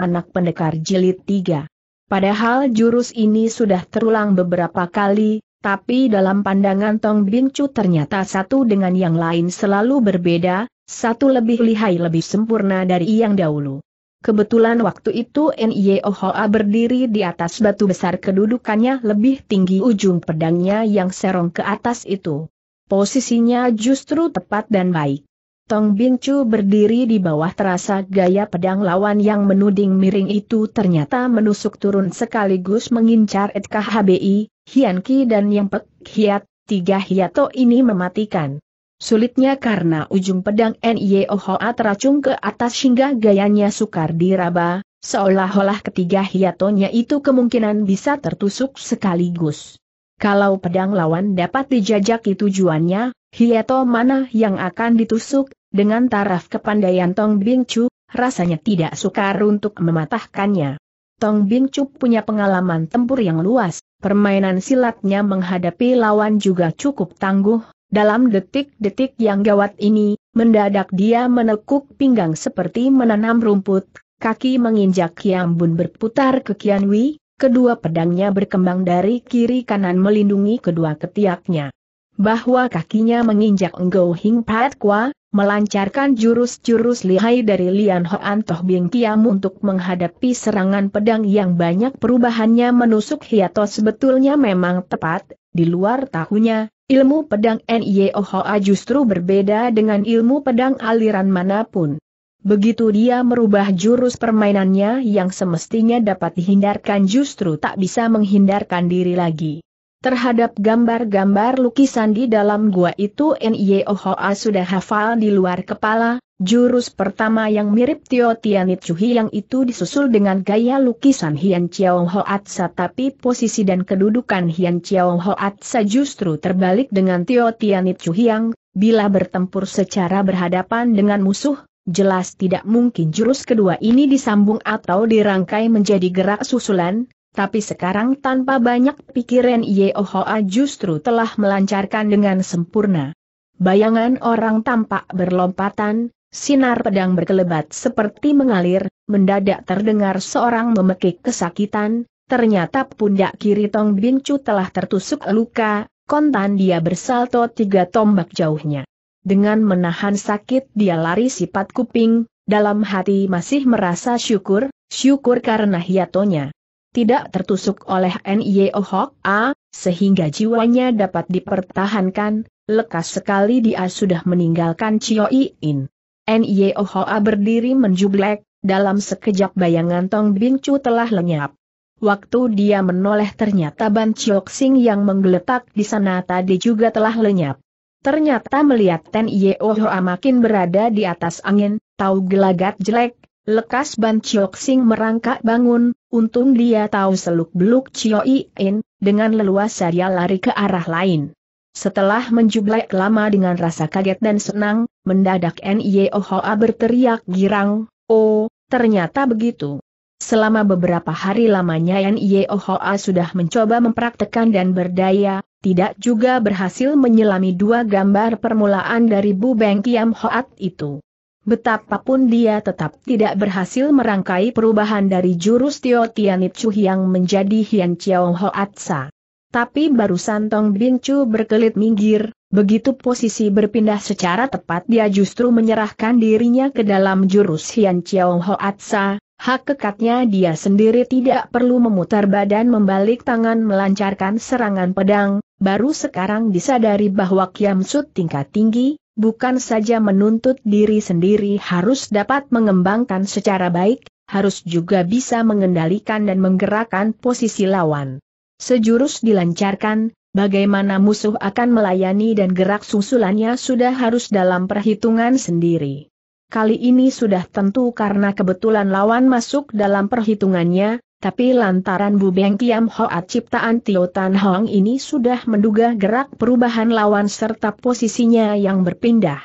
anak pendekar jilid 3. Padahal jurus ini sudah terulang beberapa kali, tapi dalam pandangan Tong Bincu ternyata satu dengan yang lain selalu berbeda, satu lebih lihai lebih sempurna dari yang dahulu. Kebetulan waktu itu N.Y.O.H.A. berdiri di atas batu besar kedudukannya lebih tinggi ujung pedangnya yang serong ke atas itu. Posisinya justru tepat dan baik. Tong Bincu berdiri di bawah terasa gaya pedang lawan yang menuding miring itu ternyata menusuk turun sekaligus mengincar HBI, Hian Ki dan Yang Pek Hiat, tiga hiato ini mematikan. Sulitnya karena ujung pedang N.I.O. Hoa teracung ke atas hingga gayanya sukar diraba, seolah-olah ketiga hiatonya itu kemungkinan bisa tertusuk sekaligus. Kalau pedang lawan dapat dijajaki tujuannya, hiato mana yang akan ditusuk, dengan taraf kepandaian Tong Bing rasanya tidak sukar untuk mematahkannya. Tong Bing punya pengalaman tempur yang luas, permainan silatnya menghadapi lawan juga cukup tangguh, dalam detik-detik yang gawat ini, mendadak dia menekuk pinggang seperti menanam rumput, kaki menginjak Kiambun berputar ke Kianwi, kedua pedangnya berkembang dari kiri kanan melindungi kedua ketiaknya. Bahwa kakinya menginjak Ngo Hing Pat Kwa, melancarkan jurus-jurus lihai dari Lian Hoan Toh Bing Kiam untuk menghadapi serangan pedang yang banyak perubahannya menusuk hiato sebetulnya memang tepat, di luar tahunya, ilmu pedang N.Y.O. Hoa justru berbeda dengan ilmu pedang aliran manapun. Begitu dia merubah jurus permainannya yang semestinya dapat dihindarkan justru tak bisa menghindarkan diri lagi. Terhadap gambar-gambar lukisan di dalam gua itu Nyeohoa sudah hafal di luar kepala, jurus pertama yang mirip Tio Tianit Chuhi yang itu disusul dengan gaya lukisan Hian Chiao Hoatsa tapi posisi dan kedudukan Hian Chiao Hoatsa justru terbalik dengan Tio Tianit Chuhi yang, bila bertempur secara berhadapan dengan musuh, jelas tidak mungkin jurus kedua ini disambung atau dirangkai menjadi gerak susulan, tapi sekarang tanpa banyak pikiran Yehoa justru telah melancarkan dengan sempurna. Bayangan orang tampak berlompatan, sinar pedang berkelebat seperti mengalir, mendadak terdengar seorang memekik kesakitan, ternyata pundak kiri Tong Bincu telah tertusuk luka, kontan dia bersalto tiga tombak jauhnya. Dengan menahan sakit dia lari sifat kuping, dalam hati masih merasa syukur, syukur karena hiatonya tidak tertusuk oleh Nio Hok A, sehingga jiwanya dapat dipertahankan, lekas sekali dia sudah meninggalkan Chio In. Nio Hok A berdiri menjublek, dalam sekejap bayangan Tong Bincu telah lenyap. Waktu dia menoleh ternyata Ban Chiok Sing yang menggeletak di sana tadi juga telah lenyap. Ternyata melihat Ten Yeo Hoa makin berada di atas angin, tahu gelagat jelek, Lekas Ban Chiok Sing merangkak bangun, untung dia tahu seluk-beluk Chio In, dengan leluasa dia lari ke arah lain. Setelah menjublek lama dengan rasa kaget dan senang, mendadak N.I.O. Hoa berteriak girang, oh, ternyata begitu. Selama beberapa hari lamanya N.I.O. Hoa sudah mencoba mempraktekan dan berdaya, tidak juga berhasil menyelami dua gambar permulaan dari Bu Beng Kiam Hoat itu. Betapapun dia tetap tidak berhasil merangkai perubahan dari jurus Tio Chu yang menjadi Hian Chiao Atsa. Tapi barusan Tong Chu berkelit minggir, begitu posisi berpindah secara tepat dia justru menyerahkan dirinya ke dalam jurus Hian Chiao Atsa. hak kekatnya dia sendiri tidak perlu memutar badan membalik tangan melancarkan serangan pedang, baru sekarang disadari bahwa Kiam Sut tingkat tinggi, bukan saja menuntut diri sendiri harus dapat mengembangkan secara baik, harus juga bisa mengendalikan dan menggerakkan posisi lawan. Sejurus dilancarkan, bagaimana musuh akan melayani dan gerak susulannya sudah harus dalam perhitungan sendiri. Kali ini sudah tentu karena kebetulan lawan masuk dalam perhitungannya, tapi lantaran Bu Beng Kiam Hoat ciptaan Tio Tan Hong ini sudah menduga gerak perubahan lawan serta posisinya yang berpindah.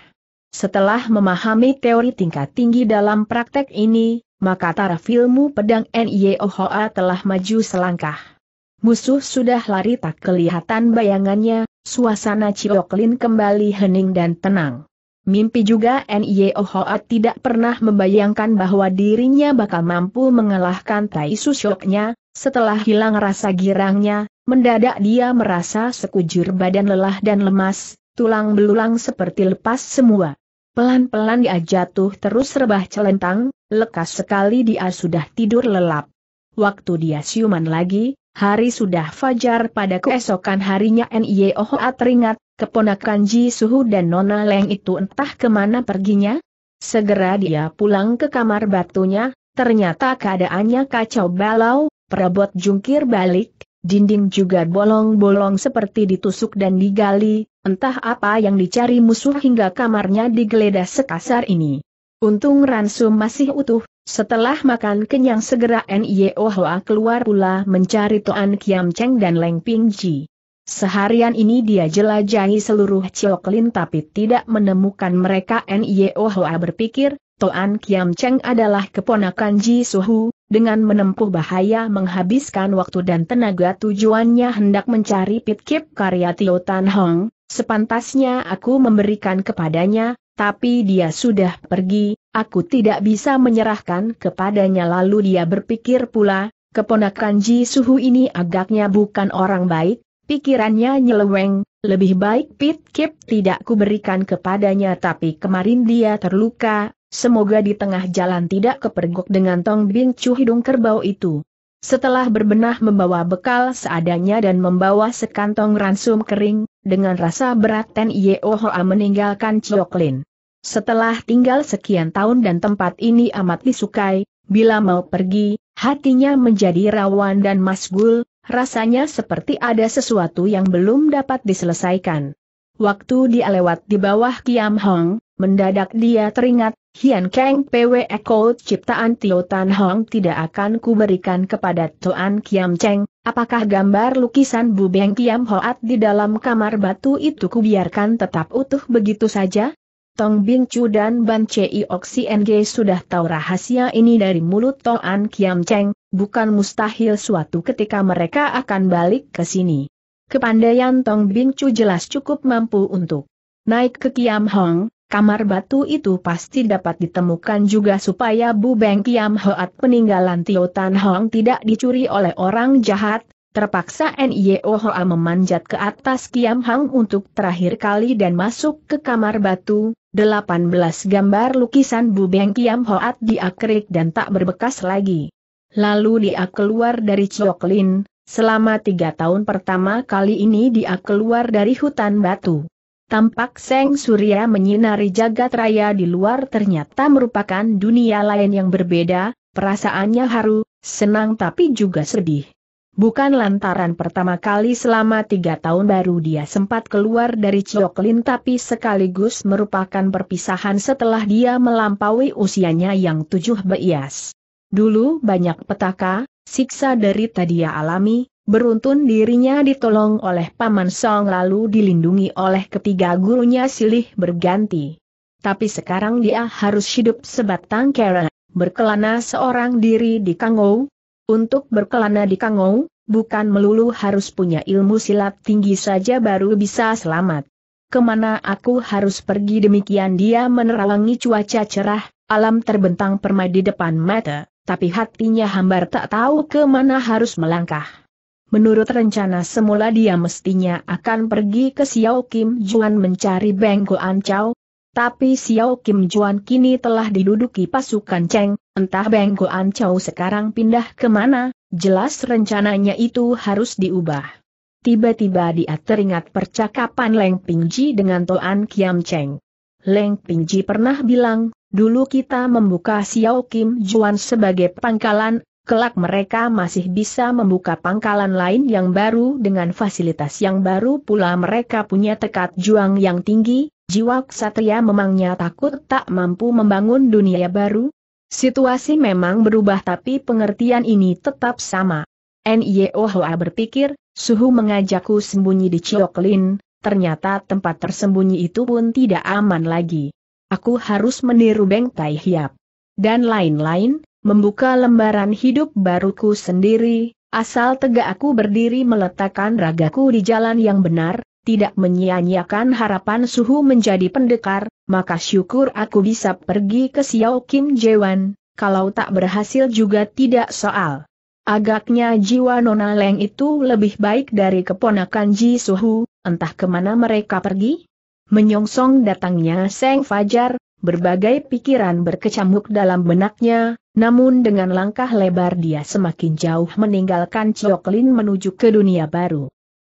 Setelah memahami teori tingkat tinggi dalam praktek ini, maka taraf ilmu pedang NIO Hoa telah maju selangkah. Musuh sudah lari tak kelihatan bayangannya, suasana Cioklin kembali hening dan tenang. Mimpi juga Nye Hoat tidak pernah membayangkan bahwa dirinya bakal mampu mengalahkan Tai Susyoknya, setelah hilang rasa girangnya, mendadak dia merasa sekujur badan lelah dan lemas, tulang belulang seperti lepas semua. Pelan-pelan dia jatuh terus rebah celentang, lekas sekali dia sudah tidur lelap. Waktu dia siuman lagi, hari sudah fajar pada keesokan harinya Nye Hoat teringat, Keponakan Ji Suhu dan Nona Leng itu entah kemana perginya. Segera dia pulang ke kamar batunya, ternyata keadaannya kacau balau, perabot jungkir balik, dinding juga bolong-bolong seperti ditusuk dan digali, entah apa yang dicari musuh hingga kamarnya digeledah sekasar ini. Untung ransum masih utuh, setelah makan kenyang segera N.I.O.H.A. keluar pula mencari Toan Kiam Cheng dan Leng Ping Ji. Seharian ini dia jelajahi seluruh Cioklin tapi tidak menemukan mereka N.Y.O. Hoa berpikir, Toan Kiam Cheng adalah keponakan Ji Suhu, dengan menempuh bahaya menghabiskan waktu dan tenaga tujuannya hendak mencari pitkip karya Tio Tan Hong, sepantasnya aku memberikan kepadanya, tapi dia sudah pergi, aku tidak bisa menyerahkan kepadanya lalu dia berpikir pula, keponakan Ji Suhu ini agaknya bukan orang baik, Pikirannya nyeleweng, lebih baik Pit Kip tidak kuberikan kepadanya tapi kemarin dia terluka, semoga di tengah jalan tidak kepergok dengan Tong Bing Chu hidung kerbau itu. Setelah berbenah membawa bekal seadanya dan membawa sekantong ransum kering, dengan rasa berat Ten Yeo meninggalkan Cioklin. Setelah tinggal sekian tahun dan tempat ini amat disukai, bila mau pergi, hatinya menjadi rawan dan masgul, Rasanya seperti ada sesuatu yang belum dapat diselesaikan. Waktu dia lewat di bawah Kiam Hong, mendadak dia teringat, Hian Kang PW Eko ciptaan Tio Tan Hong tidak akan kuberikan kepada Tuan Kiam Cheng, apakah gambar lukisan Bu Beng Kiam Hoat di dalam kamar batu itu kubiarkan tetap utuh begitu saja? Tong Bin Chu dan Ban Oksi NG sudah tahu rahasia ini dari mulut Toan Kiam Cheng, bukan mustahil suatu ketika mereka akan balik ke sini. Kepandaian Tong Bin Chu jelas cukup mampu untuk naik ke Kiam Hong, kamar batu itu pasti dapat ditemukan juga supaya Bu Beng Kiam Hoat peninggalan Tio Tan Hong tidak dicuri oleh orang jahat, Terpaksa N.I.O. Hoa memanjat ke atas Kiam Hang untuk terakhir kali dan masuk ke kamar batu, 18 gambar lukisan Bu Beng Kiam Hoat diakrik dan tak berbekas lagi. Lalu dia keluar dari Coklin, selama tiga tahun pertama kali ini dia keluar dari hutan batu. Tampak Seng Surya menyinari jagat raya di luar ternyata merupakan dunia lain yang berbeda, perasaannya haru, senang tapi juga sedih. Bukan lantaran pertama kali selama tiga tahun baru dia sempat keluar dari Cioklin tapi sekaligus merupakan perpisahan setelah dia melampaui usianya yang tujuh beias. Dulu banyak petaka, siksa derita dia alami, beruntun dirinya ditolong oleh Paman Song lalu dilindungi oleh ketiga gurunya silih berganti. Tapi sekarang dia harus hidup sebatang kera, berkelana seorang diri di Kangou, untuk berkelana di Kangou, bukan melulu harus punya ilmu silat tinggi saja baru bisa selamat. Kemana aku harus pergi demikian dia menerawangi cuaca cerah, alam terbentang permai di depan mata, tapi hatinya hambar tak tahu kemana harus melangkah. Menurut rencana semula dia mestinya akan pergi ke Xiao Kim Juan mencari Beng Goan Chow, tapi Xiao Kim Juan kini telah diduduki pasukan Cheng, Entah Beng Goan Chow sekarang pindah kemana, jelas rencananya itu harus diubah. Tiba-tiba dia teringat percakapan Leng Pingji dengan Toan Kiam Cheng. Leng Pingji pernah bilang, dulu kita membuka Xiao Kim Juan sebagai pangkalan, kelak mereka masih bisa membuka pangkalan lain yang baru dengan fasilitas yang baru pula mereka punya tekad juang yang tinggi, jiwa ksatria memangnya takut tak mampu membangun dunia baru, Situasi memang berubah tapi pengertian ini tetap sama. N.Y.O. Hoa berpikir, suhu mengajakku sembunyi di Cioklin, ternyata tempat tersembunyi itu pun tidak aman lagi. Aku harus meniru Beng Tai Hiap. Dan lain-lain, membuka lembaran hidup baruku sendiri, asal tegak aku berdiri meletakkan ragaku di jalan yang benar, tidak menyia-nyiakan harapan suhu menjadi pendekar, maka syukur aku bisa pergi ke Xiao Kim Jewan, kalau tak berhasil juga tidak soal. Agaknya jiwa Nona Leng itu lebih baik dari keponakan Ji Suhu, entah kemana mereka pergi? Menyongsong datangnya Seng Fajar, berbagai pikiran berkecamuk dalam benaknya, namun dengan langkah lebar dia semakin jauh meninggalkan Cioklin menuju ke dunia baru.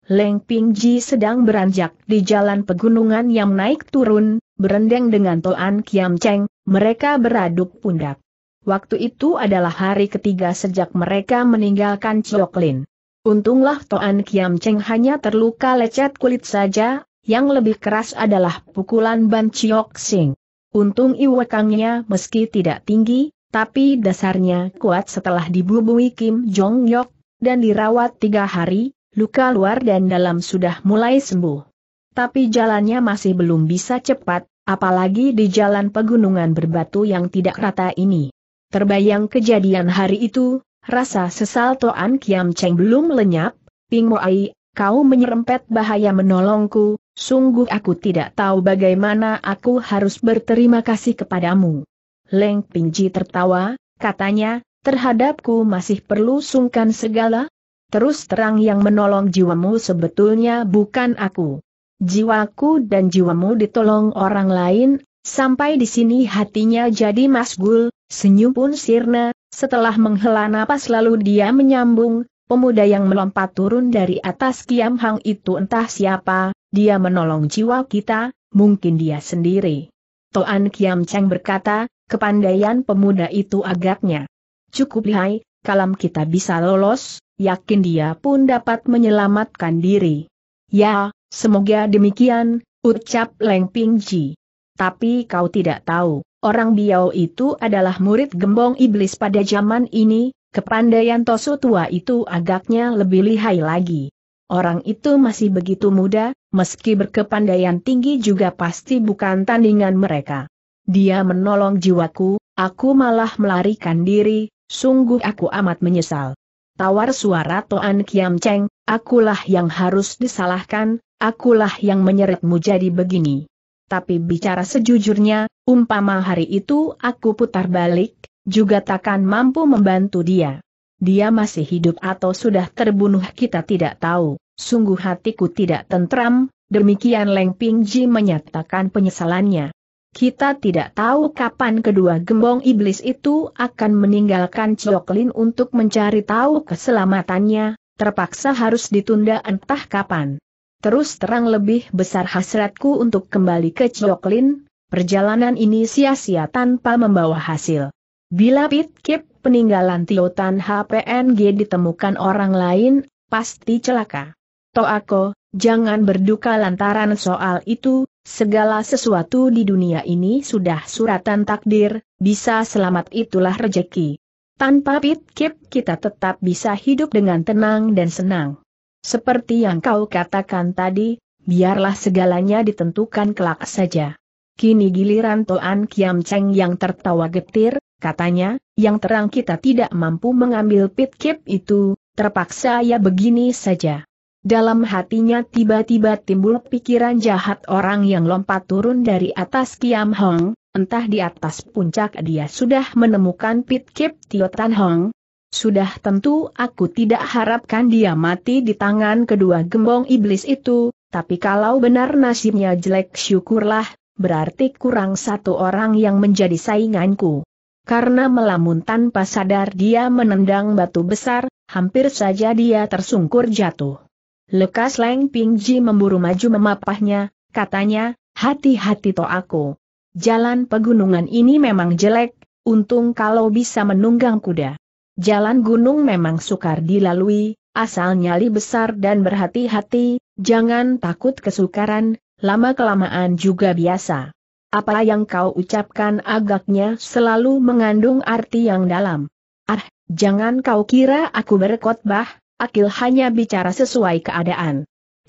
Leng Pingji sedang beranjak di jalan pegunungan yang naik turun, berendeng dengan Toan Kiam Cheng, mereka beraduk pundak. Waktu itu adalah hari ketiga sejak mereka meninggalkan Lin. Untunglah Toan Kiam Cheng hanya terluka lecet kulit saja, yang lebih keras adalah pukulan Ban Chiok Sing. Untung iwakangnya meski tidak tinggi, tapi dasarnya kuat setelah dibubui Kim Jong Yok, dan dirawat tiga hari, luka luar dan dalam sudah mulai sembuh. Tapi jalannya masih belum bisa cepat, apalagi di jalan pegunungan berbatu yang tidak rata ini. Terbayang kejadian hari itu, rasa sesal Toan Kiam Cheng belum lenyap, Ping Moai, kau menyerempet bahaya menolongku, sungguh aku tidak tahu bagaimana aku harus berterima kasih kepadamu. Leng Pingji tertawa, katanya, terhadapku masih perlu sungkan segala? Terus terang yang menolong jiwamu sebetulnya bukan aku. Jiwaku dan jiwamu ditolong orang lain, sampai di sini hatinya jadi masgul, senyum pun sirna, setelah menghela napas lalu dia menyambung, pemuda yang melompat turun dari atas Kiam Hang itu entah siapa, dia menolong jiwa kita, mungkin dia sendiri. Toan Kiam Cheng berkata, kepandaian pemuda itu agaknya cukup lihai, kalam kita bisa lolos, yakin dia pun dapat menyelamatkan diri. Ya, semoga demikian, ucap Leng Ping Ji. Tapi kau tidak tahu, orang Biao itu adalah murid gembong iblis pada zaman ini, kepandaian Tosu tua itu agaknya lebih lihai lagi. Orang itu masih begitu muda, meski berkepandaian tinggi juga pasti bukan tandingan mereka. Dia menolong jiwaku, aku malah melarikan diri, Sungguh aku amat menyesal. Tawar suara Toan Kiam Cheng, akulah yang harus disalahkan, akulah yang menyeretmu jadi begini. Tapi bicara sejujurnya, umpama hari itu aku putar balik, juga takkan mampu membantu dia. Dia masih hidup atau sudah terbunuh kita tidak tahu, sungguh hatiku tidak tentram, demikian Leng Ping Ji menyatakan penyesalannya. Kita tidak tahu kapan kedua gembong iblis itu akan meninggalkan Cioklin untuk mencari tahu keselamatannya, terpaksa harus ditunda entah kapan. Terus terang lebih besar hasratku untuk kembali ke Cioklin, perjalanan ini sia-sia tanpa membawa hasil. Bila Pitkip peninggalan Tiotan HPNG ditemukan orang lain, pasti celaka. Toako, Jangan berduka lantaran soal itu, segala sesuatu di dunia ini sudah suratan takdir, bisa selamat itulah rejeki. Tanpa pitkip kita tetap bisa hidup dengan tenang dan senang. Seperti yang kau katakan tadi, biarlah segalanya ditentukan kelak saja. Kini giliran Toan Kiam Cheng yang tertawa getir, katanya, yang terang kita tidak mampu mengambil pitkip itu, terpaksa ya begini saja. Dalam hatinya tiba-tiba timbul pikiran jahat orang yang lompat turun dari atas Kiam Hong, entah di atas puncak dia sudah menemukan Pit Kip Tio Tan Hong. Sudah tentu aku tidak harapkan dia mati di tangan kedua gembong iblis itu, tapi kalau benar nasibnya jelek syukurlah, berarti kurang satu orang yang menjadi sainganku. Karena melamun tanpa sadar dia menendang batu besar, hampir saja dia tersungkur jatuh. Lekas Leng Ping Ji memburu maju memapahnya, katanya, hati-hati to aku. Jalan pegunungan ini memang jelek, untung kalau bisa menunggang kuda. Jalan gunung memang sukar dilalui, asal nyali besar dan berhati-hati, jangan takut kesukaran, lama-kelamaan juga biasa. Apa yang kau ucapkan agaknya selalu mengandung arti yang dalam. Ah, jangan kau kira aku berkotbah, Akil hanya bicara sesuai keadaan.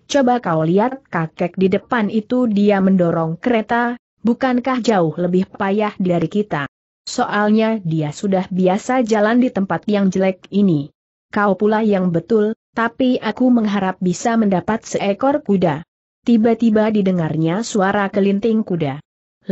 Coba kau lihat kakek di depan itu dia mendorong kereta, bukankah jauh lebih payah dari kita? Soalnya dia sudah biasa jalan di tempat yang jelek ini. Kau pula yang betul, tapi aku mengharap bisa mendapat seekor kuda. Tiba-tiba didengarnya suara kelinting kuda.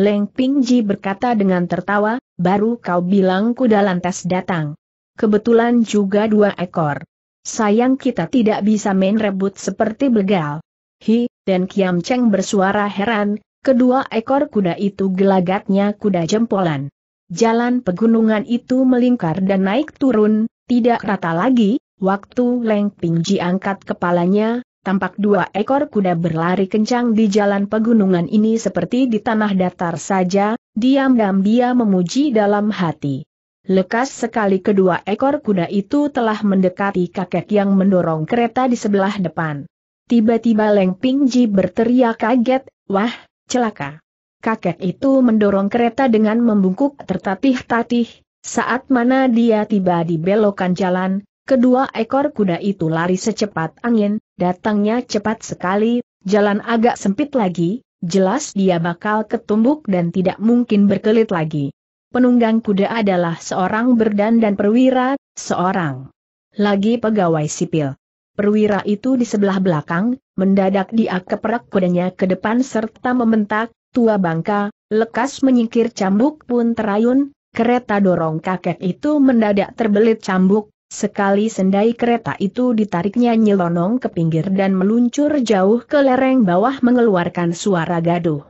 Leng Pingji berkata dengan tertawa, baru kau bilang kuda lantas datang. Kebetulan juga dua ekor. Sayang kita tidak bisa main rebut seperti begal. Hi, dan Kiam Cheng bersuara heran, kedua ekor kuda itu gelagatnya kuda jempolan. Jalan pegunungan itu melingkar dan naik turun, tidak rata lagi, waktu Leng Pingji angkat kepalanya, tampak dua ekor kuda berlari kencang di jalan pegunungan ini seperti di tanah datar saja, diam-diam dia memuji dalam hati. Lekas sekali kedua ekor kuda itu telah mendekati kakek yang mendorong kereta di sebelah depan. Tiba-tiba Leng Pingji berteriak kaget, wah, celaka. Kakek itu mendorong kereta dengan membungkuk tertatih-tatih, saat mana dia tiba di belokan jalan, kedua ekor kuda itu lari secepat angin, datangnya cepat sekali, jalan agak sempit lagi, jelas dia bakal ketumbuk dan tidak mungkin berkelit lagi penunggang kuda adalah seorang berdan dan perwira, seorang lagi pegawai sipil. Perwira itu di sebelah belakang, mendadak dia keperak kudanya ke depan serta membentak, tua bangka, lekas menyingkir cambuk pun terayun, kereta dorong kakek itu mendadak terbelit cambuk, sekali sendai kereta itu ditariknya nyelonong ke pinggir dan meluncur jauh ke lereng bawah mengeluarkan suara gaduh.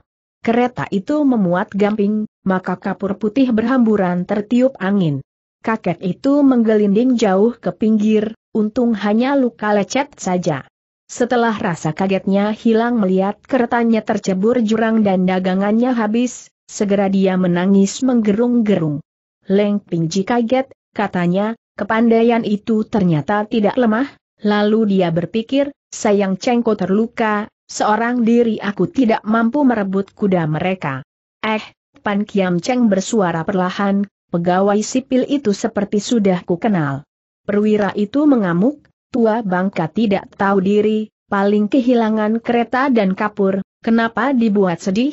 Kereta itu memuat gamping, maka kapur putih berhamburan tertiup angin. Kakek itu menggelinding jauh ke pinggir, untung hanya luka lecet saja. Setelah rasa kagetnya hilang melihat keretanya tercebur jurang dan dagangannya habis, segera dia menangis menggerung-gerung. Leng Pingji kaget, katanya, kepandaian itu ternyata tidak lemah, lalu dia berpikir, sayang Cengko terluka, Seorang diri aku tidak mampu merebut kuda mereka. Eh, Pan Kiam Cheng bersuara perlahan, pegawai sipil itu seperti sudah ku kenal. Perwira itu mengamuk, tua bangka tidak tahu diri, paling kehilangan kereta dan kapur, kenapa dibuat sedih?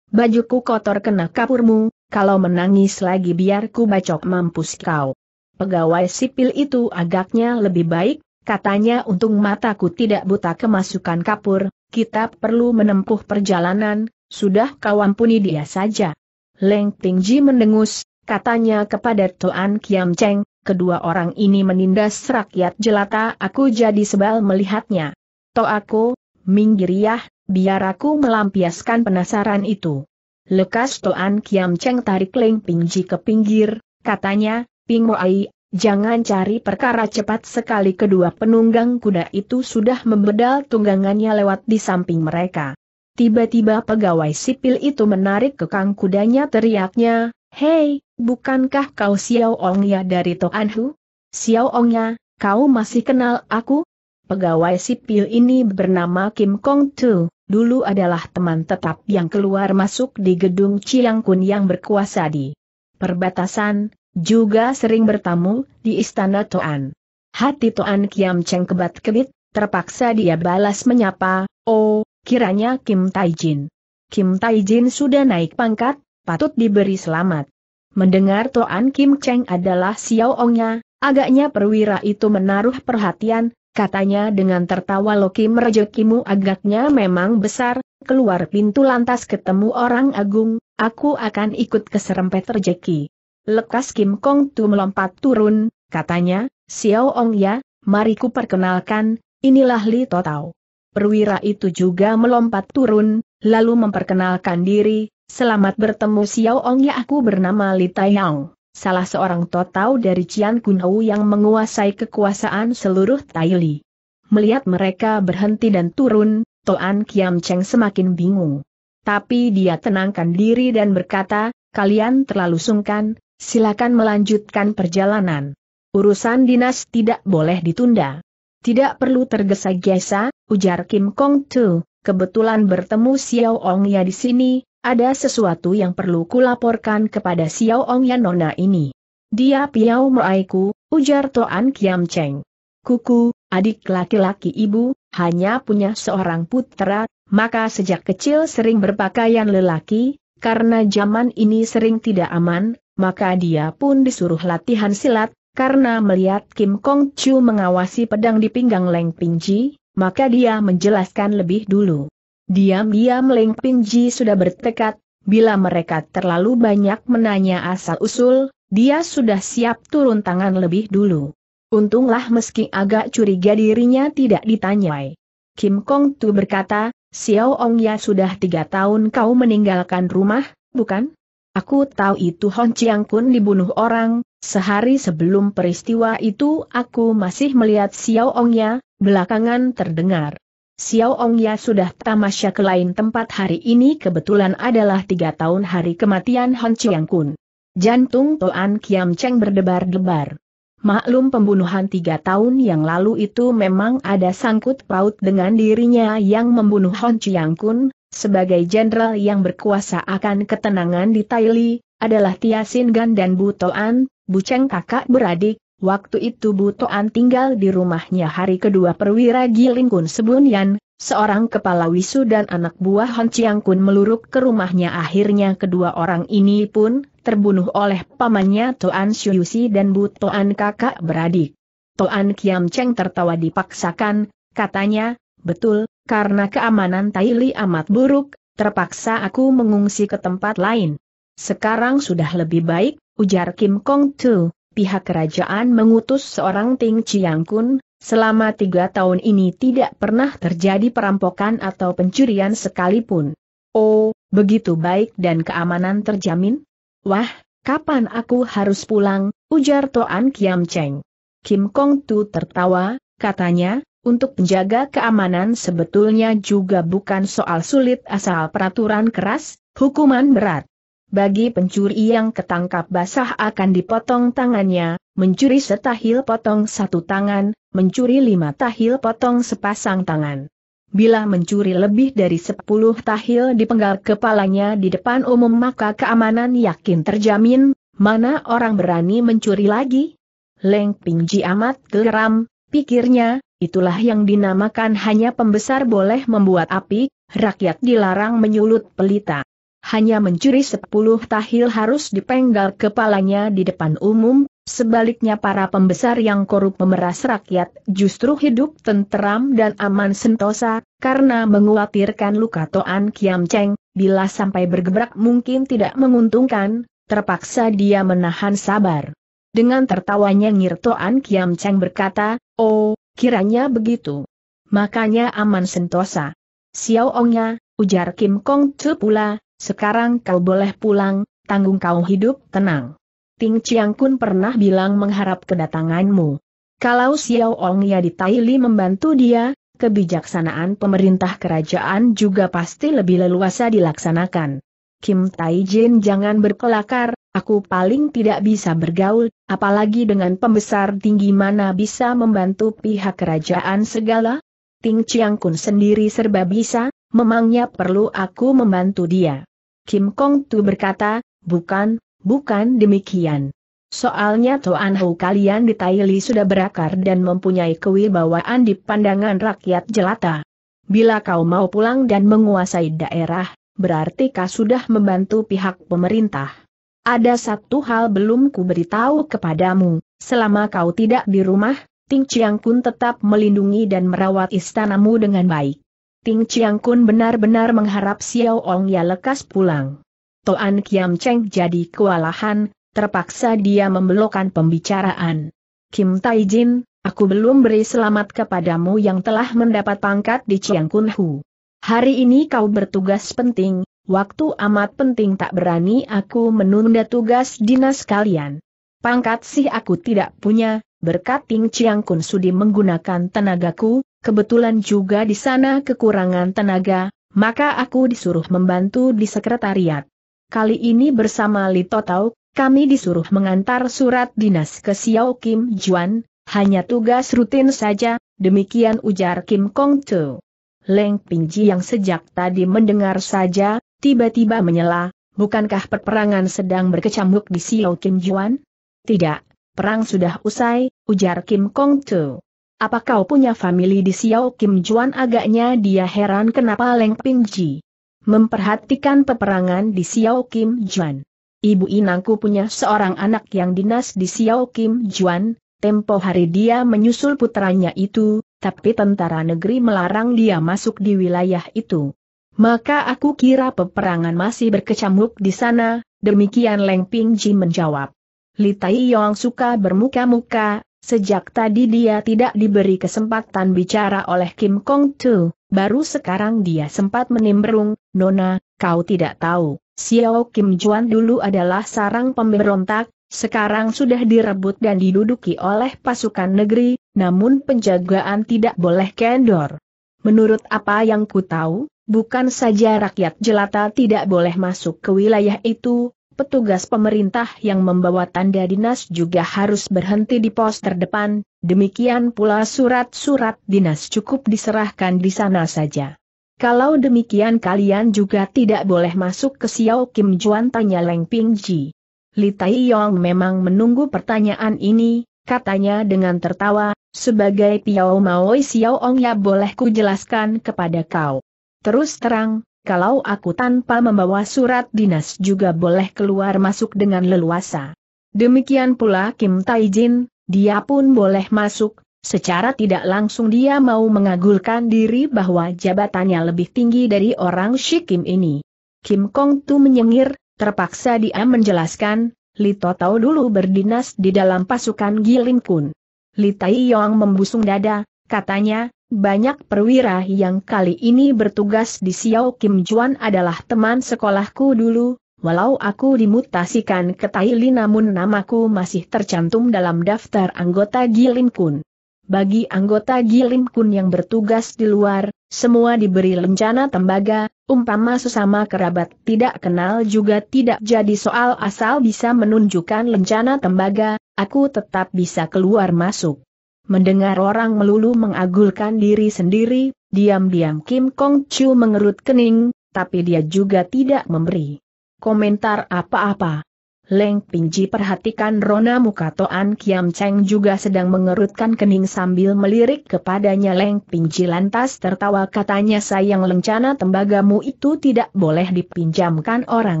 Bajuku kotor kena kapurmu, kalau menangis lagi biar ku bacok mampus kau. Pegawai sipil itu agaknya lebih baik, katanya untung mataku tidak buta kemasukan kapur, kita perlu menempuh perjalanan, sudah kau ampuni dia saja. Leng Tingji mendengus, katanya kepada Tuan Kiam Cheng, kedua orang ini menindas rakyat jelata aku jadi sebal melihatnya. To aku, minggiriah, biar aku melampiaskan penasaran itu. Lekas Tuan Kiam Cheng tarik Leng Pingji ke pinggir, katanya, Ping Moai, Jangan cari perkara cepat sekali kedua penunggang kuda itu sudah membedal tunggangannya lewat di samping mereka. Tiba-tiba pegawai sipil itu menarik kekang kudanya teriaknya, Hei, bukankah kau Xiao ya dari Toanhu? Xiao ya, kau masih kenal aku? Pegawai sipil ini bernama Kim Kong Tu, dulu adalah teman tetap yang keluar masuk di gedung Chiang Kun yang berkuasa di perbatasan, juga sering bertamu di istana Toan. Hati Toan Kiam Cheng kebat-kebit, terpaksa dia balas menyapa, oh, kiranya Kim Taijin. Kim Taijin sudah naik pangkat, patut diberi selamat. Mendengar Toan Kim Cheng adalah Xiao Ongnya, agaknya perwira itu menaruh perhatian, katanya dengan tertawa Loki rejekimu agaknya memang besar, keluar pintu lantas ketemu orang agung, aku akan ikut keserempet rejeki. Lekas Kim Kong Tu melompat turun, katanya, Xiao Ong ya, mari ku perkenalkan, inilah Li Totau. Perwira itu juga melompat turun, lalu memperkenalkan diri, selamat bertemu Xiao Ong ya aku bernama Li Taiyang, salah seorang Totau dari Cian Kunhou yang menguasai kekuasaan seluruh Li. Melihat mereka berhenti dan turun, Toan Kiam Cheng semakin bingung. Tapi dia tenangkan diri dan berkata, kalian terlalu sungkan, Silakan melanjutkan perjalanan. Urusan dinas tidak boleh ditunda. Tidak perlu tergesa-gesa, ujar Kim Kong Tu, kebetulan bertemu Xiao Ong Ya di sini, ada sesuatu yang perlu kulaporkan kepada Xiao Ong Ya nona ini. Dia piau meaiku, ujar Toan Kiam Cheng. Kuku, adik laki-laki ibu, hanya punya seorang putra, maka sejak kecil sering berpakaian lelaki, karena zaman ini sering tidak aman, maka dia pun disuruh latihan silat, karena melihat Kim Kong Chu mengawasi pedang di pinggang Leng Pingji, maka dia menjelaskan lebih dulu. Diam-diam Leng Pingji sudah bertekad, bila mereka terlalu banyak menanya asal-usul, dia sudah siap turun tangan lebih dulu. Untunglah meski agak curiga dirinya tidak ditanyai. Kim Kong Tu berkata, Xiao Ong ya sudah tiga tahun kau meninggalkan rumah, bukan? Aku tahu itu Hon Chiang Kun dibunuh orang, sehari sebelum peristiwa itu aku masih melihat Xiao Ong ya, belakangan terdengar. Xiao Ong ya sudah tamasya ke lain tempat hari ini kebetulan adalah tiga tahun hari kematian Hon Chiang Kun. Jantung Toan Kiam Cheng berdebar-debar. Maklum pembunuhan tiga tahun yang lalu itu memang ada sangkut paut dengan dirinya yang membunuh Hon Chiang Kun, sebagai jenderal yang berkuasa akan ketenangan di Taili, adalah Tiasin Gan dan Butoan, Buceng kakak beradik, waktu itu Butoan tinggal di rumahnya hari kedua perwira Giling Kun Sebunyan, seorang kepala wisu dan anak buah Hon Chiang Kun meluruk ke rumahnya akhirnya kedua orang ini pun terbunuh oleh pamannya Toan Syuyusi dan Butoan kakak beradik. Toan Kiam Cheng tertawa dipaksakan, katanya, betul, karena keamanan Taili amat buruk, terpaksa aku mengungsi ke tempat lain. Sekarang sudah lebih baik, ujar Kim Kong Tu, pihak kerajaan mengutus seorang Ting Chiang Kun, selama tiga tahun ini tidak pernah terjadi perampokan atau pencurian sekalipun. Oh, begitu baik dan keamanan terjamin? Wah, kapan aku harus pulang, ujar Toan Kiam Cheng. Kim Kong Tu tertawa, katanya, untuk menjaga keamanan sebetulnya juga bukan soal sulit asal peraturan keras, hukuman berat. Bagi pencuri yang ketangkap basah akan dipotong tangannya, mencuri setahil potong satu tangan, mencuri lima tahil potong sepasang tangan. Bila mencuri lebih dari sepuluh tahil dipenggal kepalanya di depan umum maka keamanan yakin terjamin, mana orang berani mencuri lagi? Leng Pingji amat geram, pikirnya, Itulah yang dinamakan hanya pembesar boleh membuat api, rakyat dilarang menyulut pelita. Hanya mencuri sepuluh tahil harus dipenggal kepalanya di depan umum, sebaliknya para pembesar yang korup memeras rakyat justru hidup tenteram dan aman sentosa, karena menguatirkan luka Toan Kiam Cheng, bila sampai bergebrak mungkin tidak menguntungkan, terpaksa dia menahan sabar. Dengan tertawanya Toan Kiam Cheng berkata, Oh, Kiranya begitu. Makanya aman sentosa. Xiao Ongnya, ujar Kim Kong Tu pula, sekarang kau boleh pulang, tanggung kau hidup tenang. Ting Chiang Kun pernah bilang mengharap kedatanganmu. Kalau Xiao Ongnya di Taili membantu dia, kebijaksanaan pemerintah kerajaan juga pasti lebih leluasa dilaksanakan. Kim Tai Jin jangan berkelakar, Aku paling tidak bisa bergaul, apalagi dengan pembesar tinggi mana bisa membantu pihak kerajaan segala? Ting Chiang Kun sendiri serba bisa, memangnya perlu aku membantu dia. Kim Kong Tu berkata, bukan, bukan demikian. Soalnya Tuan Hu kalian di Taili sudah berakar dan mempunyai kewibawaan di pandangan rakyat jelata. Bila kau mau pulang dan menguasai daerah, berarti kau sudah membantu pihak pemerintah. Ada satu hal belum ku beritahu kepadamu, selama kau tidak di rumah, Ting Chiang Kun tetap melindungi dan merawat istanamu dengan baik. Ting Chiang Kun benar-benar mengharap Xiao Ong ya lekas pulang. Toan Kiam Cheng jadi kewalahan, terpaksa dia membelokkan pembicaraan. Kim Tai Jin, aku belum beri selamat kepadamu yang telah mendapat pangkat di Chiang Kun Hu. Hari ini kau bertugas penting, waktu amat penting tak berani aku menunda tugas dinas kalian. Pangkat sih aku tidak punya, berkat Ting Chiang Kun Sudi menggunakan tenagaku, kebetulan juga di sana kekurangan tenaga, maka aku disuruh membantu di sekretariat. Kali ini bersama Li Toto, kami disuruh mengantar surat dinas ke Xiao Kim Juan, hanya tugas rutin saja, demikian ujar Kim Kong Tu. Leng Pingji yang sejak tadi mendengar saja, Tiba-tiba menyela, bukankah perperangan sedang berkecamuk di Xiao Kim Juan? Tidak, perang sudah usai, ujar Kim Kong Tu. Apa kau punya famili di Xiao Kim Juan? Agaknya dia heran kenapa Leng Ping Ji memperhatikan peperangan di Xiao Kim Juan. Ibu inangku punya seorang anak yang dinas di Xiao Kim Juan, tempo hari dia menyusul putranya itu, tapi tentara negeri melarang dia masuk di wilayah itu. Maka aku kira peperangan masih berkecamuk di sana, demikian Leng Pingji menjawab. Li Tai Yong suka bermuka-muka, sejak tadi dia tidak diberi kesempatan bicara oleh Kim Kong Tu, baru sekarang dia sempat menimbrung, Nona, kau tidak tahu, Xiao Kim Juan dulu adalah sarang pemberontak, sekarang sudah direbut dan diduduki oleh pasukan negeri, namun penjagaan tidak boleh kendor. Menurut apa yang ku tahu, Bukan saja rakyat jelata tidak boleh masuk ke wilayah itu, petugas pemerintah yang membawa tanda dinas juga harus berhenti di pos terdepan, demikian pula surat-surat dinas cukup diserahkan di sana saja. Kalau demikian kalian juga tidak boleh masuk ke Xiao Kim Juan tanya Leng Ping Ji. Li Tai Yong memang menunggu pertanyaan ini, katanya dengan tertawa, sebagai Piao Mao Xiao Ong ya boleh ku jelaskan kepada kau. Terus terang, kalau aku tanpa membawa surat dinas juga boleh keluar masuk dengan leluasa. Demikian pula Kim Taijin, dia pun boleh masuk, secara tidak langsung dia mau mengagulkan diri bahwa jabatannya lebih tinggi dari orang Shi Kim ini. Kim Kong Tu menyengir, terpaksa dia menjelaskan, Lito tahu dulu berdinas di dalam pasukan Gilin Kun. Li Tai Yong membusung dada, katanya, banyak perwira yang kali ini bertugas di Xiao Kim Juan adalah teman sekolahku dulu, walau aku dimutasikan ke Taili namun namaku masih tercantum dalam daftar anggota Gilim Kun. Bagi anggota Gilim Kun yang bertugas di luar, semua diberi lencana tembaga, umpama sesama kerabat tidak kenal juga tidak jadi soal asal bisa menunjukkan lencana tembaga, aku tetap bisa keluar masuk. Mendengar orang melulu mengagulkan diri sendiri, diam-diam Kim Kong Chu mengerut kening, tapi dia juga tidak memberi komentar apa-apa. Leng Pinji perhatikan Rona Mukatoan Kiam Cheng juga sedang mengerutkan kening sambil melirik kepadanya Leng Pinji lantas tertawa katanya sayang lencana tembagamu itu tidak boleh dipinjamkan orang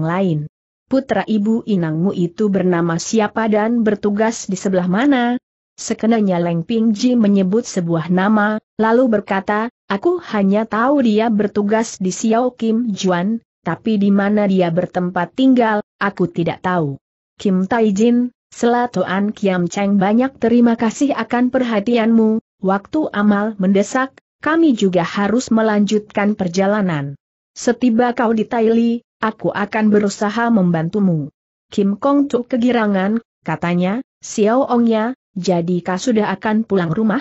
lain. Putra ibu inangmu itu bernama siapa dan bertugas di sebelah mana, Sekenanya Leng Ji menyebut sebuah nama, lalu berkata, aku hanya tahu dia bertugas di Xiao Kim Juan, tapi di mana dia bertempat tinggal, aku tidak tahu. Kim Tai Jin, Selatuan Kiam Cheng banyak terima kasih akan perhatianmu, waktu amal mendesak, kami juga harus melanjutkan perjalanan. Setiba kau di Taili, aku akan berusaha membantumu. Kim Kong Tu kegirangan, katanya, Xiao Ongnya, jadi kau sudah akan pulang rumah?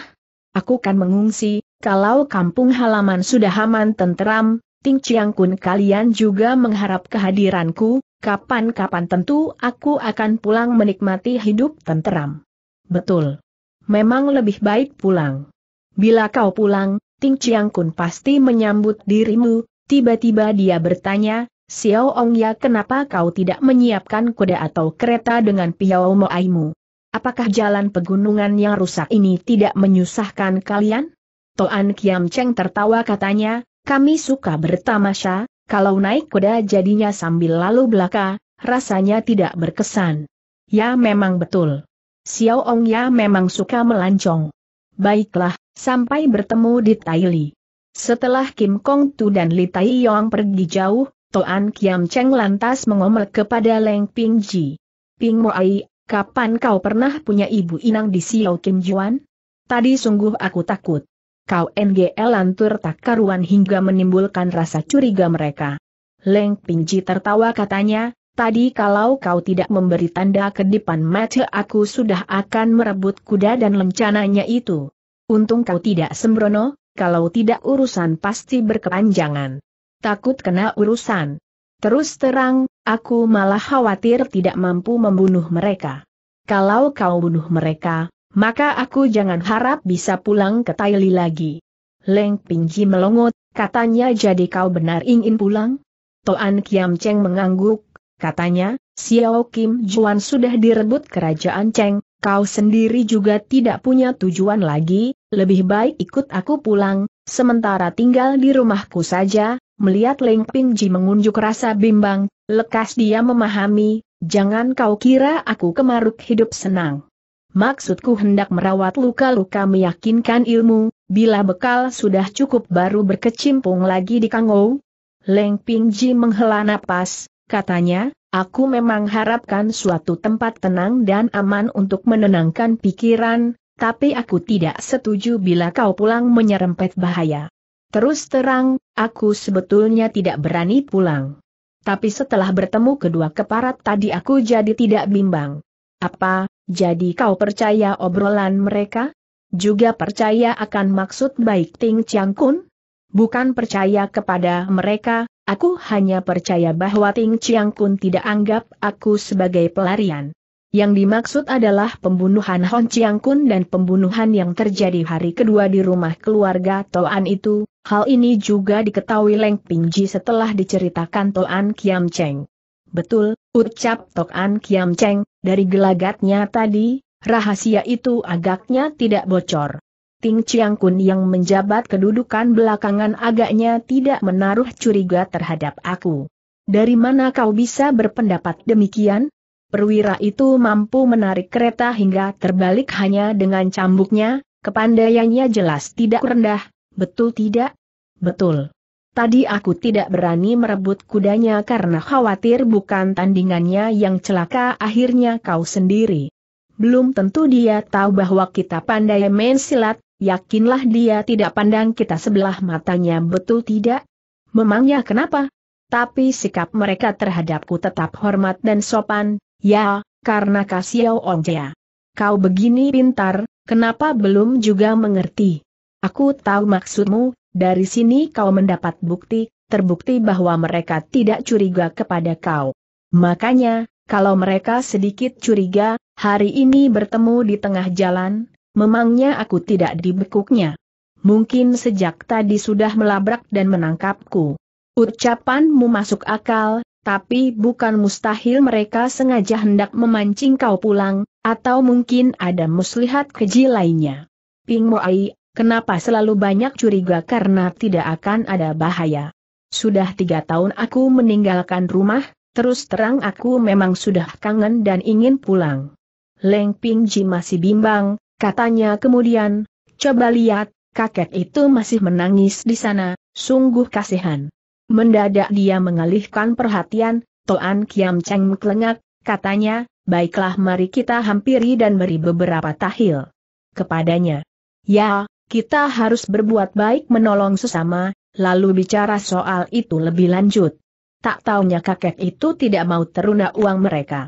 Aku kan mengungsi, kalau kampung halaman sudah aman tenteram, Ting Chiang Kun kalian juga mengharap kehadiranku, kapan-kapan tentu aku akan pulang menikmati hidup tenteram. Betul. Memang lebih baik pulang. Bila kau pulang, Ting Chiang Kun pasti menyambut dirimu, tiba-tiba dia bertanya, Xiao Ong Ya kenapa kau tidak menyiapkan kuda atau kereta dengan piyau moaimu? Apakah jalan pegunungan yang rusak ini tidak menyusahkan kalian? Toan Kiam Cheng tertawa katanya, kami suka bertamasya, kalau naik kuda jadinya sambil lalu belaka, rasanya tidak berkesan. Ya memang betul. Xiao Ong ya memang suka melancong. Baiklah, sampai bertemu di Taili. Setelah Kim Kong Tu dan Li Tai Yong pergi jauh, Toan Kiam Cheng lantas mengomel kepada Leng Ping Ji. Ping Moai, Kapan kau pernah punya ibu inang di Xiao Kim Juan? Tadi sungguh aku takut. Kau NGL lantur tak karuan hingga menimbulkan rasa curiga mereka. Leng Pingji tertawa katanya, tadi kalau kau tidak memberi tanda ke depan mata aku sudah akan merebut kuda dan lencananya itu. Untung kau tidak sembrono, kalau tidak urusan pasti berkepanjangan. Takut kena urusan. Terus terang, Aku malah khawatir tidak mampu membunuh mereka. Kalau kau bunuh mereka, maka aku jangan harap bisa pulang ke Taili lagi. Leng Pingji melongot, katanya jadi kau benar ingin pulang? Toan Kiam Cheng mengangguk, katanya, Xiao Kim Juan sudah direbut kerajaan Cheng, kau sendiri juga tidak punya tujuan lagi, lebih baik ikut aku pulang, sementara tinggal di rumahku saja, melihat Leng Pingji mengunjuk rasa bimbang, Lekas dia memahami, jangan kau kira aku kemaruk hidup senang. Maksudku hendak merawat luka-luka meyakinkan ilmu, bila bekal sudah cukup baru berkecimpung lagi di Kangou. Leng Pingji menghela napas, katanya, aku memang harapkan suatu tempat tenang dan aman untuk menenangkan pikiran, tapi aku tidak setuju bila kau pulang menyerempet bahaya. Terus terang, aku sebetulnya tidak berani pulang tapi setelah bertemu kedua keparat tadi aku jadi tidak bimbang. Apa, jadi kau percaya obrolan mereka? Juga percaya akan maksud baik Ting Chiang Kun? Bukan percaya kepada mereka, aku hanya percaya bahwa Ting Chiang Kun tidak anggap aku sebagai pelarian. Yang dimaksud adalah pembunuhan Hon Chiang Kun dan pembunuhan yang terjadi hari kedua di rumah keluarga Toan itu, Hal ini juga diketahui Leng Pingji setelah diceritakan Toan Kiam Cheng. Betul, ucap Toan Kiam Cheng, dari gelagatnya tadi, rahasia itu agaknya tidak bocor. Ting Chiang Kun yang menjabat kedudukan belakangan agaknya tidak menaruh curiga terhadap aku. Dari mana kau bisa berpendapat demikian? Perwira itu mampu menarik kereta hingga terbalik hanya dengan cambuknya, kepandaiannya jelas tidak rendah, betul tidak? Betul. Tadi aku tidak berani merebut kudanya karena khawatir bukan tandingannya yang celaka akhirnya kau sendiri. Belum tentu dia tahu bahwa kita pandai main silat, yakinlah dia tidak pandang kita sebelah matanya betul tidak? Memangnya kenapa? Tapi sikap mereka terhadapku tetap hormat dan sopan, ya, karena kasih Ongja. Kau begini pintar, kenapa belum juga mengerti? Aku tahu maksudmu, dari sini kau mendapat bukti, terbukti bahwa mereka tidak curiga kepada kau. Makanya, kalau mereka sedikit curiga, hari ini bertemu di tengah jalan, memangnya aku tidak dibekuknya. Mungkin sejak tadi sudah melabrak dan menangkapku. Ucapanmu masuk akal, tapi bukan mustahil mereka sengaja hendak memancing kau pulang, atau mungkin ada muslihat keji lainnya. Ping Moai, Kenapa selalu banyak curiga karena tidak akan ada bahaya? Sudah tiga tahun aku meninggalkan rumah, terus terang aku memang sudah kangen dan ingin pulang. Leng Ji masih bimbang, katanya kemudian, coba lihat, kakek itu masih menangis di sana, sungguh kasihan. Mendadak dia mengalihkan perhatian, Toan Kiam Cheng melengak, katanya, baiklah mari kita hampiri dan beri beberapa tahil. Kepadanya. Ya, kita harus berbuat baik menolong sesama, lalu bicara soal itu lebih lanjut. Tak taunya kakek itu tidak mau teruna uang mereka.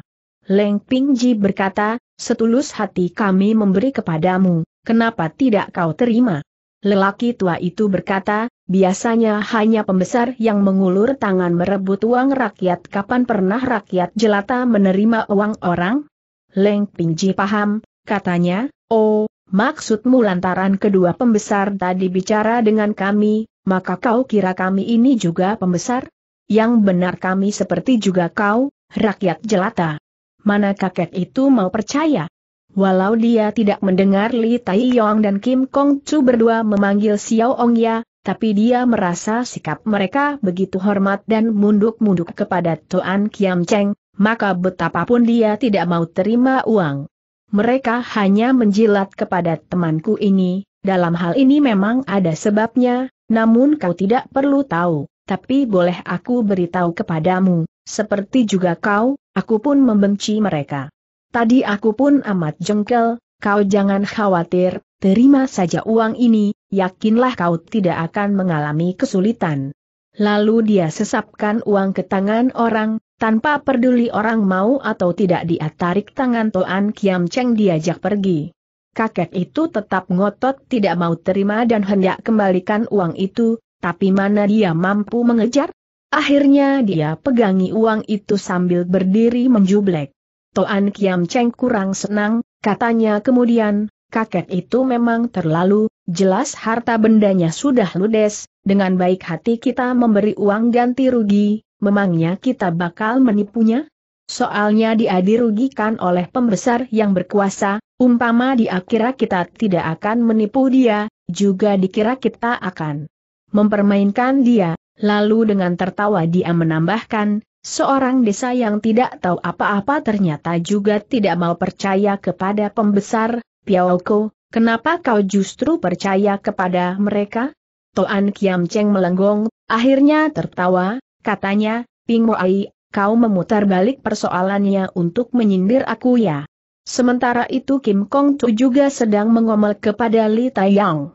Leng Pingji berkata, setulus hati kami memberi kepadamu, kenapa tidak kau terima? Lelaki tua itu berkata, biasanya hanya pembesar yang mengulur tangan merebut uang rakyat kapan pernah rakyat jelata menerima uang orang? Leng Pingji paham, katanya, oh, Maksudmu lantaran kedua pembesar tadi bicara dengan kami, maka kau kira kami ini juga pembesar? Yang benar kami seperti juga kau, rakyat jelata. Mana kakek itu mau percaya? Walau dia tidak mendengar Li Tai Yong dan Kim Kong Chu berdua memanggil Xiao Ong Ya, tapi dia merasa sikap mereka begitu hormat dan munduk-munduk kepada Toan Kiam Cheng, maka betapapun dia tidak mau terima uang mereka hanya menjilat kepada temanku ini, dalam hal ini memang ada sebabnya, namun kau tidak perlu tahu, tapi boleh aku beritahu kepadamu, seperti juga kau, aku pun membenci mereka. Tadi aku pun amat jengkel, kau jangan khawatir, terima saja uang ini, yakinlah kau tidak akan mengalami kesulitan. Lalu dia sesapkan uang ke tangan orang, tanpa peduli orang mau atau tidak dia tarik tangan Toan Kiam Cheng diajak pergi. Kakek itu tetap ngotot tidak mau terima dan hendak kembalikan uang itu, tapi mana dia mampu mengejar? Akhirnya dia pegangi uang itu sambil berdiri menjublek. Toan Kiam Cheng kurang senang, katanya kemudian, kakek itu memang terlalu, jelas harta bendanya sudah ludes, dengan baik hati kita memberi uang ganti rugi, memangnya kita bakal menipunya? Soalnya dia dirugikan oleh pembesar yang berkuasa, umpama dikira kita tidak akan menipu dia, juga dikira kita akan mempermainkan dia, lalu dengan tertawa dia menambahkan, seorang desa yang tidak tahu apa-apa ternyata juga tidak mau percaya kepada pembesar, Piauko, kenapa kau justru percaya kepada mereka? Toan Kiam Cheng melenggong, akhirnya tertawa, Katanya, Ping Ai, kau memutar balik persoalannya untuk menyindir aku ya. Sementara itu Kim Kong Tu juga sedang mengomel kepada Li Taiyang.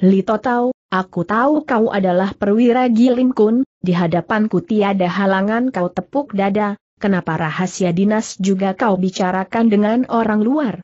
Li To tahu, aku tahu kau adalah perwira Gilim Kun, di hadapanku tiada halangan kau tepuk dada, kenapa rahasia dinas juga kau bicarakan dengan orang luar?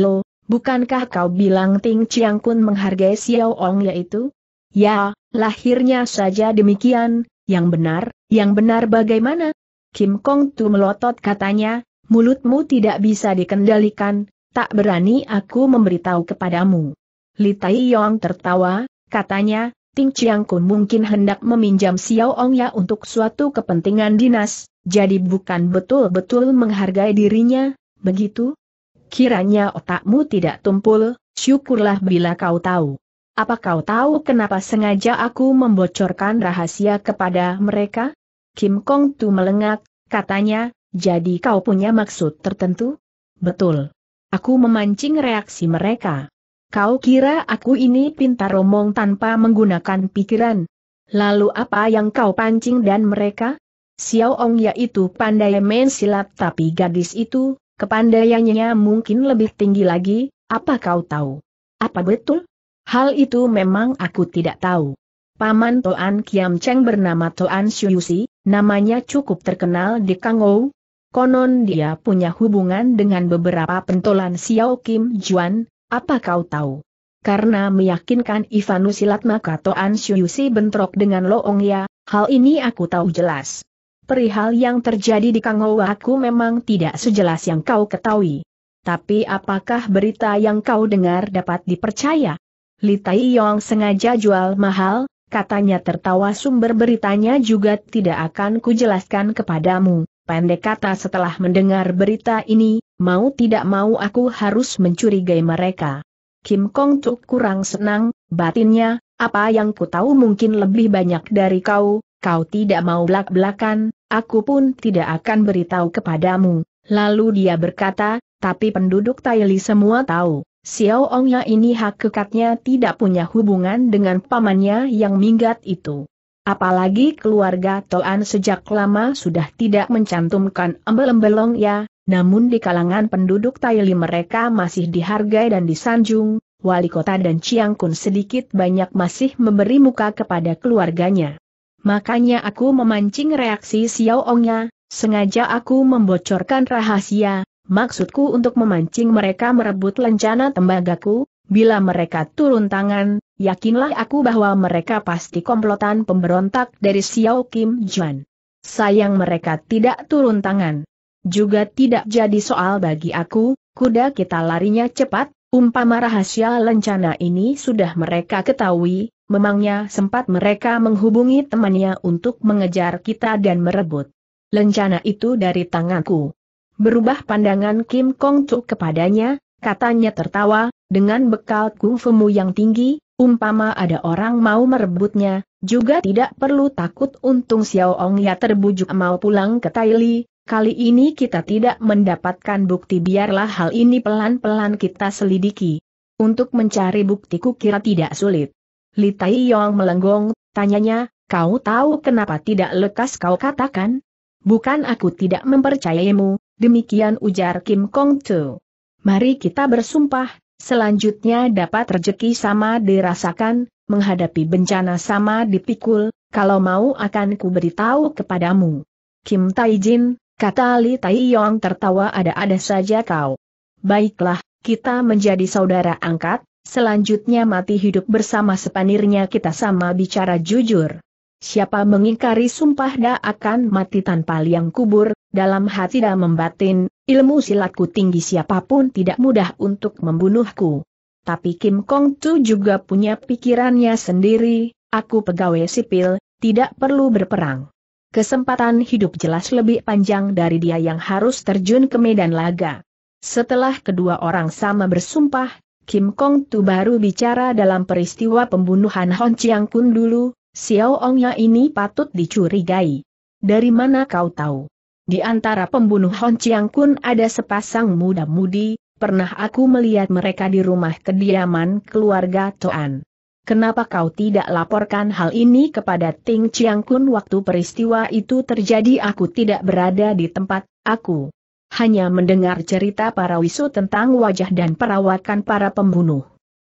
Lo, bukankah kau bilang Ting Chiang Kun menghargai Xiao Ong yaitu? Ya, lahirnya saja demikian, yang benar, yang benar bagaimana? Kim Kong Tu melotot katanya, mulutmu tidak bisa dikendalikan, tak berani aku memberitahu kepadamu. Li Tai Yong tertawa, katanya, Ting Chiang Kun mungkin hendak meminjam Xiao Ong Ya untuk suatu kepentingan dinas, jadi bukan betul-betul menghargai dirinya, begitu? Kiranya otakmu tidak tumpul, syukurlah bila kau tahu. Apa kau tahu kenapa sengaja aku membocorkan rahasia kepada mereka? Kim Kong Tu melengak, katanya, jadi kau punya maksud tertentu? Betul. Aku memancing reaksi mereka. Kau kira aku ini pintar omong tanpa menggunakan pikiran? Lalu apa yang kau pancing dan mereka? Xiao Ong yaitu pandai main silat tapi gadis itu, kepandaiannya mungkin lebih tinggi lagi, apa kau tahu? Apa betul? Hal itu memang aku tidak tahu. Paman Toan Kiam Cheng bernama Toan Shuyusi, namanya cukup terkenal di Kangou. Konon dia punya hubungan dengan beberapa pentolan Xiao Kim Juan, apa kau tahu? Karena meyakinkan Ivanu Silat maka Toan Shuyusi bentrok dengan Loong Ya, hal ini aku tahu jelas. Perihal yang terjadi di Kangou aku memang tidak sejelas yang kau ketahui. Tapi apakah berita yang kau dengar dapat dipercaya? Li Tai Yong sengaja jual mahal, katanya tertawa sumber beritanya juga tidak akan kujelaskan kepadamu. Pendek kata setelah mendengar berita ini, mau tidak mau aku harus mencurigai mereka. Kim Kong Tuk kurang senang, batinnya, apa yang ku tahu mungkin lebih banyak dari kau, kau tidak mau belak-belakan, aku pun tidak akan beritahu kepadamu. Lalu dia berkata, tapi penduduk Taili semua tahu. Xiao Ongnya ini hakikatnya tidak punya hubungan dengan pamannya yang minggat itu. Apalagi keluarga Toan sejak lama sudah tidak mencantumkan embel-embelong ya, namun di kalangan penduduk Taili mereka masih dihargai dan disanjung, wali kota dan Chiang Kun sedikit banyak masih memberi muka kepada keluarganya. Makanya aku memancing reaksi Xiao Ongnya, sengaja aku membocorkan rahasia, Maksudku untuk memancing mereka merebut lencana tembagaku, bila mereka turun tangan, yakinlah aku bahwa mereka pasti komplotan pemberontak dari Xiao Kim Juan. Sayang mereka tidak turun tangan. Juga tidak jadi soal bagi aku, kuda kita larinya cepat, umpama rahasia lencana ini sudah mereka ketahui, memangnya sempat mereka menghubungi temannya untuk mengejar kita dan merebut lencana itu dari tanganku. Berubah pandangan Kim Kong Chu kepadanya, katanya tertawa, dengan bekal kungfumu yang tinggi, umpama ada orang mau merebutnya, juga tidak perlu takut untung Xiao Ong ya terbujuk mau pulang ke Taili, Kali ini kita tidak mendapatkan bukti biarlah hal ini pelan-pelan kita selidiki. Untuk mencari bukti kukira tidak sulit. Li Tai Yong melenggong, tanyanya, kau tahu kenapa tidak lekas kau katakan? Bukan aku tidak mempercayaimu, Demikian ujar Kim Kong tu Mari kita bersumpah, selanjutnya dapat rejeki sama dirasakan, menghadapi bencana sama dipikul, kalau mau akan ku beritahu kepadamu. Kim Taijin, kata Li yong tertawa ada-ada saja kau. Baiklah, kita menjadi saudara angkat, selanjutnya mati hidup bersama sepanirnya kita sama bicara jujur. Siapa mengingkari sumpah dah akan mati tanpa liang kubur, dalam hati dan membatin, ilmu silatku tinggi siapapun tidak mudah untuk membunuhku. Tapi Kim Kong Tu juga punya pikirannya sendiri, aku pegawai sipil, tidak perlu berperang. Kesempatan hidup jelas lebih panjang dari dia yang harus terjun ke medan laga. Setelah kedua orang sama bersumpah, Kim Kong Tu baru bicara dalam peristiwa pembunuhan Hon Chiang Kun dulu, Xiao Ongnya ini patut dicurigai. Dari mana kau tahu? Di antara pembunuh Hon Chiang Kun ada sepasang muda-mudi, pernah aku melihat mereka di rumah kediaman keluarga Toan. Kenapa kau tidak laporkan hal ini kepada Ting Chiang Kun waktu peristiwa itu terjadi aku tidak berada di tempat, aku hanya mendengar cerita para wisu tentang wajah dan perawatan para pembunuh.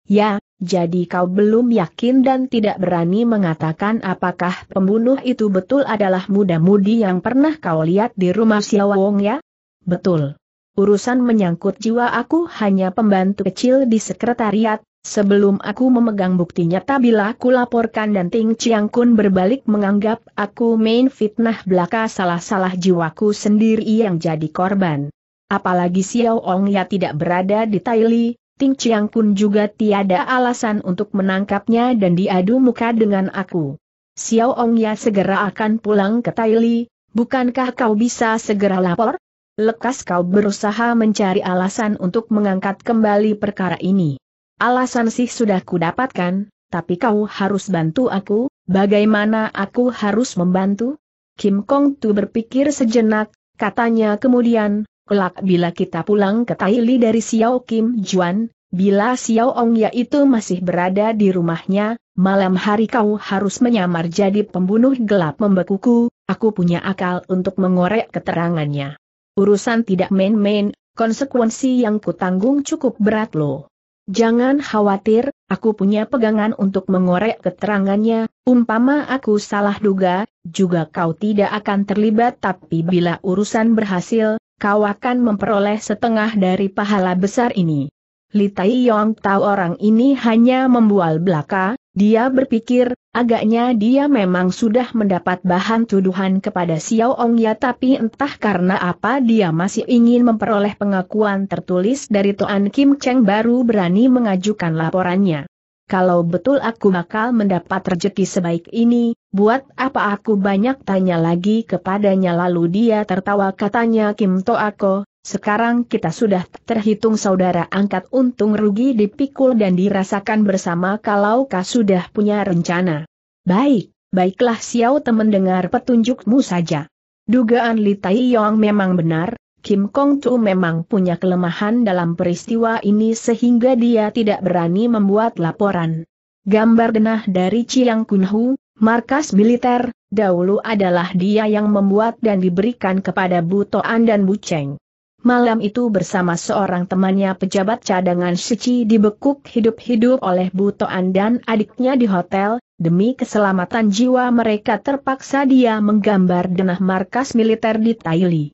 Ya, jadi kau belum yakin dan tidak berani mengatakan apakah pembunuh itu betul adalah muda-mudi yang pernah kau lihat di rumah Siawong ya? Betul. Urusan menyangkut jiwa aku hanya pembantu kecil di sekretariat, sebelum aku memegang buktinya, nyata bila aku laporkan dan Ting Chiang Kun berbalik menganggap aku main fitnah belaka salah-salah jiwaku sendiri yang jadi korban. Apalagi Xiao Ong ya tidak berada di Taili, Ting Chiang Kun juga tiada alasan untuk menangkapnya dan diadu muka dengan aku. Xiao Ong ya segera akan pulang ke Taili, bukankah kau bisa segera lapor? Lekas kau berusaha mencari alasan untuk mengangkat kembali perkara ini. Alasan sih sudah ku dapatkan, tapi kau harus bantu aku, bagaimana aku harus membantu? Kim Kong Tu berpikir sejenak, katanya kemudian, Kelak bila kita pulang ke Taili dari Xiao Kim Juan, bila Xiao Ong yaitu masih berada di rumahnya, malam hari kau harus menyamar jadi pembunuh gelap membekuku, aku punya akal untuk mengorek keterangannya. Urusan tidak main-main, konsekuensi yang kutanggung cukup berat loh. Jangan khawatir, aku punya pegangan untuk mengorek keterangannya, umpama aku salah duga, juga kau tidak akan terlibat tapi bila urusan berhasil, kau akan memperoleh setengah dari pahala besar ini. Li Tai Yong tahu orang ini hanya membual belaka, dia berpikir, agaknya dia memang sudah mendapat bahan tuduhan kepada Xiao Ong Ya tapi entah karena apa dia masih ingin memperoleh pengakuan tertulis dari Tuan Kim Cheng baru berani mengajukan laporannya kalau betul aku bakal mendapat rejeki sebaik ini, buat apa aku banyak tanya lagi kepadanya lalu dia tertawa katanya Kim Toako, sekarang kita sudah terhitung saudara angkat untung rugi dipikul dan dirasakan bersama kalau kau sudah punya rencana. Baik, baiklah Xiao teman dengar petunjukmu saja. Dugaan Li Tai Yong memang benar, Kim Kong Chu memang punya kelemahan dalam peristiwa ini sehingga dia tidak berani membuat laporan. Gambar denah dari Chiang Hu, markas militer, dahulu adalah dia yang membuat dan diberikan kepada Bu Toan dan Bu Cheng. Malam itu bersama seorang temannya pejabat cadangan Suci dibekuk hidup-hidup oleh Bu Toan dan adiknya di hotel, demi keselamatan jiwa mereka terpaksa dia menggambar denah markas militer di Thailand.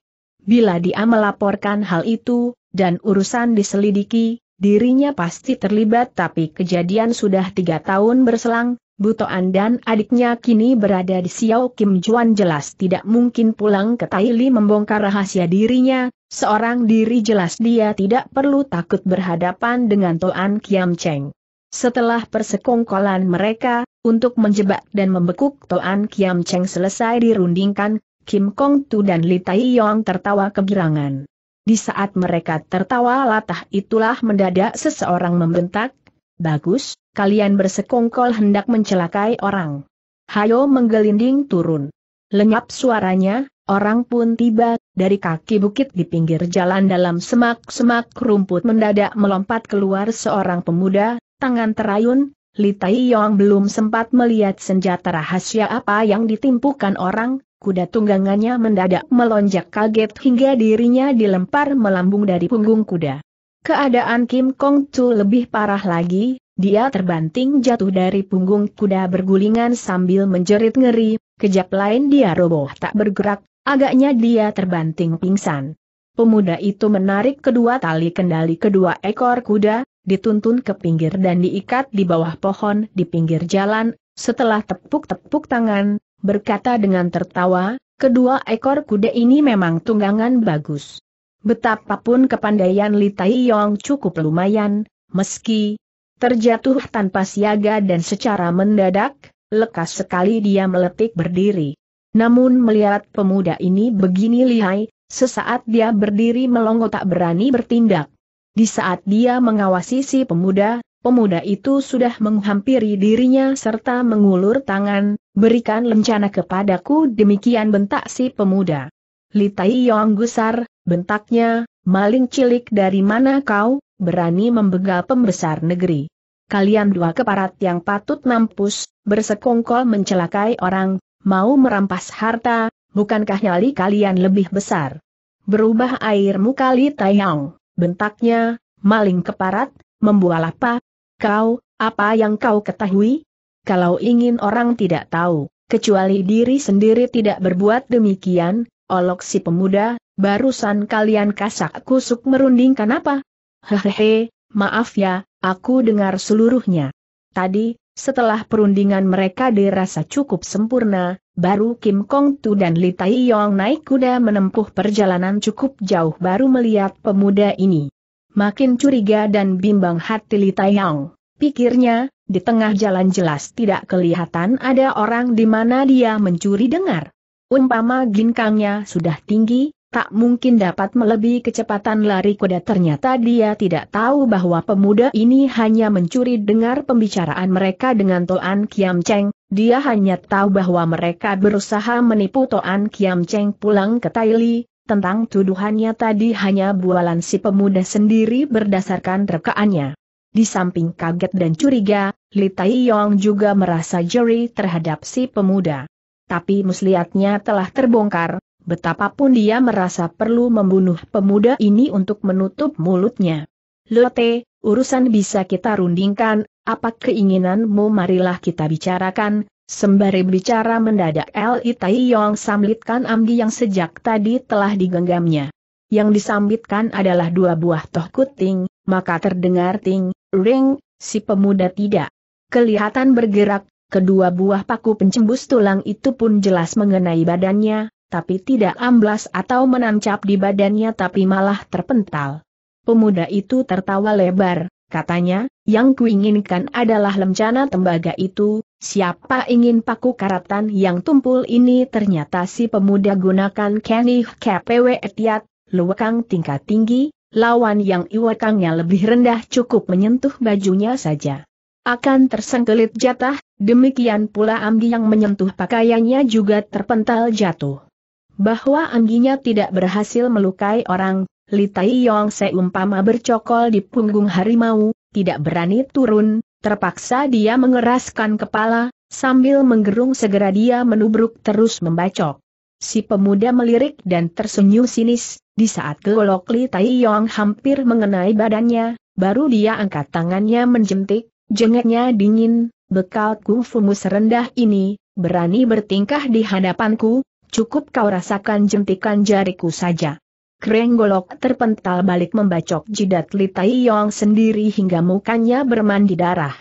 Bila dia melaporkan hal itu, dan urusan diselidiki, dirinya pasti terlibat tapi kejadian sudah tiga tahun berselang, Butoan dan adiknya kini berada di Xiao Kim Juan jelas tidak mungkin pulang ke Taili membongkar rahasia dirinya, seorang diri jelas dia tidak perlu takut berhadapan dengan Toan Kiam Cheng. Setelah persekongkolan mereka, untuk menjebak dan membekuk Toan Kiam Cheng selesai dirundingkan, Kim Kong Tu dan Li Tai Yong tertawa kegirangan. Di saat mereka tertawa latah itulah mendadak seseorang membentak, Bagus, kalian bersekongkol hendak mencelakai orang. Hayo menggelinding turun. Lenyap suaranya, orang pun tiba, dari kaki bukit di pinggir jalan dalam semak-semak rumput mendadak melompat keluar seorang pemuda, tangan terayun, Li Tai Yong belum sempat melihat senjata rahasia apa yang ditimpukan orang, kuda tunggangannya mendadak melonjak kaget hingga dirinya dilempar melambung dari punggung kuda. Keadaan Kim Kong Chu lebih parah lagi, dia terbanting jatuh dari punggung kuda bergulingan sambil menjerit ngeri, kejap lain dia roboh tak bergerak, agaknya dia terbanting pingsan. Pemuda itu menarik kedua tali kendali kedua ekor kuda, dituntun ke pinggir dan diikat di bawah pohon di pinggir jalan, setelah tepuk-tepuk tangan, berkata dengan tertawa, kedua ekor kuda ini memang tunggangan bagus. Betapapun kepandaian Li Taiyong cukup lumayan, meski terjatuh tanpa siaga dan secara mendadak, lekas sekali dia meletik berdiri. Namun melihat pemuda ini begini lihai, sesaat dia berdiri melongo tak berani bertindak. Di saat dia mengawasi si pemuda, pemuda itu sudah menghampiri dirinya serta mengulur tangan, berikan lencana kepadaku demikian bentak si pemuda. Litai Yong Gusar, bentaknya, maling cilik dari mana kau, berani membegal pembesar negeri. Kalian dua keparat yang patut mampus, bersekongkol mencelakai orang, mau merampas harta, bukankah nyali kalian lebih besar? Berubah air muka Litai Yong bentaknya, maling keparat, membual apa? Kau, apa yang kau ketahui? Kalau ingin orang tidak tahu, kecuali diri sendiri tidak berbuat demikian, olok si pemuda, barusan kalian kasak kusuk merunding kenapa? Hehehe, maaf ya, aku dengar seluruhnya. Tadi, setelah perundingan mereka dirasa cukup sempurna, baru Kim Kong Tu dan Li Tai Yong naik kuda menempuh perjalanan cukup jauh baru melihat pemuda ini. Makin curiga dan bimbang hati Li Tai Yong. Pikirnya, di tengah jalan jelas tidak kelihatan ada orang di mana dia mencuri dengar. Umpama ginkangnya sudah tinggi, tak mungkin dapat melebihi kecepatan lari kuda ternyata dia tidak tahu bahwa pemuda ini hanya mencuri dengar pembicaraan mereka dengan Toan Kiam Cheng, dia hanya tahu bahwa mereka berusaha menipu Toan Kiam Cheng pulang ke Taili, tentang tuduhannya tadi hanya bualan si pemuda sendiri berdasarkan rekaannya. Di samping kaget dan curiga, Li Tai Yong juga merasa jeri terhadap si pemuda. Tapi muslihatnya telah terbongkar, betapapun dia merasa perlu membunuh pemuda ini untuk menutup mulutnya. Lote, urusan bisa kita rundingkan, apa keinginanmu marilah kita bicarakan, sembari bicara mendadak Li Yong samlitkan amgi yang sejak tadi telah digenggamnya. Yang disambitkan adalah dua buah toh kuting, maka terdengar ting, ring, si pemuda tidak. Kelihatan bergerak, kedua buah paku pencembus tulang itu pun jelas mengenai badannya, tapi tidak amblas atau menancap di badannya tapi malah terpental. Pemuda itu tertawa lebar, katanya, yang kuinginkan adalah lencana tembaga itu, siapa ingin paku karatan yang tumpul ini ternyata si pemuda gunakan kenih KPW etiat, luwakang tingkat tinggi, lawan yang iwakangnya lebih rendah cukup menyentuh bajunya saja. Akan tersengkelit jatah, demikian pula Amdi yang menyentuh pakaiannya juga terpental jatuh bahwa angginya tidak berhasil melukai orang, Li Tai Yong seumpama bercokol di punggung harimau, tidak berani turun, terpaksa dia mengeraskan kepala, sambil menggerung segera dia menubruk terus membacok. Si pemuda melirik dan tersenyum sinis, di saat golok Li Tai Yong hampir mengenai badannya, baru dia angkat tangannya menjentik, jengeknya dingin, bekal kungfumu serendah ini, berani bertingkah di hadapanku, Cukup kau rasakan jentikan jariku saja. Kreng golok terpental balik membacok jidat Li Tai Yong sendiri hingga mukanya bermandi darah.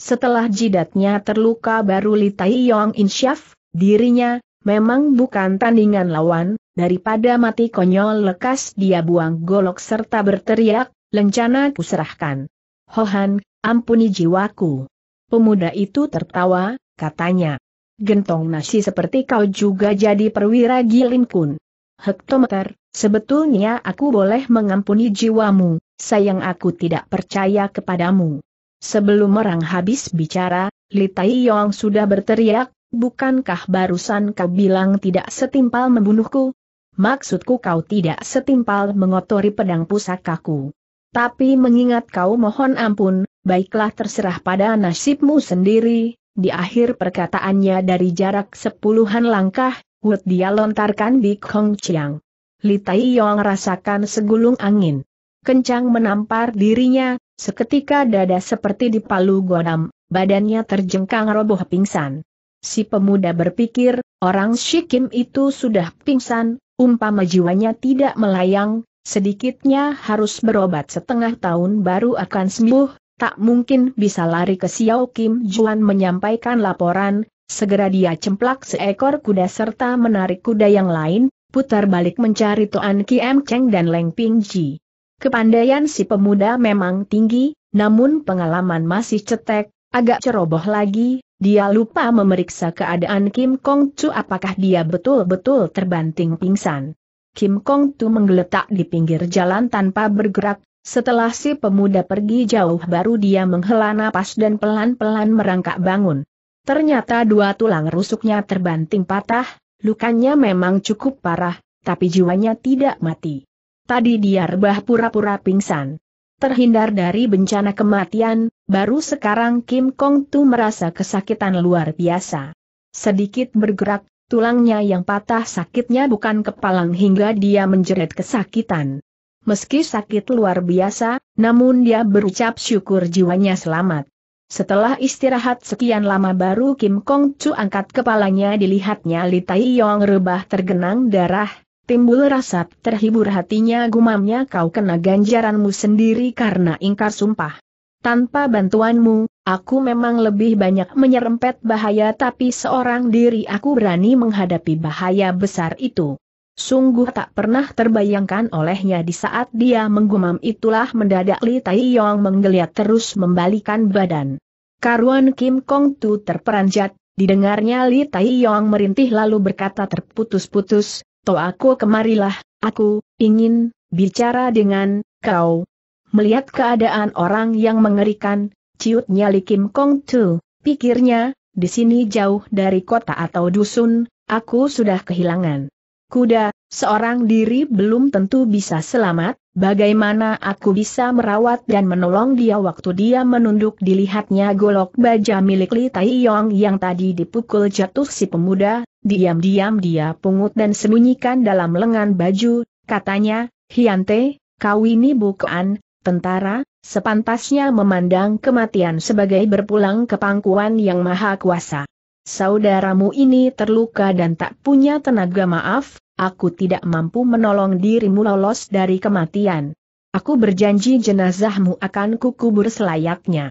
Setelah jidatnya terluka baru Li Tai Yong insyaf, dirinya, memang bukan tandingan lawan, daripada mati konyol lekas dia buang golok serta berteriak, lencana kuserahkan. Hohan, ampuni jiwaku. Pemuda itu tertawa, katanya. Gentong nasi seperti kau juga jadi perwira Gilin Kun. Hektometer, sebetulnya aku boleh mengampuni jiwamu, sayang aku tidak percaya kepadamu. Sebelum orang habis bicara, Li Tai Yong sudah berteriak, bukankah barusan kau bilang tidak setimpal membunuhku? Maksudku kau tidak setimpal mengotori pedang pusakaku. Tapi mengingat kau mohon ampun, baiklah terserah pada nasibmu sendiri, di akhir perkataannya dari jarak sepuluhan langkah, Wut dia lontarkan di Kong Chiang. Li Tai Yong rasakan segulung angin. Kencang menampar dirinya, seketika dada seperti dipalu godam, badannya terjengkang roboh pingsan. Si pemuda berpikir, orang Shikim itu sudah pingsan, umpama jiwanya tidak melayang, sedikitnya harus berobat setengah tahun baru akan sembuh, tak mungkin bisa lari ke Xiao Kim Juan menyampaikan laporan, segera dia cemplak seekor kuda serta menarik kuda yang lain, putar balik mencari Tuan Kim Cheng dan Leng Ping Ji. Kepandaian si pemuda memang tinggi, namun pengalaman masih cetek, agak ceroboh lagi, dia lupa memeriksa keadaan Kim Kong Chu apakah dia betul-betul terbanting pingsan. Kim Kong Tu menggeletak di pinggir jalan tanpa bergerak, setelah si pemuda pergi jauh baru dia menghela napas dan pelan-pelan merangkak bangun. Ternyata dua tulang rusuknya terbanting patah, lukanya memang cukup parah, tapi jiwanya tidak mati. Tadi dia rebah pura-pura pingsan. Terhindar dari bencana kematian, baru sekarang Kim Kong Tu merasa kesakitan luar biasa. Sedikit bergerak, tulangnya yang patah sakitnya bukan kepalang hingga dia menjerit kesakitan. Meski sakit luar biasa, namun dia berucap syukur jiwanya selamat. Setelah istirahat sekian lama baru Kim Kong Chu angkat kepalanya dilihatnya Li Tai Yong rebah tergenang darah, timbul rasa terhibur hatinya gumamnya kau kena ganjaranmu sendiri karena ingkar sumpah. Tanpa bantuanmu, aku memang lebih banyak menyerempet bahaya tapi seorang diri aku berani menghadapi bahaya besar itu. Sungguh tak pernah terbayangkan olehnya di saat dia menggumam itulah mendadak Li Taiyong menggeliat terus membalikan badan. Karuan Kim Kong Tu terperanjat, didengarnya Li Taiyong merintih lalu berkata terputus-putus, To aku kemarilah, aku, ingin, bicara dengan, kau. Melihat keadaan orang yang mengerikan, ciutnya Li Kim Kong Tu, pikirnya, di sini jauh dari kota atau dusun, aku sudah kehilangan Kuda, seorang diri belum tentu bisa selamat, bagaimana aku bisa merawat dan menolong dia waktu dia menunduk dilihatnya golok baja milik Li Yong yang tadi dipukul jatuh si pemuda, diam-diam dia pungut dan sembunyikan dalam lengan baju, katanya, Hiante, kau ini bukan, tentara, sepantasnya memandang kematian sebagai berpulang ke pangkuan yang maha kuasa saudaramu ini terluka dan tak punya tenaga maaf, aku tidak mampu menolong dirimu lolos dari kematian. Aku berjanji jenazahmu akan kukubur selayaknya.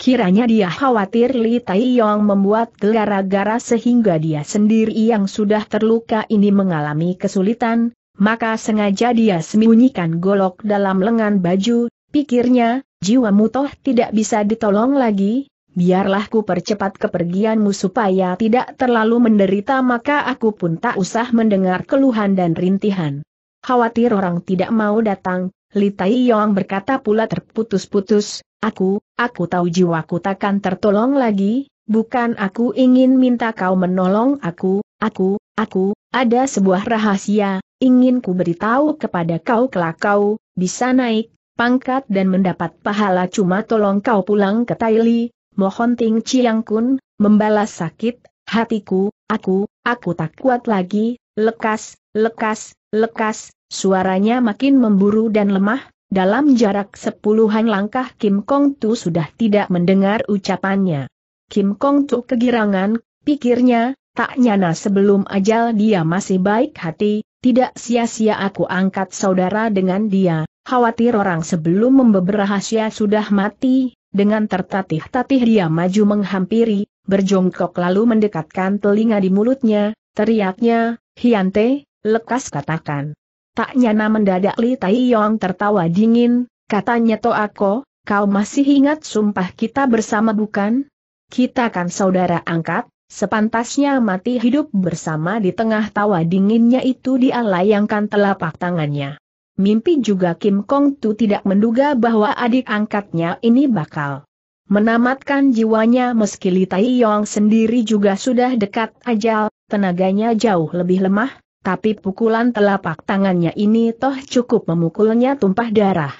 Kiranya dia khawatir Li Yong membuat gara-gara sehingga dia sendiri yang sudah terluka ini mengalami kesulitan, maka sengaja dia sembunyikan golok dalam lengan baju, pikirnya, jiwamu toh tidak bisa ditolong lagi, Biarlah ku percepat kepergianmu supaya tidak terlalu menderita maka aku pun tak usah mendengar keluhan dan rintihan. Khawatir orang tidak mau datang, Li Tai Yong berkata pula terputus-putus, aku, aku tahu jiwaku takkan tertolong lagi, bukan aku ingin minta kau menolong aku, aku, aku, ada sebuah rahasia, ingin ku beritahu kepada kau kelak kau, bisa naik, pangkat dan mendapat pahala cuma tolong kau pulang ke Taili, mohon Ting Chiang Kun, membalas sakit, hatiku, aku, aku tak kuat lagi, lekas, lekas, lekas, suaranya makin memburu dan lemah, dalam jarak sepuluhan langkah Kim Kong Tu sudah tidak mendengar ucapannya. Kim Kong Tu kegirangan, pikirnya, tak nyana sebelum ajal dia masih baik hati, tidak sia-sia aku angkat saudara dengan dia, khawatir orang sebelum membeber rahasia sudah mati, dengan tertatih-tatih dia maju menghampiri, berjongkok lalu mendekatkan telinga di mulutnya, teriaknya, Hiante, lekas katakan. Tak nyana mendadak Li Tai Yong tertawa dingin, katanya Toako, kau masih ingat sumpah kita bersama bukan? Kita kan saudara angkat, sepantasnya mati hidup bersama di tengah tawa dinginnya itu dia telapak tangannya. Mimpi juga Kim Kong Tu tidak menduga bahwa adik angkatnya ini bakal menamatkan jiwanya meski Li Tai Yong sendiri juga sudah dekat ajal, tenaganya jauh lebih lemah, tapi pukulan telapak tangannya ini toh cukup memukulnya tumpah darah.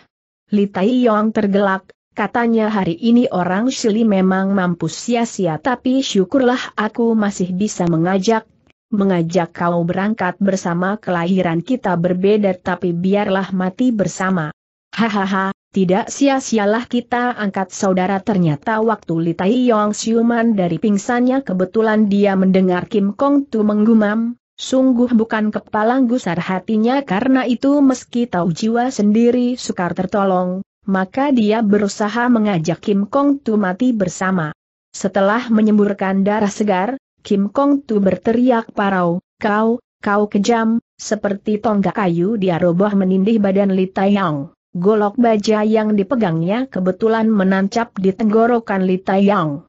Li Tai Yong tergelak, katanya hari ini orang Shili memang mampu sia-sia tapi syukurlah aku masih bisa mengajak mengajak kau berangkat bersama kelahiran kita berbeda tapi biarlah mati bersama. Hahaha, tidak sia-sialah kita angkat saudara ternyata waktu Li Yong siuman dari pingsannya kebetulan dia mendengar Kim Kong Tu menggumam, sungguh bukan kepala gusar hatinya karena itu meski tahu jiwa sendiri sukar tertolong, maka dia berusaha mengajak Kim Kong Tu mati bersama. Setelah menyemburkan darah segar, Kim Kong Tu berteriak parau, kau, kau kejam, seperti tonggak kayu dia roboh menindih badan Li Taiyang. Golok baja yang dipegangnya kebetulan menancap di tenggorokan Li Taiyang.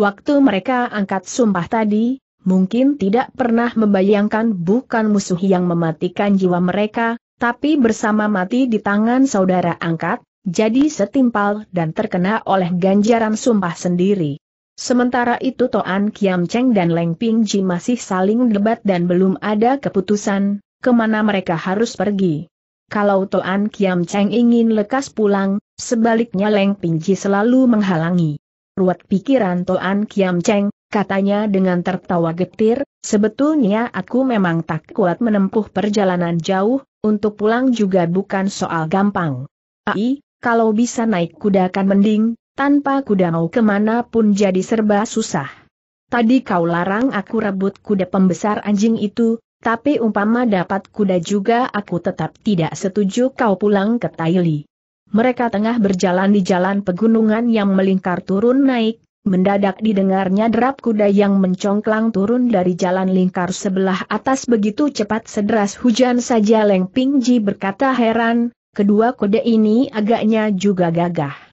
Waktu mereka angkat sumpah tadi, mungkin tidak pernah membayangkan bukan musuh yang mematikan jiwa mereka, tapi bersama mati di tangan saudara angkat, jadi setimpal dan terkena oleh ganjaran sumpah sendiri. Sementara itu Toan Kiam Cheng dan Leng Ping Ji masih saling debat dan belum ada keputusan, kemana mereka harus pergi. Kalau Toan Kiam Cheng ingin lekas pulang, sebaliknya Leng Ping Ji selalu menghalangi. Ruat pikiran Toan Kiam Cheng, katanya dengan tertawa getir, sebetulnya aku memang tak kuat menempuh perjalanan jauh, untuk pulang juga bukan soal gampang. Ai, kalau bisa naik kuda kan mending, tanpa kuda mau kemana pun jadi serba susah. Tadi kau larang aku rebut kuda pembesar anjing itu, tapi umpama dapat kuda juga aku tetap tidak setuju kau pulang ke Taili. Mereka tengah berjalan di jalan pegunungan yang melingkar turun naik, Mendadak didengarnya derap kuda yang mencongklang turun dari jalan lingkar sebelah atas begitu cepat sederas hujan saja Leng Pingji berkata heran, kedua kuda ini agaknya juga gagah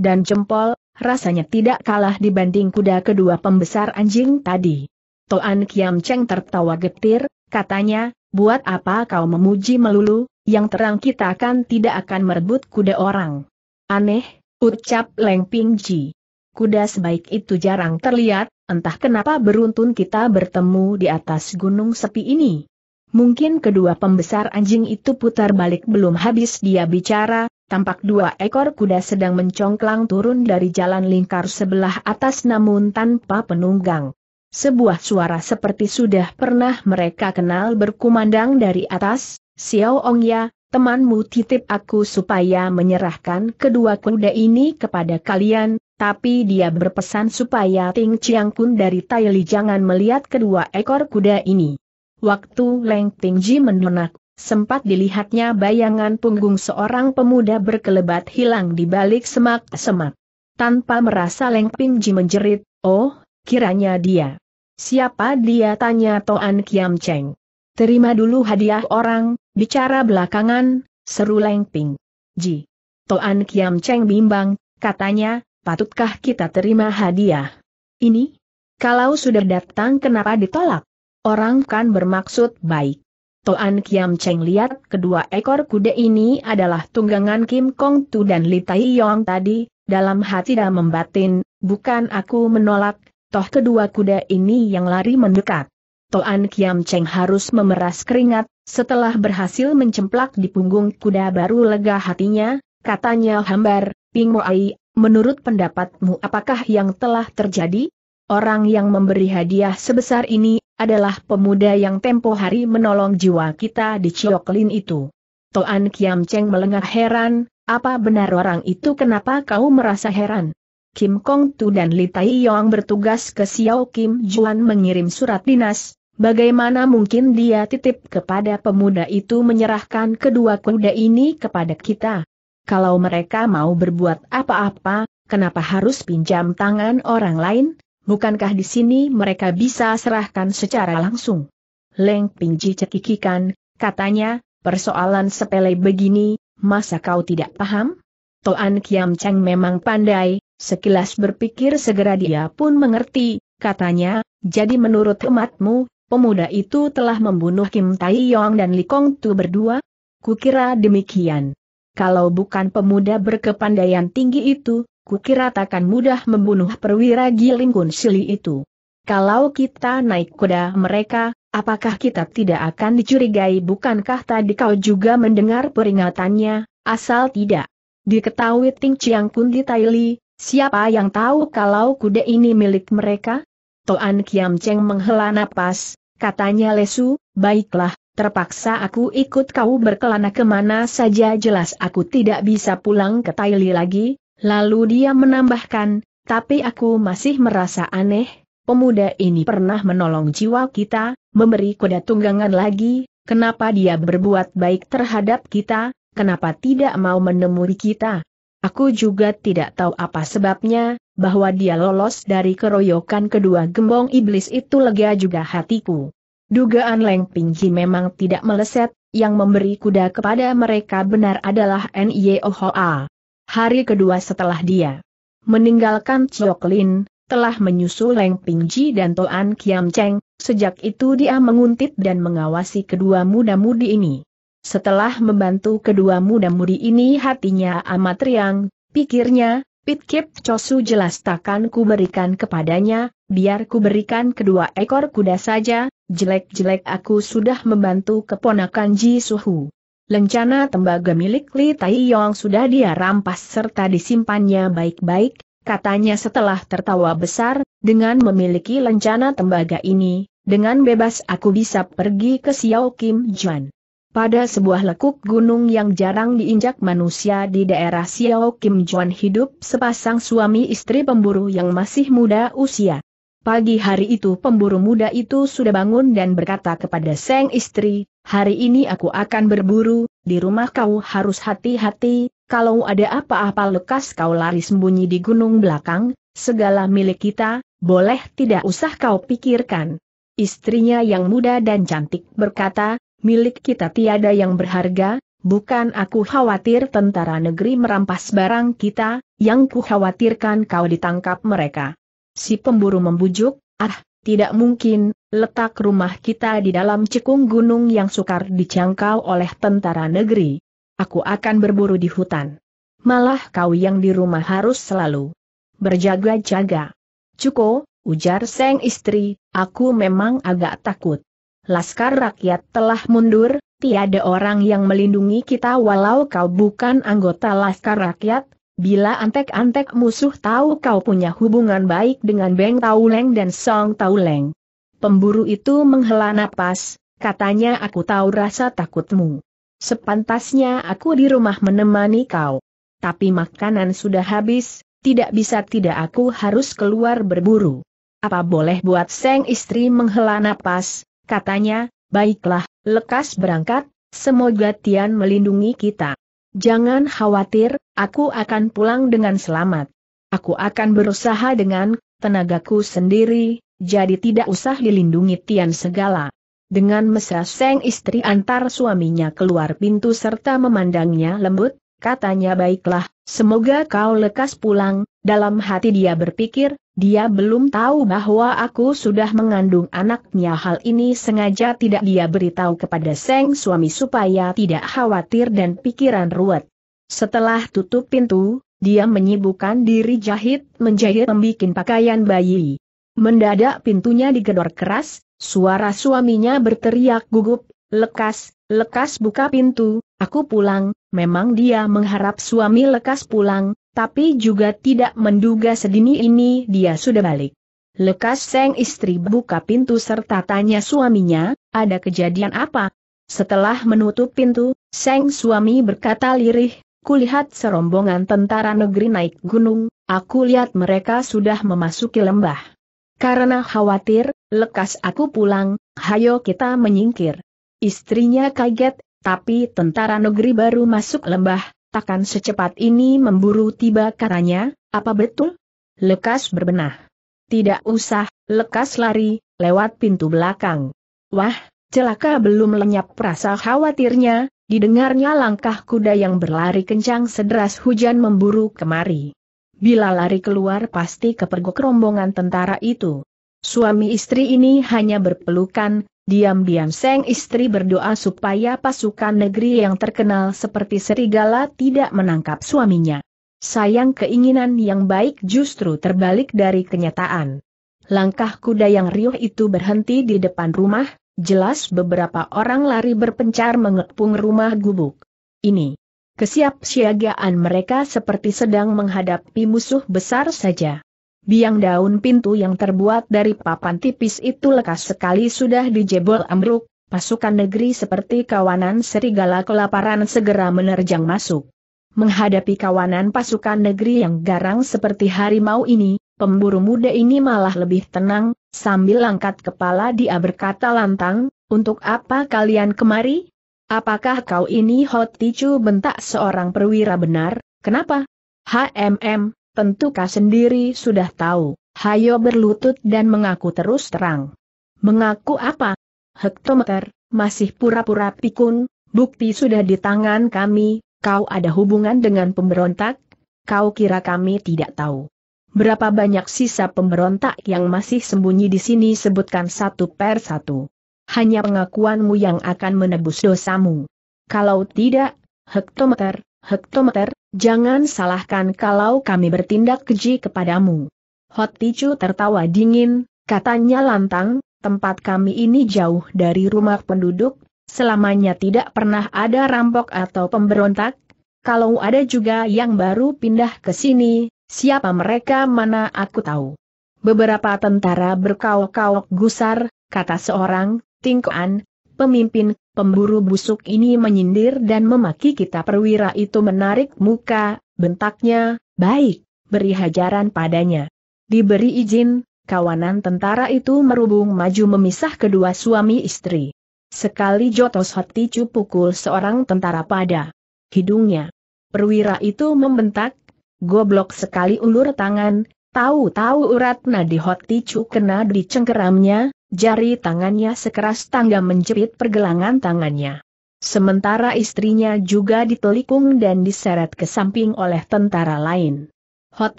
dan jempol, rasanya tidak kalah dibanding kuda kedua pembesar anjing tadi. Toan Kiam Cheng tertawa getir, katanya, buat apa kau memuji melulu, yang terang kita kan tidak akan merebut kuda orang. Aneh, ucap Leng Ping Ji. Kuda sebaik itu jarang terlihat, entah kenapa beruntun kita bertemu di atas gunung sepi ini. Mungkin kedua pembesar anjing itu putar balik belum habis dia bicara, tampak dua ekor kuda sedang mencongklang turun dari jalan lingkar sebelah atas namun tanpa penunggang. Sebuah suara seperti sudah pernah mereka kenal berkumandang dari atas, Xiao Ongya, temanmu titip aku supaya menyerahkan kedua kuda ini kepada kalian, tapi dia berpesan supaya Ting Chiang Kun dari Li jangan melihat kedua ekor kuda ini. Waktu Leng Ting Ji mendonak sempat dilihatnya bayangan punggung seorang pemuda berkelebat hilang di balik semak-semak. Tanpa merasa Lengping Ji menjerit, oh, kiranya dia. Siapa dia tanya Toan Kiam Cheng. Terima dulu hadiah orang, bicara belakangan, seru Lengping. Ji. Toan Kiam Cheng bimbang, katanya, patutkah kita terima hadiah? Ini? Kalau sudah datang kenapa ditolak? Orang kan bermaksud baik. Toan Kiam Cheng lihat kedua ekor kuda ini adalah tunggangan Kim Kong Tu dan Li Tai Yong tadi, dalam hati dan membatin, bukan aku menolak, toh kedua kuda ini yang lari mendekat. Toan Kiam Cheng harus memeras keringat, setelah berhasil mencemplak di punggung kuda baru lega hatinya, katanya hambar, Ping Ai, menurut pendapatmu apakah yang telah terjadi? Orang yang memberi hadiah sebesar ini adalah pemuda yang tempo hari menolong jiwa kita di Cioklin itu. Toan Kiam Cheng melengah heran, apa benar orang itu kenapa kau merasa heran? Kim Kong Tu dan Li Tai Yong bertugas ke Xiao Kim Juan mengirim surat dinas, Bagaimana mungkin dia titip kepada pemuda itu menyerahkan kedua kuda ini kepada kita? Kalau mereka mau berbuat apa-apa, kenapa harus pinjam tangan orang lain? bukankah di sini mereka bisa serahkan secara langsung? Leng Pingji cekikikan, katanya, persoalan sepele begini, masa kau tidak paham? Toan Kiam Cheng memang pandai, sekilas berpikir segera dia pun mengerti, katanya, jadi menurut umatmu, pemuda itu telah membunuh Kim Tai Yong dan Li Kong Tu berdua? Kukira demikian. Kalau bukan pemuda berkepandaian tinggi itu, Kukira takkan mudah membunuh perwira Gilingkun Sili itu. Kalau kita naik kuda mereka, apakah kita tidak akan dicurigai bukankah tadi kau juga mendengar peringatannya, asal tidak. Diketahui Ting Chiang Kun di Taili, siapa yang tahu kalau kuda ini milik mereka? Toan Kiam Cheng menghela napas, katanya lesu, baiklah, terpaksa aku ikut kau berkelana kemana saja jelas aku tidak bisa pulang ke Taili lagi, Lalu dia menambahkan, tapi aku masih merasa aneh, pemuda ini pernah menolong jiwa kita, memberi kuda tunggangan lagi, kenapa dia berbuat baik terhadap kita, kenapa tidak mau menemui kita? Aku juga tidak tahu apa sebabnya, bahwa dia lolos dari keroyokan kedua gembong iblis itu lega juga hatiku. Dugaan Leng Ji memang tidak meleset, yang memberi kuda kepada mereka benar adalah N.Y.O.H.A hari kedua setelah dia meninggalkan Chok Lin, telah menyusul Leng Pingji dan Toan Kiam Cheng, sejak itu dia menguntit dan mengawasi kedua muda-mudi ini. Setelah membantu kedua muda-mudi ini hatinya amat riang, pikirnya, Pit Kip Chosu jelas takkan ku berikan kepadanya, biar kuberikan kedua ekor kuda saja, jelek-jelek aku sudah membantu keponakan Ji Suhu. Lencana tembaga milik Li Taiyong sudah dia rampas serta disimpannya baik-baik, katanya setelah tertawa besar, dengan memiliki lencana tembaga ini, dengan bebas aku bisa pergi ke Xiao Kim Juan. Pada sebuah lekuk gunung yang jarang diinjak manusia di daerah Xiao Kim Juan hidup sepasang suami istri pemburu yang masih muda usia. Pagi hari itu pemburu muda itu sudah bangun dan berkata kepada sang istri, hari ini aku akan berburu, di rumah kau harus hati-hati, kalau ada apa-apa lekas kau lari sembunyi di gunung belakang, segala milik kita, boleh tidak usah kau pikirkan. Istrinya yang muda dan cantik berkata, milik kita tiada yang berharga, bukan aku khawatir tentara negeri merampas barang kita, yang ku khawatirkan kau ditangkap mereka. Si pemburu membujuk, ah, tidak mungkin, letak rumah kita di dalam cekung gunung yang sukar dicangkau oleh tentara negeri. Aku akan berburu di hutan. Malah kau yang di rumah harus selalu berjaga-jaga. Cuko, ujar Seng istri, aku memang agak takut. Laskar rakyat telah mundur, tiada orang yang melindungi kita walau kau bukan anggota laskar rakyat, Bila antek-antek musuh tahu kau punya hubungan baik dengan Beng Tauleng dan Song Tauleng. Pemburu itu menghela napas, katanya aku tahu rasa takutmu. Sepantasnya aku di rumah menemani kau. Tapi makanan sudah habis, tidak bisa tidak aku harus keluar berburu. Apa boleh buat seng istri menghela napas, katanya, baiklah, lekas berangkat, semoga Tian melindungi kita. Jangan khawatir, aku akan pulang dengan selamat. Aku akan berusaha dengan tenagaku sendiri, jadi tidak usah dilindungi Tian segala. Dengan mesra seng istri antar suaminya keluar pintu serta memandangnya lembut, katanya baiklah, Semoga kau lekas pulang, dalam hati dia berpikir, dia belum tahu bahwa aku sudah mengandung anaknya hal ini sengaja tidak dia beritahu kepada Seng suami supaya tidak khawatir dan pikiran ruwet. Setelah tutup pintu, dia menyibukkan diri jahit menjahit membuat pakaian bayi. Mendadak pintunya digedor keras, suara suaminya berteriak gugup, lekas, Lekas buka pintu, aku pulang, memang dia mengharap suami lekas pulang, tapi juga tidak menduga sedini ini dia sudah balik. Lekas seng istri buka pintu serta tanya suaminya, ada kejadian apa? Setelah menutup pintu, seng suami berkata lirih, kulihat serombongan tentara negeri naik gunung, aku lihat mereka sudah memasuki lembah. Karena khawatir, lekas aku pulang, hayo kita menyingkir. Istrinya kaget, tapi tentara negeri baru masuk lembah, takkan secepat ini memburu tiba katanya, apa betul? Lekas berbenah. Tidak usah, lekas lari, lewat pintu belakang. Wah, celaka belum lenyap perasa khawatirnya, didengarnya langkah kuda yang berlari kencang sederas hujan memburu kemari. Bila lari keluar pasti kepergok rombongan tentara itu. Suami istri ini hanya berpelukan, Diam-diam Seng istri berdoa supaya pasukan negeri yang terkenal seperti serigala tidak menangkap suaminya. Sayang keinginan yang baik justru terbalik dari kenyataan. Langkah kuda yang riuh itu berhenti di depan rumah, jelas beberapa orang lari berpencar mengepung rumah gubuk. Ini. Kesiapsiagaan mereka seperti sedang menghadapi musuh besar saja. Biang daun pintu yang terbuat dari papan tipis itu lekas sekali sudah dijebol ambruk, pasukan negeri seperti kawanan serigala kelaparan segera menerjang masuk. Menghadapi kawanan pasukan negeri yang garang seperti harimau ini, pemburu muda ini malah lebih tenang, sambil angkat kepala dia berkata lantang, untuk apa kalian kemari? Apakah kau ini Hot ticu bentak seorang perwira benar, kenapa? HMM, Tentu kau sendiri sudah tahu, hayo berlutut dan mengaku terus terang. Mengaku apa? Hektometer, masih pura-pura pikun, bukti sudah di tangan kami, kau ada hubungan dengan pemberontak, kau kira kami tidak tahu. Berapa banyak sisa pemberontak yang masih sembunyi di sini sebutkan satu per satu. Hanya pengakuanmu yang akan menebus dosamu. Kalau tidak, hektometer, hektometer, Jangan salahkan kalau kami bertindak keji kepadamu. Hot Ticu tertawa dingin, katanya lantang, tempat kami ini jauh dari rumah penduduk, selamanya tidak pernah ada rampok atau pemberontak, kalau ada juga yang baru pindah ke sini, siapa mereka mana aku tahu. Beberapa tentara berkaok-kaok gusar, kata seorang, tingkuan, pemimpin, pemburu busuk ini menyindir dan memaki kita perwira itu menarik muka, bentaknya, baik, beri hajaran padanya. Diberi izin, kawanan tentara itu merubung maju memisah kedua suami istri. Sekali Jotos Hoticu pukul seorang tentara pada hidungnya. Perwira itu membentak, goblok sekali ulur tangan, tahu-tahu urat nadi Hoticu kena di cengkeramnya, Jari tangannya sekeras tangga menjerit pergelangan tangannya. Sementara istrinya juga ditelikung dan diseret ke samping oleh tentara lain. Hot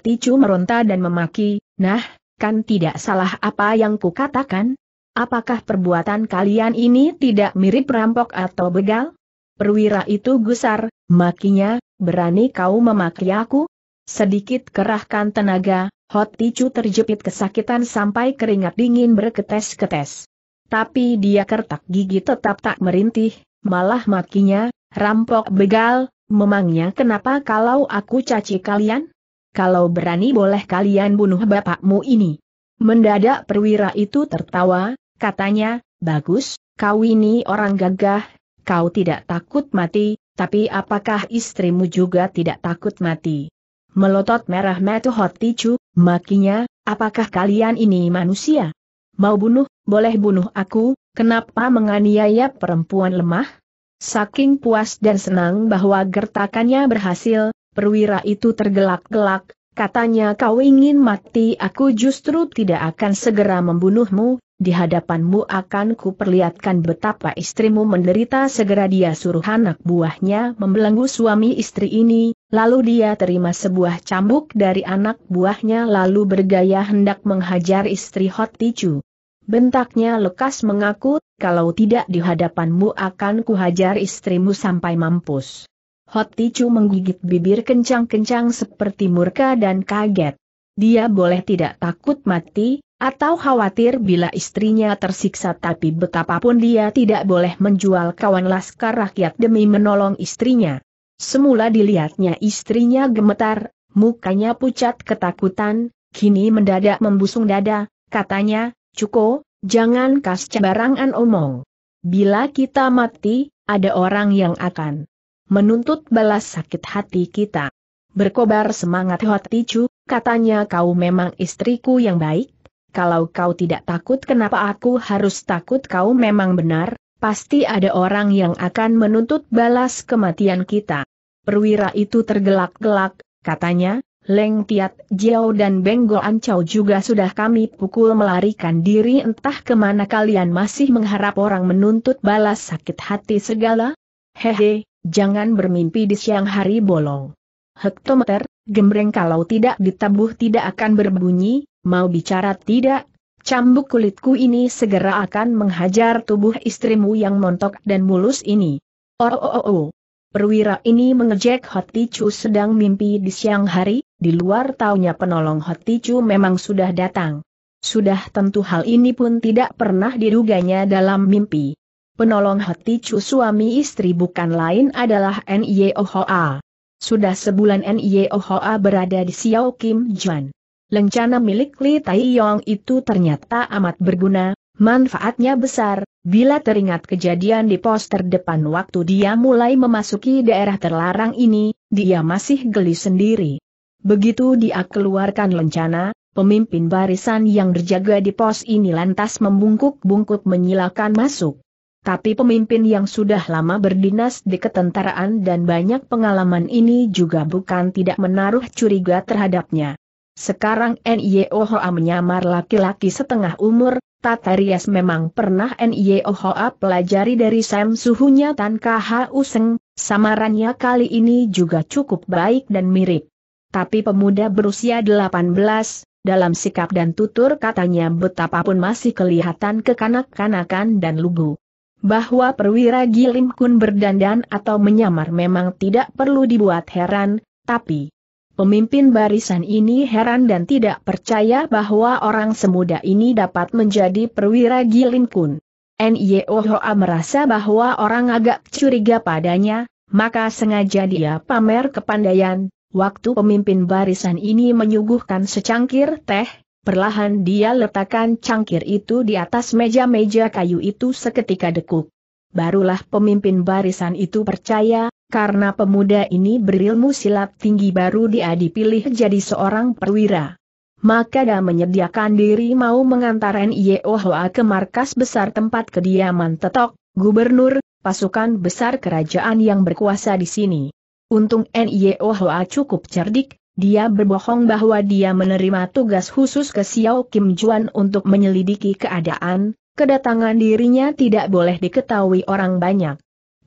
Ticu meronta dan memaki, nah, kan tidak salah apa yang kukatakan? Apakah perbuatan kalian ini tidak mirip rampok atau begal? Perwira itu gusar, makinya, berani kau memaki aku? Sedikit kerahkan tenaga, Hot Ticu terjepit kesakitan sampai keringat dingin berketes-ketes. Tapi dia kertak gigi tetap tak merintih, malah makinya, rampok begal, memangnya kenapa kalau aku caci kalian? Kalau berani boleh kalian bunuh bapakmu ini. Mendadak perwira itu tertawa, katanya, bagus, kau ini orang gagah, kau tidak takut mati, tapi apakah istrimu juga tidak takut mati? Melotot merah metu hot ticu, makinya, apakah kalian ini manusia? Mau bunuh, boleh bunuh aku, kenapa menganiaya perempuan lemah? Saking puas dan senang bahwa gertakannya berhasil, perwira itu tergelak-gelak, katanya kau ingin mati aku justru tidak akan segera membunuhmu, di hadapanmu akan kuperlihatkan betapa istrimu menderita segera dia suruh anak buahnya membelenggu suami istri ini, lalu dia terima sebuah cambuk dari anak buahnya lalu bergaya hendak menghajar istri Hot Ticu. Bentaknya lekas mengaku, kalau tidak di hadapanmu akan kuhajar istrimu sampai mampus. Hot Ticu menggigit bibir kencang-kencang seperti murka dan kaget. Dia boleh tidak takut mati, atau khawatir bila istrinya tersiksa tapi betapapun dia tidak boleh menjual kawan laskar rakyat demi menolong istrinya. Semula dilihatnya istrinya gemetar, mukanya pucat ketakutan, kini mendadak membusung dada, katanya, Cuko, jangan kas cabarangan omong. Bila kita mati, ada orang yang akan menuntut balas sakit hati kita. Berkobar semangat hati cu, katanya kau memang istriku yang baik, kalau kau tidak takut kenapa aku harus takut kau memang benar, pasti ada orang yang akan menuntut balas kematian kita. Perwira itu tergelak-gelak, katanya, Leng Tiat Jiao dan Beng Ancau juga sudah kami pukul melarikan diri entah kemana kalian masih mengharap orang menuntut balas sakit hati segala? Hehe, jangan bermimpi di siang hari bolong. Hektometer, gembreng kalau tidak ditabuh tidak akan berbunyi, mau bicara tidak? Cambuk kulitku ini segera akan menghajar tubuh istrimu yang montok dan mulus ini. Oh, oh, oh, oh. Perwira ini mengejek Hotichu sedang mimpi di siang hari, di luar taunya penolong Hotichu memang sudah datang. Sudah tentu hal ini pun tidak pernah diduganya dalam mimpi. Penolong Hotichu suami istri bukan lain adalah N.Y.O.H.A. E sudah sebulan N.Y.O.H.A. E berada di Xiao Kim Juan. Lencana milik Li Yong itu ternyata amat berguna, manfaatnya besar, bila teringat kejadian di pos terdepan waktu dia mulai memasuki daerah terlarang ini, dia masih geli sendiri. Begitu dia keluarkan lencana, pemimpin barisan yang berjaga di pos ini lantas membungkuk-bungkuk menyilakan masuk. Tapi pemimpin yang sudah lama berdinas di ketentaraan dan banyak pengalaman ini juga bukan tidak menaruh curiga terhadapnya. Sekarang NIOHA menyamar laki-laki setengah umur, Tatarias memang pernah NIOHA pelajari dari Sam suhunya Tan Kha Useng, samarannya kali ini juga cukup baik dan mirip. Tapi pemuda berusia 18, dalam sikap dan tutur katanya betapapun masih kelihatan kekanak-kanakan dan lugu. Bahwa perwira Gilim Kun berdandan atau menyamar memang tidak perlu dibuat heran, tapi Pemimpin barisan ini heran dan tidak percaya bahwa orang semuda ini dapat menjadi perwira Gilin Kun. N.Y.O. Hoa merasa bahwa orang agak curiga padanya, maka sengaja dia pamer kepandaian. Waktu pemimpin barisan ini menyuguhkan secangkir teh, perlahan dia letakkan cangkir itu di atas meja-meja kayu itu seketika dekuk. Barulah pemimpin barisan itu percaya karena pemuda ini berilmu silat tinggi baru dia dipilih jadi seorang perwira. Maka dia menyediakan diri mau mengantarkan Nyehoa ke markas besar tempat kediaman tetok, gubernur, pasukan besar kerajaan yang berkuasa di sini. Untung Nyehoa cukup cerdik, dia berbohong bahwa dia menerima tugas khusus ke Xiao Kim Juan untuk menyelidiki keadaan, kedatangan dirinya tidak boleh diketahui orang banyak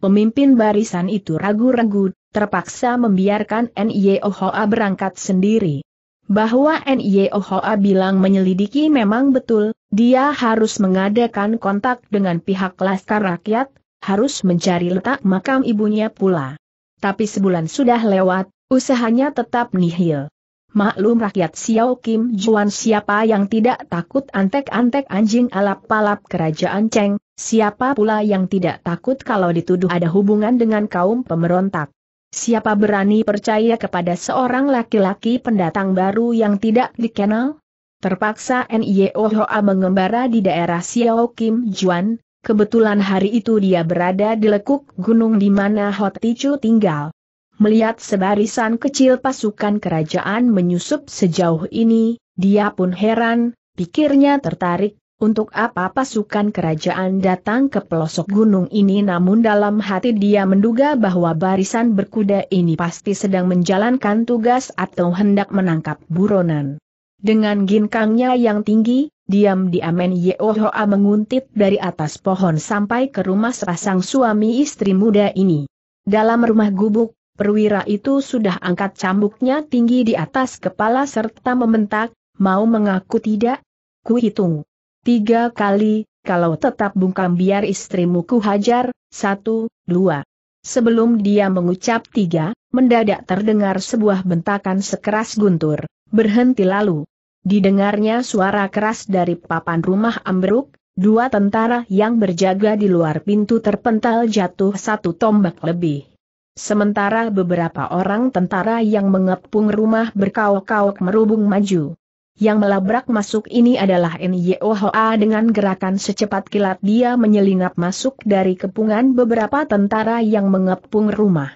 pemimpin barisan itu ragu-ragu, terpaksa membiarkan NYOHA berangkat sendiri. Bahwa NYOHA bilang menyelidiki memang betul, dia harus mengadakan kontak dengan pihak Laskar Rakyat, harus mencari letak makam ibunya pula. Tapi sebulan sudah lewat, usahanya tetap nihil. Maklum rakyat Xiao Kim Juan siapa yang tidak takut antek-antek anjing alap palap kerajaan Cheng, siapa pula yang tidak takut kalau dituduh ada hubungan dengan kaum pemberontak. Siapa berani percaya kepada seorang laki-laki pendatang baru yang tidak dikenal? Terpaksa Nio Hoa mengembara di daerah Xiao Kim Juan, kebetulan hari itu dia berada di lekuk gunung di mana Hot Tichu tinggal. Melihat sebarisan kecil pasukan kerajaan menyusup sejauh ini, dia pun heran, pikirnya tertarik, untuk apa pasukan kerajaan datang ke pelosok gunung ini namun dalam hati dia menduga bahwa barisan berkuda ini pasti sedang menjalankan tugas atau hendak menangkap buronan. Dengan ginkangnya yang tinggi, diam-diam Yeohoa menguntit dari atas pohon sampai ke rumah sepasang suami istri muda ini. Dalam rumah gubuk, perwira itu sudah angkat cambuknya tinggi di atas kepala serta membentak, mau mengaku tidak? Kuhitung. Tiga kali, kalau tetap bungkam biar istrimu hajar. satu, dua. Sebelum dia mengucap tiga, mendadak terdengar sebuah bentakan sekeras guntur, berhenti lalu. Didengarnya suara keras dari papan rumah ambruk, dua tentara yang berjaga di luar pintu terpental jatuh satu tombak lebih. Sementara beberapa orang tentara yang mengepung rumah berkauk-kauk merubung maju. Yang melabrak masuk ini adalah N.Y.O.H.A. dengan gerakan secepat kilat dia menyelinap masuk dari kepungan beberapa tentara yang mengepung rumah.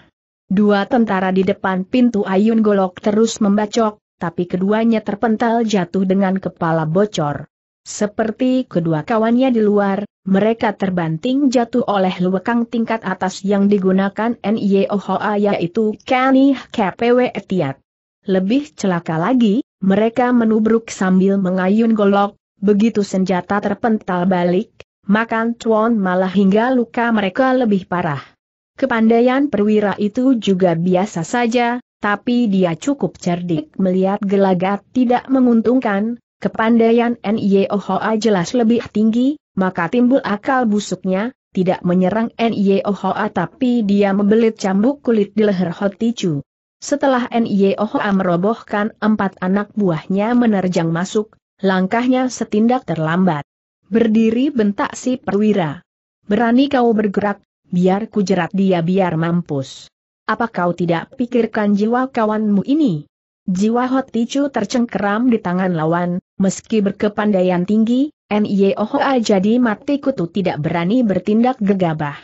Dua tentara di depan pintu Ayun Golok terus membacok, tapi keduanya terpental jatuh dengan kepala bocor. Seperti kedua kawannya di luar, mereka terbanting jatuh oleh lewekang tingkat atas yang digunakan NIOHA yaitu Kani KPW Etiat. Lebih celaka lagi, mereka menubruk sambil mengayun golok, begitu senjata terpental balik, makan cuan malah hingga luka mereka lebih parah. Kepandaian perwira itu juga biasa saja, tapi dia cukup cerdik melihat gelagat tidak menguntungkan, Kepandaian NIO Hoa jelas lebih tinggi, maka timbul akal busuknya, tidak menyerang NIO Hoa tapi dia membelit cambuk kulit di leher Hotichu. Setelah NIO Hoa merobohkan empat anak buahnya menerjang masuk, langkahnya setindak terlambat. Berdiri bentak si perwira. Berani kau bergerak, biar ku jerat dia biar mampus. Apa kau tidak pikirkan jiwa kawanmu ini? Jiwa Hotichu tercengkeram di tangan lawan, Meski berkepandaian tinggi, Niohoa jadi mati kutu tidak berani bertindak gegabah.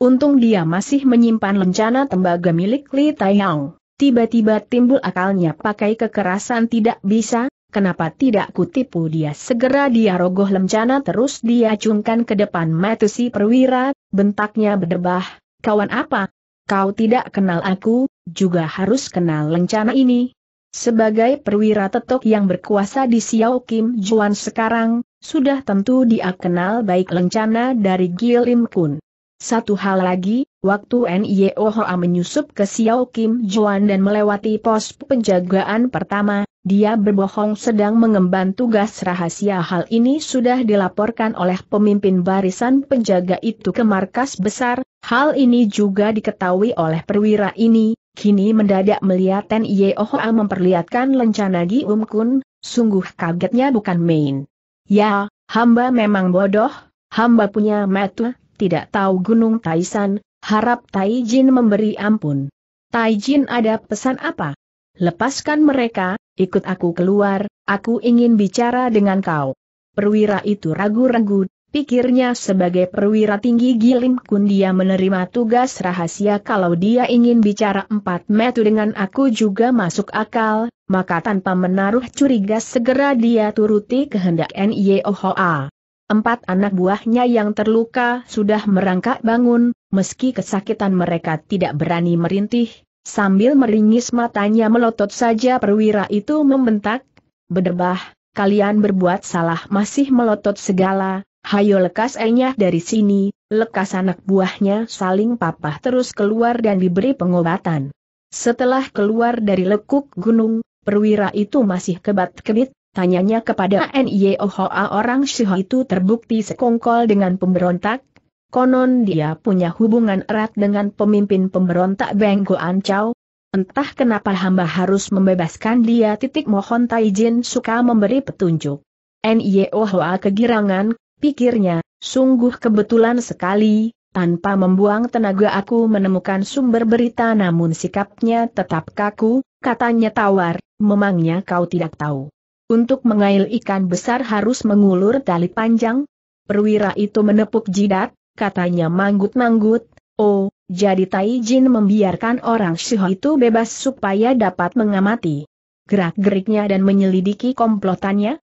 Untung dia masih menyimpan lencana tembaga milik Li Taiyang. Tiba-tiba timbul akalnya pakai kekerasan tidak bisa, kenapa tidak kutipu dia segera dia rogoh lencana terus dia acungkan ke depan mata si perwira, bentaknya berdebah, kawan apa? Kau tidak kenal aku, juga harus kenal lencana ini, sebagai perwira tetok yang berkuasa di Xiao Kim Juan sekarang, sudah tentu dia kenal baik lencana dari Gilim Kun. Satu hal lagi, waktu N.I.O. Hoa menyusup ke Xiao Kim Juan dan melewati pos penjagaan pertama, dia berbohong sedang mengemban tugas rahasia hal ini sudah dilaporkan oleh pemimpin barisan penjaga itu ke markas besar, hal ini juga diketahui oleh perwira ini, Kini mendadak melihat Ten Yeohoa memperlihatkan lencana Gi Um Kun, sungguh kagetnya bukan main. Ya, hamba memang bodoh, hamba punya metu, tidak tahu Gunung Taisan, harap Taijin memberi ampun. Taijin ada pesan apa? Lepaskan mereka, ikut aku keluar, aku ingin bicara dengan kau. Perwira itu ragu-ragu, Pikirnya sebagai perwira tinggi Gilim Kun dia menerima tugas rahasia kalau dia ingin bicara empat metu dengan aku juga masuk akal, maka tanpa menaruh curiga segera dia turuti kehendak NYOHA. Empat anak buahnya yang terluka sudah merangkak bangun, meski kesakitan mereka tidak berani merintih, sambil meringis matanya melotot saja perwira itu membentak, berdebah, kalian berbuat salah masih melotot segala, Hayo lekas enyah dari sini, lekas anak buahnya saling papah terus keluar dan diberi pengobatan. Setelah keluar dari lekuk gunung, perwira itu masih kebat-kebit, tanyanya kepada NIOHA orang Syiho itu terbukti sekongkol dengan pemberontak, konon dia punya hubungan erat dengan pemimpin pemberontak Benggo Ancau, Entah kenapa hamba harus membebaskan dia titik mohon Taijin suka memberi petunjuk. N.I.O.H.A. kegirangan, pikirnya, sungguh kebetulan sekali, tanpa membuang tenaga aku menemukan sumber berita namun sikapnya tetap kaku, katanya tawar, memangnya kau tidak tahu. Untuk mengail ikan besar harus mengulur tali panjang? Perwira itu menepuk jidat, katanya manggut-manggut, oh, jadi Tai Jin membiarkan orang Shiho itu bebas supaya dapat mengamati gerak-geriknya dan menyelidiki komplotannya?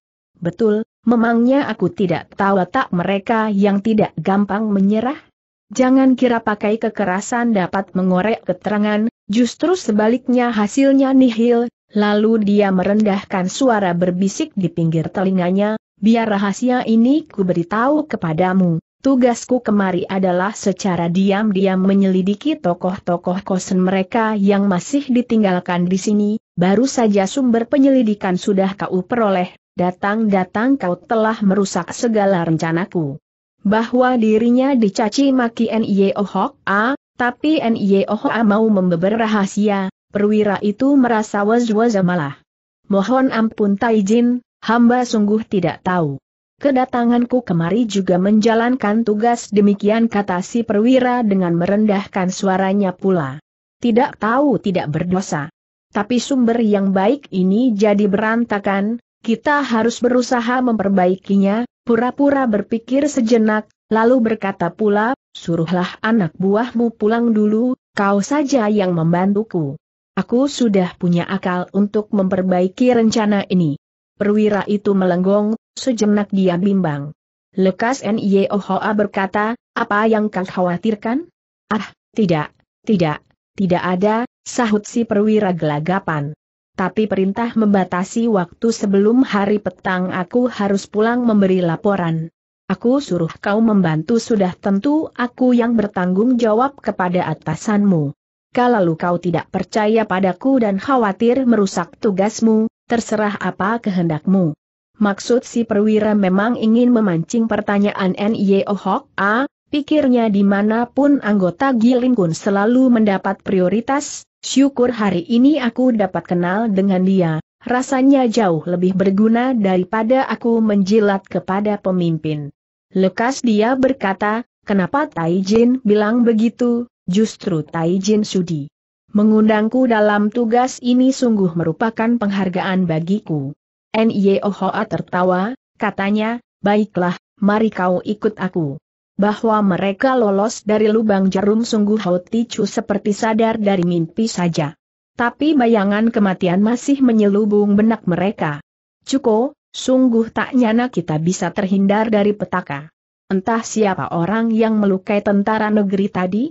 Betul, memangnya aku tidak tahu tak mereka yang tidak gampang menyerah? Jangan kira pakai kekerasan dapat mengorek keterangan, justru sebaliknya hasilnya nihil, lalu dia merendahkan suara berbisik di pinggir telinganya, biar rahasia ini ku beritahu kepadamu. Tugasku kemari adalah secara diam-diam menyelidiki tokoh-tokoh kosen mereka yang masih ditinggalkan di sini, baru saja sumber penyelidikan sudah kau peroleh, datang-datang kau telah merusak segala rencanaku. Bahwa dirinya dicaci maki oh A, tapi oh A mau membeber rahasia, perwira itu merasa was-was malah. Mohon ampun Taijin, hamba sungguh tidak tahu. Kedatanganku kemari juga menjalankan tugas demikian kata si perwira dengan merendahkan suaranya pula. Tidak tahu tidak berdosa. Tapi sumber yang baik ini jadi berantakan, kita harus berusaha memperbaikinya, pura-pura berpikir sejenak, lalu berkata pula, suruhlah anak buahmu pulang dulu, kau saja yang membantuku. Aku sudah punya akal untuk memperbaiki rencana ini. Perwira itu melenggong, sejenak dia bimbang. Lekas N.Y.O.H.A. E berkata, apa yang kau khawatirkan? Ah, tidak, tidak, tidak ada, sahut si perwira gelagapan tapi perintah membatasi waktu sebelum hari petang aku harus pulang memberi laporan. Aku suruh kau membantu sudah tentu aku yang bertanggung jawab kepada atasanmu. Kalau kau tidak percaya padaku dan khawatir merusak tugasmu, terserah apa kehendakmu. Maksud si perwira memang ingin memancing pertanyaan Nyo oh Hok A, pikirnya dimanapun anggota kun selalu mendapat prioritas, Syukur hari ini aku dapat kenal dengan dia, rasanya jauh lebih berguna daripada aku menjilat kepada pemimpin. Lekas dia berkata, kenapa Taijin bilang begitu, justru Taijin sudi. Mengundangku dalam tugas ini sungguh merupakan penghargaan bagiku. Ohoa tertawa, katanya, baiklah, mari kau ikut aku bahwa mereka lolos dari lubang jarum sungguh Hotichu seperti sadar dari mimpi saja. Tapi bayangan kematian masih menyelubung benak mereka. Cuko, sungguh tak nyana kita bisa terhindar dari petaka. Entah siapa orang yang melukai tentara negeri tadi?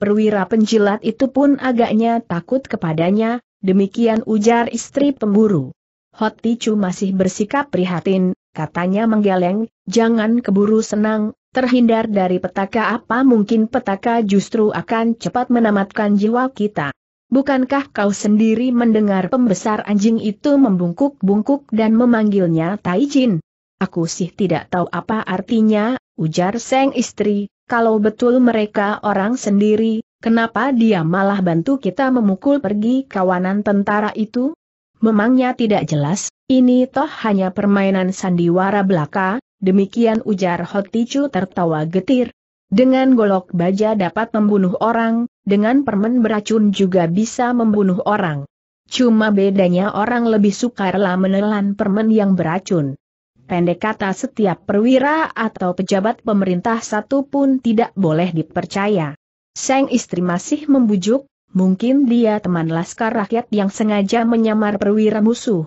Perwira penjilat itu pun agaknya takut kepadanya, demikian ujar istri pemburu. Hotichu masih bersikap prihatin, katanya menggeleng, jangan keburu senang, terhindar dari petaka apa mungkin petaka justru akan cepat menamatkan jiwa kita. Bukankah kau sendiri mendengar pembesar anjing itu membungkuk-bungkuk dan memanggilnya Taijin? Aku sih tidak tahu apa artinya, ujar Seng istri, kalau betul mereka orang sendiri, kenapa dia malah bantu kita memukul pergi kawanan tentara itu? Memangnya tidak jelas, ini toh hanya permainan sandiwara belaka, Demikian ujar Hotichu tertawa getir. Dengan golok baja dapat membunuh orang, dengan permen beracun juga bisa membunuh orang. Cuma bedanya orang lebih suka rela menelan permen yang beracun. Pendek kata setiap perwira atau pejabat pemerintah satu pun tidak boleh dipercaya. Seng istri masih membujuk, mungkin dia teman laskar rakyat yang sengaja menyamar perwira musuh.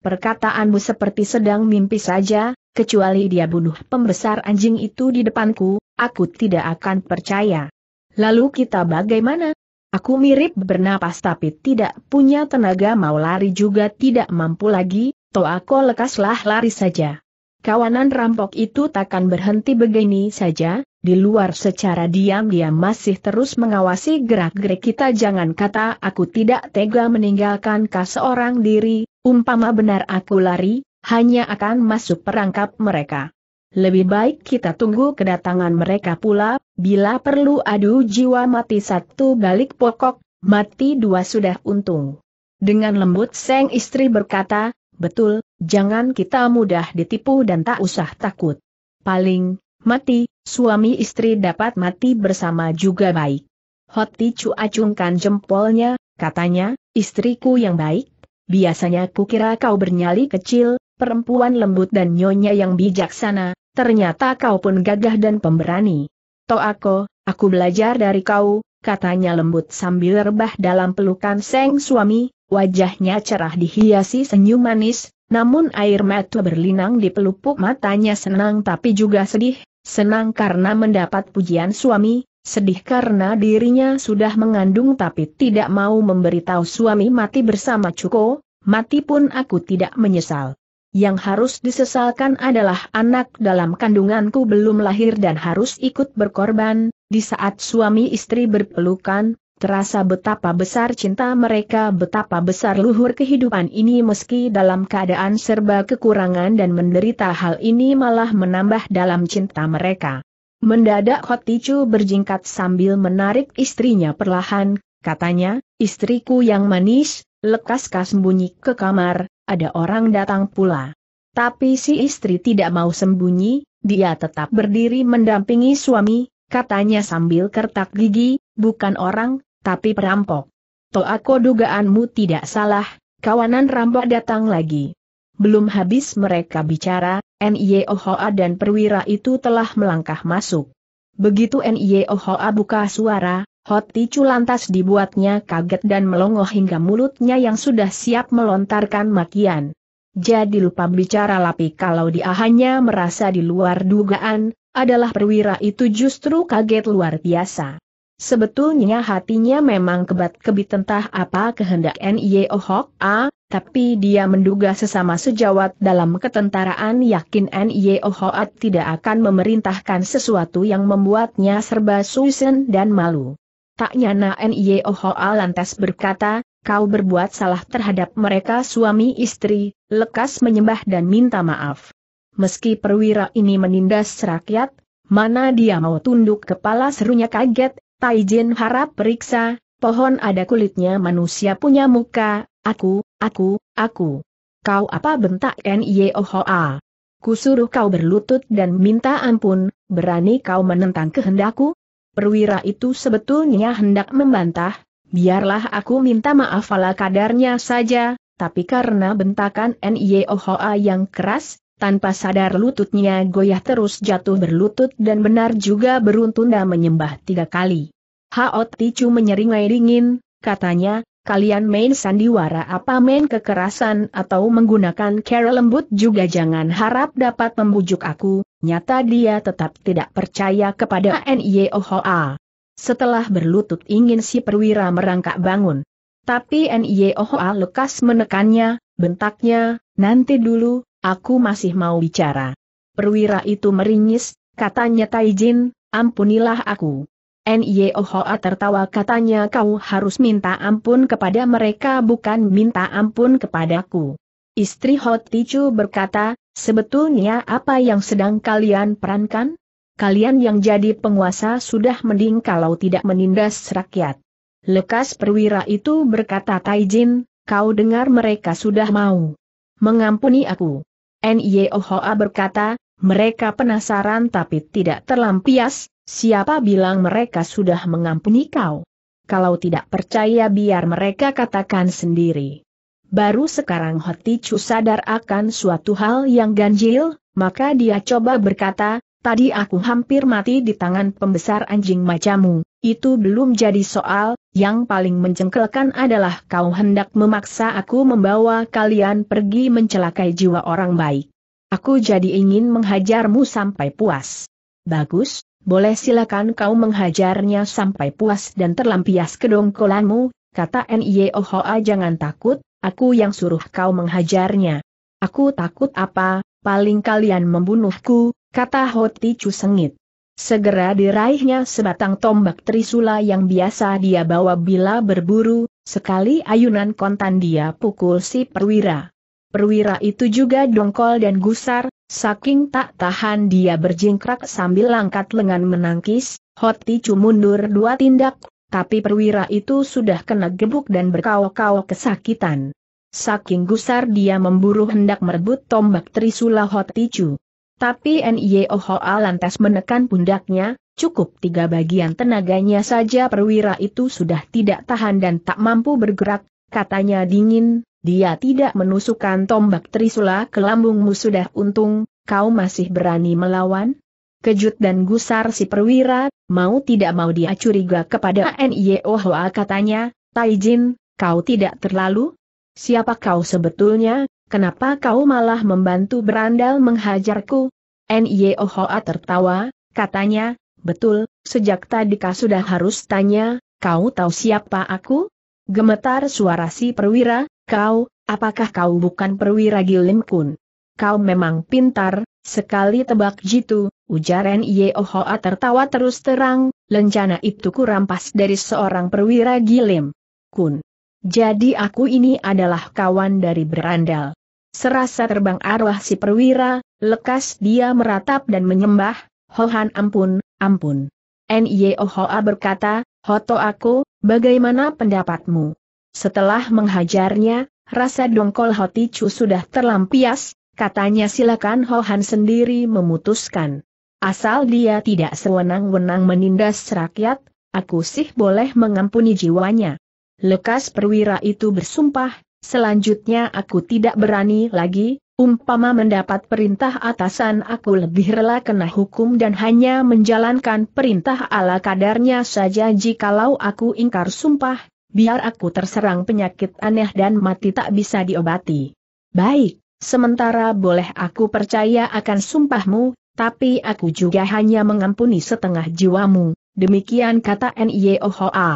Perkataanmu seperti sedang mimpi saja, kecuali dia bunuh pembesar anjing itu di depanku, aku tidak akan percaya. Lalu kita bagaimana? Aku mirip bernapas tapi tidak punya tenaga mau lari juga tidak mampu lagi, toh aku lekaslah lari saja. Kawanan rampok itu takkan berhenti begini saja, di luar secara diam-diam masih terus mengawasi gerak-gerik kita jangan kata aku tidak tega meninggalkan kau seorang diri, umpama benar aku lari, hanya akan masuk perangkap mereka. Lebih baik kita tunggu kedatangan mereka pula, bila perlu adu jiwa mati satu balik pokok, mati dua sudah untung. Dengan lembut seng istri berkata, betul, jangan kita mudah ditipu dan tak usah takut. Paling, mati, suami istri dapat mati bersama juga baik. Hoti cuacungkan acungkan jempolnya, katanya, istriku yang baik, biasanya kukira kau bernyali kecil, perempuan lembut dan nyonya yang bijaksana, ternyata kau pun gagah dan pemberani. Toako, aku belajar dari kau, katanya lembut sambil rebah dalam pelukan seng suami, wajahnya cerah dihiasi senyum manis, namun air mata berlinang di pelupuk matanya senang tapi juga sedih, senang karena mendapat pujian suami, sedih karena dirinya sudah mengandung tapi tidak mau memberitahu suami mati bersama Cuko, mati pun aku tidak menyesal. Yang harus disesalkan adalah anak dalam kandunganku belum lahir dan harus ikut berkorban, di saat suami istri berpelukan, terasa betapa besar cinta mereka betapa besar luhur kehidupan ini meski dalam keadaan serba kekurangan dan menderita hal ini malah menambah dalam cinta mereka. Mendadak Hotichu berjingkat sambil menarik istrinya perlahan, katanya, istriku yang manis, lekas kas bunyi ke kamar, ada orang datang pula. Tapi si istri tidak mau sembunyi, dia tetap berdiri mendampingi suami, katanya sambil kertak gigi, bukan orang, tapi perampok. Toako dugaanmu tidak salah, kawanan rampok datang lagi. Belum habis mereka bicara, N.I.O.H.A. dan perwira itu telah melangkah masuk. Begitu N.I.O.H.A. buka suara, Ticu lantas dibuatnya kaget dan melongo hingga mulutnya yang sudah siap melontarkan makian. Jadi lupa bicara lapi kalau dia hanya merasa di luar dugaan, adalah perwira itu justru kaget luar biasa. Sebetulnya hatinya memang kebat-kebit entah apa kehendak N.I.O. Hok A, tapi dia menduga sesama sejawat dalam ketentaraan yakin N.I.O. Hok A tidak akan memerintahkan sesuatu yang membuatnya serba susen dan malu. Tak nyana Nio Hoa lantas berkata, kau berbuat salah terhadap mereka suami istri, lekas menyembah dan minta maaf. Meski perwira ini menindas rakyat, mana dia mau tunduk kepala serunya kaget, Taijin harap periksa, pohon ada kulitnya manusia punya muka, aku, aku, aku. Kau apa bentak Nio Hoa? Kusuruh kau berlutut dan minta ampun, berani kau menentang kehendakku? perwira itu sebetulnya hendak membantah, biarlah aku minta maaf ala kadarnya saja, tapi karena bentakan NIOHA yang keras, tanpa sadar lututnya goyah terus jatuh berlutut dan benar juga beruntunda menyembah tiga kali. Hao Ticu menyeringai dingin, katanya, kalian main sandiwara apa main kekerasan atau menggunakan cara lembut juga jangan harap dapat membujuk aku, nyata dia tetap tidak percaya kepada NIOHA. Setelah berlutut ingin si perwira merangkak bangun. Tapi NIOHA lekas menekannya, bentaknya, nanti dulu, aku masih mau bicara. Perwira itu meringis, katanya Taijin, ampunilah aku. N.Y.O.H.A. tertawa katanya kau harus minta ampun kepada mereka bukan minta ampun kepadaku. Istri Hot Ticu berkata, sebetulnya apa yang sedang kalian perankan? Kalian yang jadi penguasa sudah mending kalau tidak menindas rakyat. Lekas perwira itu berkata Taijin, kau dengar mereka sudah mau mengampuni aku. N.Y.O.H.A. berkata, mereka penasaran tapi tidak terlampias, Siapa bilang mereka sudah mengampuni kau? Kalau tidak percaya biar mereka katakan sendiri. Baru sekarang Chu sadar akan suatu hal yang ganjil, maka dia coba berkata, tadi aku hampir mati di tangan pembesar anjing macammu. itu belum jadi soal, yang paling mencengkelkan adalah kau hendak memaksa aku membawa kalian pergi mencelakai jiwa orang baik. Aku jadi ingin menghajarmu sampai puas. Bagus, boleh silakan kau menghajarnya sampai puas dan terlampias kedongkolanmu, kata N.I.O.H.A. jangan takut, aku yang suruh kau menghajarnya. Aku takut apa, paling kalian membunuhku, kata Hoti Chu sengit. Segera diraihnya sebatang tombak trisula yang biasa dia bawa bila berburu, sekali ayunan kontan dia pukul si perwira. Perwira itu juga dongkol dan gusar, Saking tak tahan dia berjingkrak sambil langkat lengan menangkis, Chu mundur dua tindak, tapi perwira itu sudah kena gebuk dan berkau-kau kesakitan. Saking gusar dia memburu hendak merebut tombak Trisula Hoti Chu, Tapi N.I.O. E Hoa lantas menekan pundaknya, cukup tiga bagian tenaganya saja perwira itu sudah tidak tahan dan tak mampu bergerak, katanya dingin, dia tidak menusukkan tombak Trisula ke lambungmu sudah untung, kau masih berani melawan? Kejut dan gusar si perwira, mau tidak mau dia curiga kepada N.I.O.H.A. katanya, Taijin, kau tidak terlalu? Siapa kau sebetulnya, kenapa kau malah membantu berandal menghajarku? N.I.O.H.A. tertawa, katanya, betul, sejak tadi kau sudah harus tanya, kau tahu siapa aku? Gemetar suara si perwira, Kau, apakah kau bukan perwira Gilim Kun? Kau memang pintar, sekali tebak jitu, ujar Yeohoa tertawa terus terang, lencana itu kurampas dari seorang perwira Gilim Kun. Jadi aku ini adalah kawan dari berandal. Serasa terbang arwah si perwira, lekas dia meratap dan menyembah, Hohan ampun, ampun. Nyeohoa berkata, Hoto aku, bagaimana pendapatmu? Setelah menghajarnya, rasa dongkol hati Chu sudah terlampias, katanya silakan Ho Han sendiri memutuskan. Asal dia tidak sewenang-wenang menindas rakyat, aku sih boleh mengampuni jiwanya. Lekas perwira itu bersumpah, selanjutnya aku tidak berani lagi, umpama mendapat perintah atasan aku lebih rela kena hukum dan hanya menjalankan perintah ala kadarnya saja jikalau aku ingkar sumpah, biar aku terserang penyakit aneh dan mati tak bisa diobati. Baik, sementara boleh aku percaya akan sumpahmu, tapi aku juga hanya mengampuni setengah jiwamu, demikian kata N.I.O. E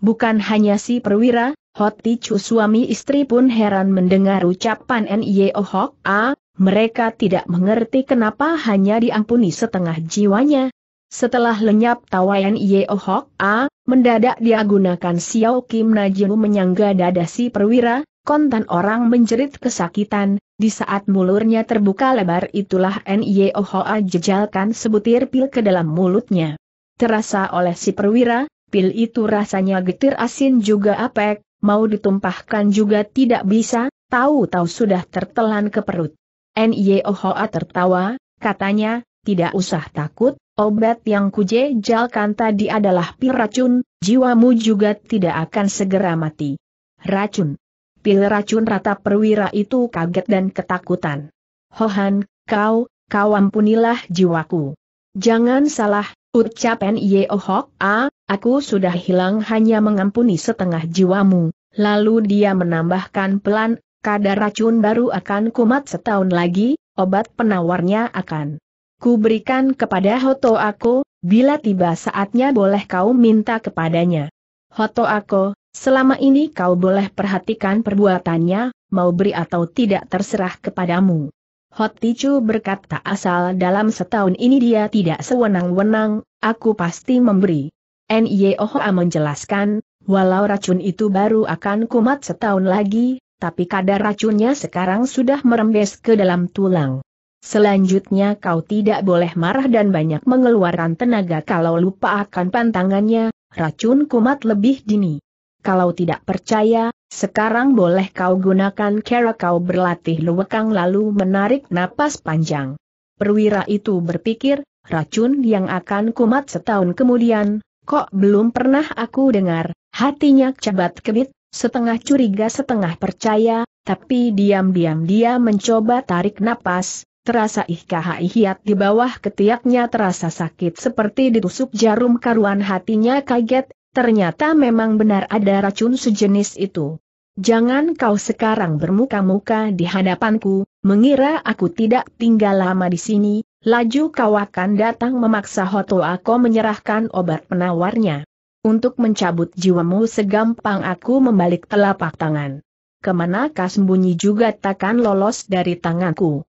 Bukan hanya si perwira, Hoti Chu suami istri pun heran mendengar ucapan N.I.O. E mereka tidak mengerti kenapa hanya diampuni setengah jiwanya. Setelah lenyap tawa N.I.O. E Mendadak dia gunakan Xiao Kim Najiu menyangga dada si perwira, kontan orang menjerit kesakitan, di saat mulurnya terbuka lebar itulah N.Y.O. Hoa jejalkan sebutir pil ke dalam mulutnya. Terasa oleh si perwira, pil itu rasanya getir asin juga apek, mau ditumpahkan juga tidak bisa, tahu-tahu sudah tertelan ke perut. N.Y.O. Hoa tertawa, katanya, tidak usah takut, obat yang kujejalkan tadi adalah pil racun, jiwamu juga tidak akan segera mati. Racun. Pil racun rata perwira itu kaget dan ketakutan. Hohan, kau, kau ampunilah jiwaku. Jangan salah, ucap Yeohok A, aku sudah hilang hanya mengampuni setengah jiwamu. Lalu dia menambahkan pelan, kadar racun baru akan kumat setahun lagi, obat penawarnya akan ku berikan kepada Hoto Ako, bila tiba saatnya boleh kau minta kepadanya. Hoto Ako, selama ini kau boleh perhatikan perbuatannya, mau beri atau tidak terserah kepadamu. Hotichu berkata asal dalam setahun ini dia tidak sewenang-wenang, aku pasti memberi. N.Y.O.H.A. menjelaskan, walau racun itu baru akan kumat setahun lagi, tapi kadar racunnya sekarang sudah merembes ke dalam tulang. Selanjutnya kau tidak boleh marah dan banyak mengeluarkan tenaga kalau lupa akan pantangannya, racun kumat lebih dini. Kalau tidak percaya, sekarang boleh kau gunakan cara kau berlatih luwekang lalu menarik napas panjang. Perwira itu berpikir, racun yang akan kumat setahun kemudian, kok belum pernah aku dengar, hatinya cebat kebit, setengah curiga setengah percaya, tapi diam-diam dia mencoba tarik napas, terasa ihiat di bawah ketiaknya terasa sakit seperti ditusuk jarum karuan hatinya kaget, ternyata memang benar ada racun sejenis itu. Jangan kau sekarang bermuka-muka di hadapanku, mengira aku tidak tinggal lama di sini, laju kau akan datang memaksa Hoto aku menyerahkan obat penawarnya. Untuk mencabut jiwamu segampang aku membalik telapak tangan. Kemanakah sembunyi juga takkan lolos dari tanganku.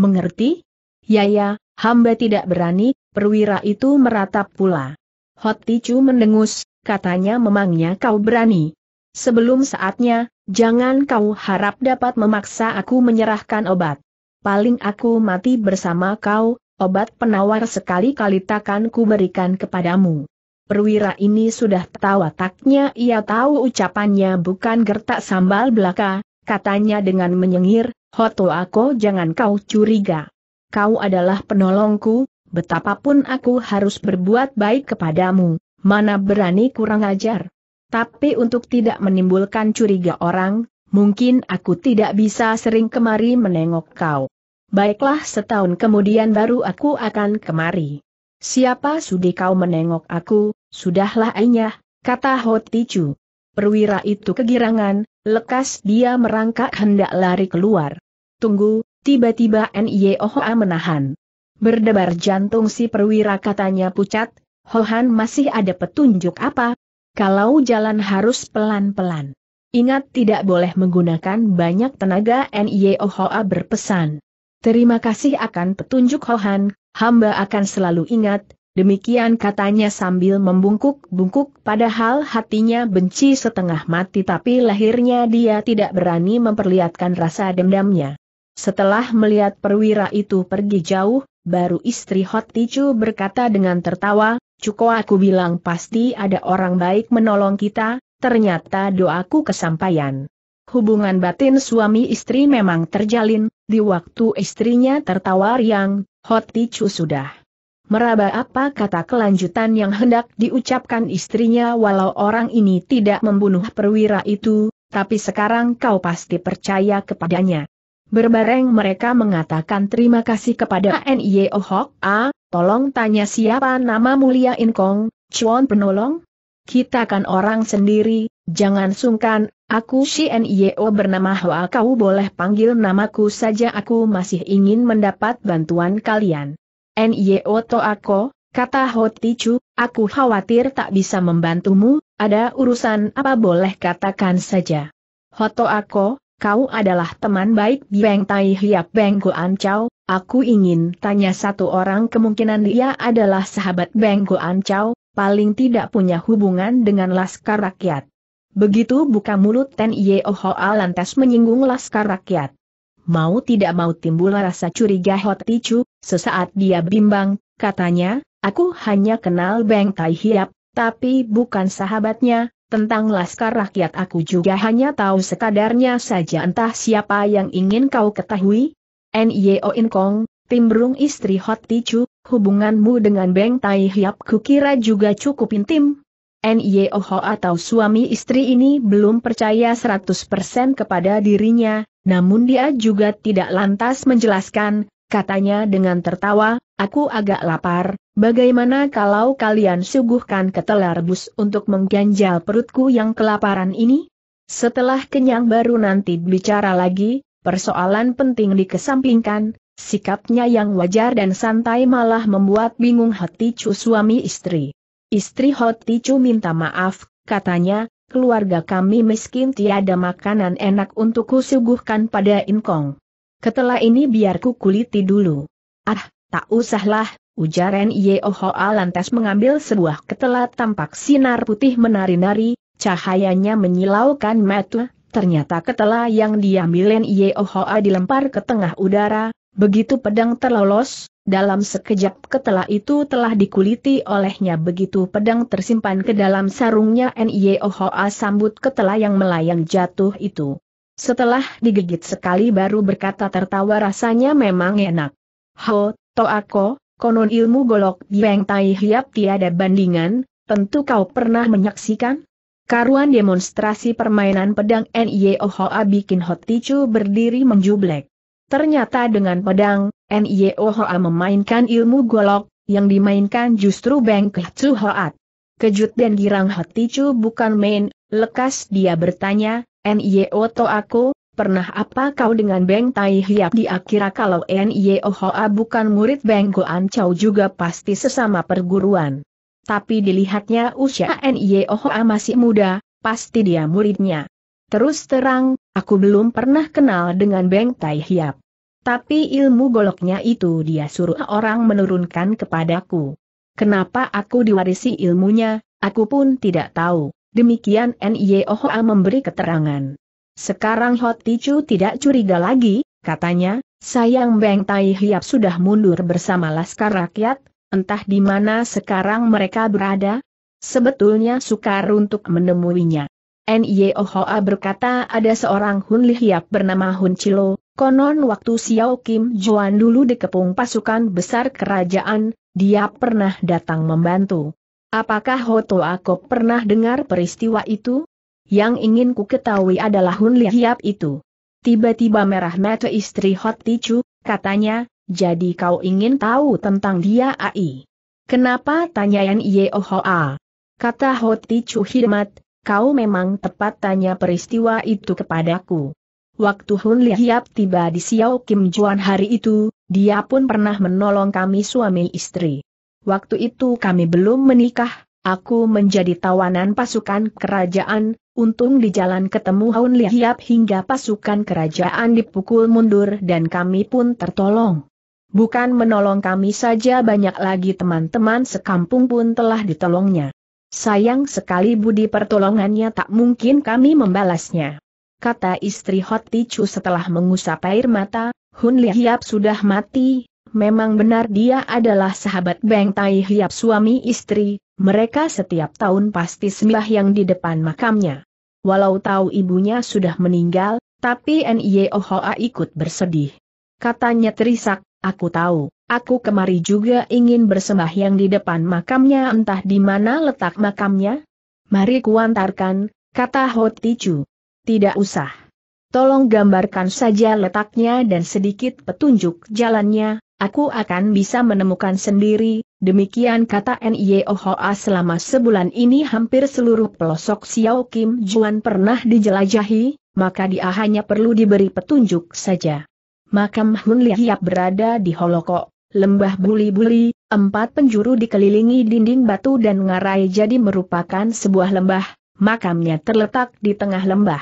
Mengerti? Ya ya, hamba tidak berani, perwira itu meratap pula. Hot Ticu mendengus, katanya memangnya kau berani. Sebelum saatnya, jangan kau harap dapat memaksa aku menyerahkan obat. Paling aku mati bersama kau, obat penawar sekali-kali takkan ku berikan kepadamu. Perwira ini sudah tahu taknya ia tahu ucapannya bukan gertak sambal belaka, katanya dengan menyengir, Hoto aku jangan kau curiga. Kau adalah penolongku, betapapun aku harus berbuat baik kepadamu, mana berani kurang ajar. Tapi untuk tidak menimbulkan curiga orang, mungkin aku tidak bisa sering kemari menengok kau. Baiklah setahun kemudian baru aku akan kemari. Siapa sudi kau menengok aku, sudahlah ayah, kata Hotichu perwira itu kegirangan, lekas dia merangkak hendak lari keluar. Tunggu, tiba-tiba N.Y.O.H.A. Oh menahan. Berdebar jantung si perwira katanya pucat, Hohan masih ada petunjuk apa? Kalau jalan harus pelan-pelan. Ingat tidak boleh menggunakan banyak tenaga N.Y.O.H.A. Oh berpesan. Terima kasih akan petunjuk Hohan, hamba akan selalu ingat, Demikian katanya sambil membungkuk-bungkuk padahal hatinya benci setengah mati tapi lahirnya dia tidak berani memperlihatkan rasa dendamnya. Setelah melihat perwira itu pergi jauh, baru istri Hot Ticu berkata dengan tertawa, Cuko aku bilang pasti ada orang baik menolong kita, ternyata doaku kesampaian. Hubungan batin suami istri memang terjalin, di waktu istrinya tertawa riang, Hot Ticu sudah meraba apa kata kelanjutan yang hendak diucapkan istrinya walau orang ini tidak membunuh perwira itu, tapi sekarang kau pasti percaya kepadanya. Berbareng mereka mengatakan terima kasih kepada NIE Ohok oh A, tolong tanya siapa nama mulia Inkong, Chuan penolong? Kita kan orang sendiri, jangan sungkan, aku si NIO oh bernama Hoa kau boleh panggil namaku saja aku masih ingin mendapat bantuan kalian. NIO to ako, kata Hotichu, aku khawatir tak bisa membantumu, ada urusan apa boleh katakan saja. Hoto aku, kau adalah teman baik Beng Tai Hiap Beng Goan Chow, aku ingin tanya satu orang kemungkinan dia adalah sahabat Beng Goan Chow, paling tidak punya hubungan dengan Laskar Rakyat. Begitu buka mulut Ten Yeo Hoa lantas menyinggung Laskar Rakyat mau tidak mau timbul rasa curiga Hot Ticu, sesaat dia bimbang, katanya, aku hanya kenal Beng Tai Hiap, tapi bukan sahabatnya, tentang laskar rakyat aku juga hanya tahu sekadarnya saja entah siapa yang ingin kau ketahui. N.Y.O. Inkong, timbrung istri Hot Ticu, hubunganmu dengan Beng Tai Hiap kukira juga cukup intim. N.Y.O. atau suami istri ini belum percaya 100% kepada dirinya, namun dia juga tidak lantas menjelaskan, katanya dengan tertawa, aku agak lapar, bagaimana kalau kalian suguhkan ketelar rebus untuk mengganjal perutku yang kelaparan ini? Setelah kenyang baru nanti bicara lagi, persoalan penting dikesampingkan, sikapnya yang wajar dan santai malah membuat bingung hati cu suami istri. Istri Hoti cu minta maaf, katanya, keluarga kami miskin tiada makanan enak untuk kusuguhkan pada Inkong. Ketela ini biar ku kuliti dulu. Ah, tak usahlah, ujar Nye lantas mengambil sebuah ketela tampak sinar putih menari-nari, cahayanya menyilaukan mata, ternyata ketela yang diambil Nye dilempar ke tengah udara, begitu pedang terlolos, dalam sekejap ketelah itu telah dikuliti olehnya begitu pedang tersimpan ke dalam sarungnya N.I.O.H.A. sambut ketelah yang melayang jatuh itu. Setelah digigit sekali baru berkata tertawa rasanya memang enak. Ho, Toako, konon ilmu golok Biang Tai Hiap tiada bandingan, tentu kau pernah menyaksikan? Karuan demonstrasi permainan pedang N.I.O.H.A. bikin Hotichu berdiri menjublek. Ternyata dengan pedang, NIO e Hoa memainkan ilmu golok, yang dimainkan justru Beng Kehcu Hoat. Kejut dan girang hati Chu bukan main, lekas dia bertanya, NIO e to aku, pernah apa kau dengan Beng Tai Hiap di diakira kalau NIO e Hoa bukan murid Beng Goan Chow juga pasti sesama perguruan. Tapi dilihatnya usia NIO Hoa masih muda, pasti dia muridnya. Terus terang, aku belum pernah kenal dengan Beng Tai Hiap. Tapi ilmu goloknya itu dia suruh orang menurunkan kepadaku. Kenapa aku diwarisi ilmunya, aku pun tidak tahu. Demikian N.Y.O.H.A. memberi keterangan. Sekarang Hotichu tidak curiga lagi, katanya, sayang Beng Tai Hiap sudah mundur bersama Laskar Rakyat, entah di mana sekarang mereka berada. Sebetulnya sukar untuk menemuinya. N.Y.O.H.A. berkata ada seorang Hun Lihiap bernama Hun Chilo, Konon waktu Xiao Kim Juan dulu dikepung pasukan besar kerajaan, dia pernah datang membantu. Apakah Hoto Ako pernah dengar peristiwa itu? Yang ingin ku ketahui adalah Hun Lihiap itu. Tiba-tiba merah mata istri Hot Tichu, katanya, jadi kau ingin tahu tentang dia AI. Kenapa tanyaan Ye A? Kata Hot Tichu Hidmat, kau memang tepat tanya peristiwa itu kepadaku. Waktu Hun Lihiap tiba di Xiao Kim Juan hari itu, dia pun pernah menolong kami suami istri. Waktu itu kami belum menikah, aku menjadi tawanan pasukan kerajaan, untung di jalan ketemu Hun Lihiap hingga pasukan kerajaan dipukul mundur dan kami pun tertolong. Bukan menolong kami saja banyak lagi teman-teman sekampung pun telah ditolongnya. Sayang sekali budi pertolongannya tak mungkin kami membalasnya kata istri Hot Tichu setelah mengusap air mata, Hun Li Hiap sudah mati, memang benar dia adalah sahabat Beng Tai Hiap suami istri, mereka setiap tahun pasti sembah yang di depan makamnya. Walau tahu ibunya sudah meninggal, tapi N.I.O. Hoa ikut bersedih. Katanya terisak, aku tahu, aku kemari juga ingin bersembah yang di depan makamnya entah di mana letak makamnya. Mari kuantarkan, kata Hoti Chu. Tidak usah. Tolong gambarkan saja letaknya dan sedikit petunjuk jalannya, aku akan bisa menemukan sendiri, demikian kata N.I.O. Hoa selama sebulan ini hampir seluruh pelosok Xiao Kim Juan pernah dijelajahi, maka dia hanya perlu diberi petunjuk saja. Makam Hun Lihiap berada di Holoko, lembah buli-buli, empat penjuru dikelilingi dinding batu dan ngarai jadi merupakan sebuah lembah, makamnya terletak di tengah lembah.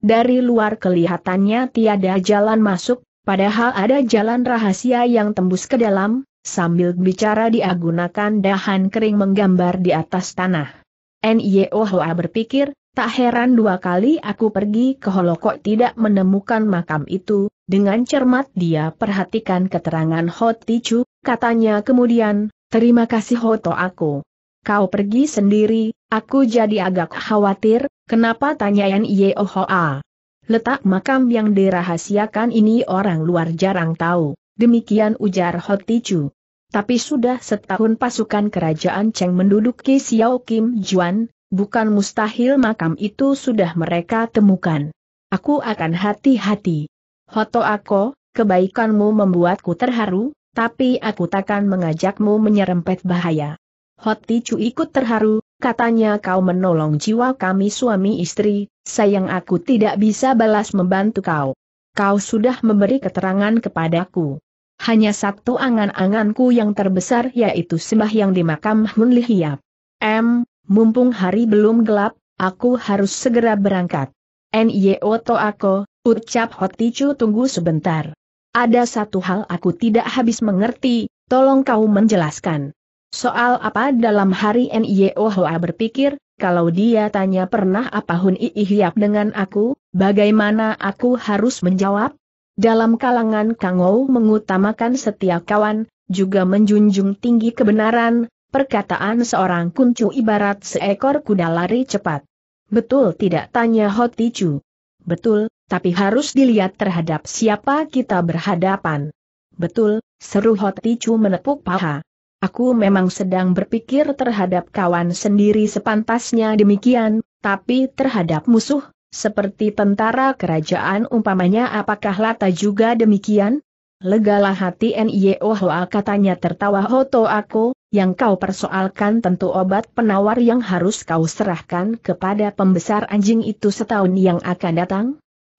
Dari luar kelihatannya tiada jalan masuk, padahal ada jalan rahasia yang tembus ke dalam, sambil bicara diagunakan dahan kering menggambar di atas tanah. N.I.O.H.A. berpikir, tak heran dua kali aku pergi ke Holokok tidak menemukan makam itu, dengan cermat dia perhatikan keterangan Hotichu, katanya kemudian, terima kasih Hoto aku. Kau pergi sendiri, Aku jadi agak khawatir, kenapa tanya Ohoa? Letak makam yang dirahasiakan ini orang luar jarang tahu, demikian ujar Hotichu. Tapi sudah setahun pasukan kerajaan Cheng menduduki Xiao Kim Juan, bukan mustahil makam itu sudah mereka temukan. Aku akan hati-hati. Hoto Ako, kebaikanmu membuatku terharu, tapi aku takkan mengajakmu menyerempet bahaya. Hoti Hotichu ikut terharu, katanya kau menolong jiwa kami suami istri, sayang aku tidak bisa balas membantu kau. Kau sudah memberi keterangan kepadaku. Hanya satu angan-anganku yang terbesar yaitu sembahyang di makam Hun Lihiap. M, mumpung hari belum gelap, aku harus segera berangkat. N.Y.O. to aku, ucap Hotichu tunggu sebentar. Ada satu hal aku tidak habis mengerti, tolong kau menjelaskan. Soal apa dalam hari N.I.O. Hoa berpikir, kalau dia tanya pernah apa Hun Iihyap dengan aku, bagaimana aku harus menjawab? Dalam kalangan Kangou mengutamakan setia kawan, juga menjunjung tinggi kebenaran, perkataan seorang kuncu ibarat seekor kuda lari cepat. Betul tidak tanya Hoti Chu? Betul, tapi harus dilihat terhadap siapa kita berhadapan. Betul, seru Hoti Chu menepuk paha. Aku memang sedang berpikir terhadap kawan sendiri sepantasnya demikian, tapi terhadap musuh, seperti tentara kerajaan umpamanya apakah Lata juga demikian? Legalah hati N.I.O. Hoa katanya tertawa Hoto aku, yang kau persoalkan tentu obat penawar yang harus kau serahkan kepada pembesar anjing itu setahun yang akan datang.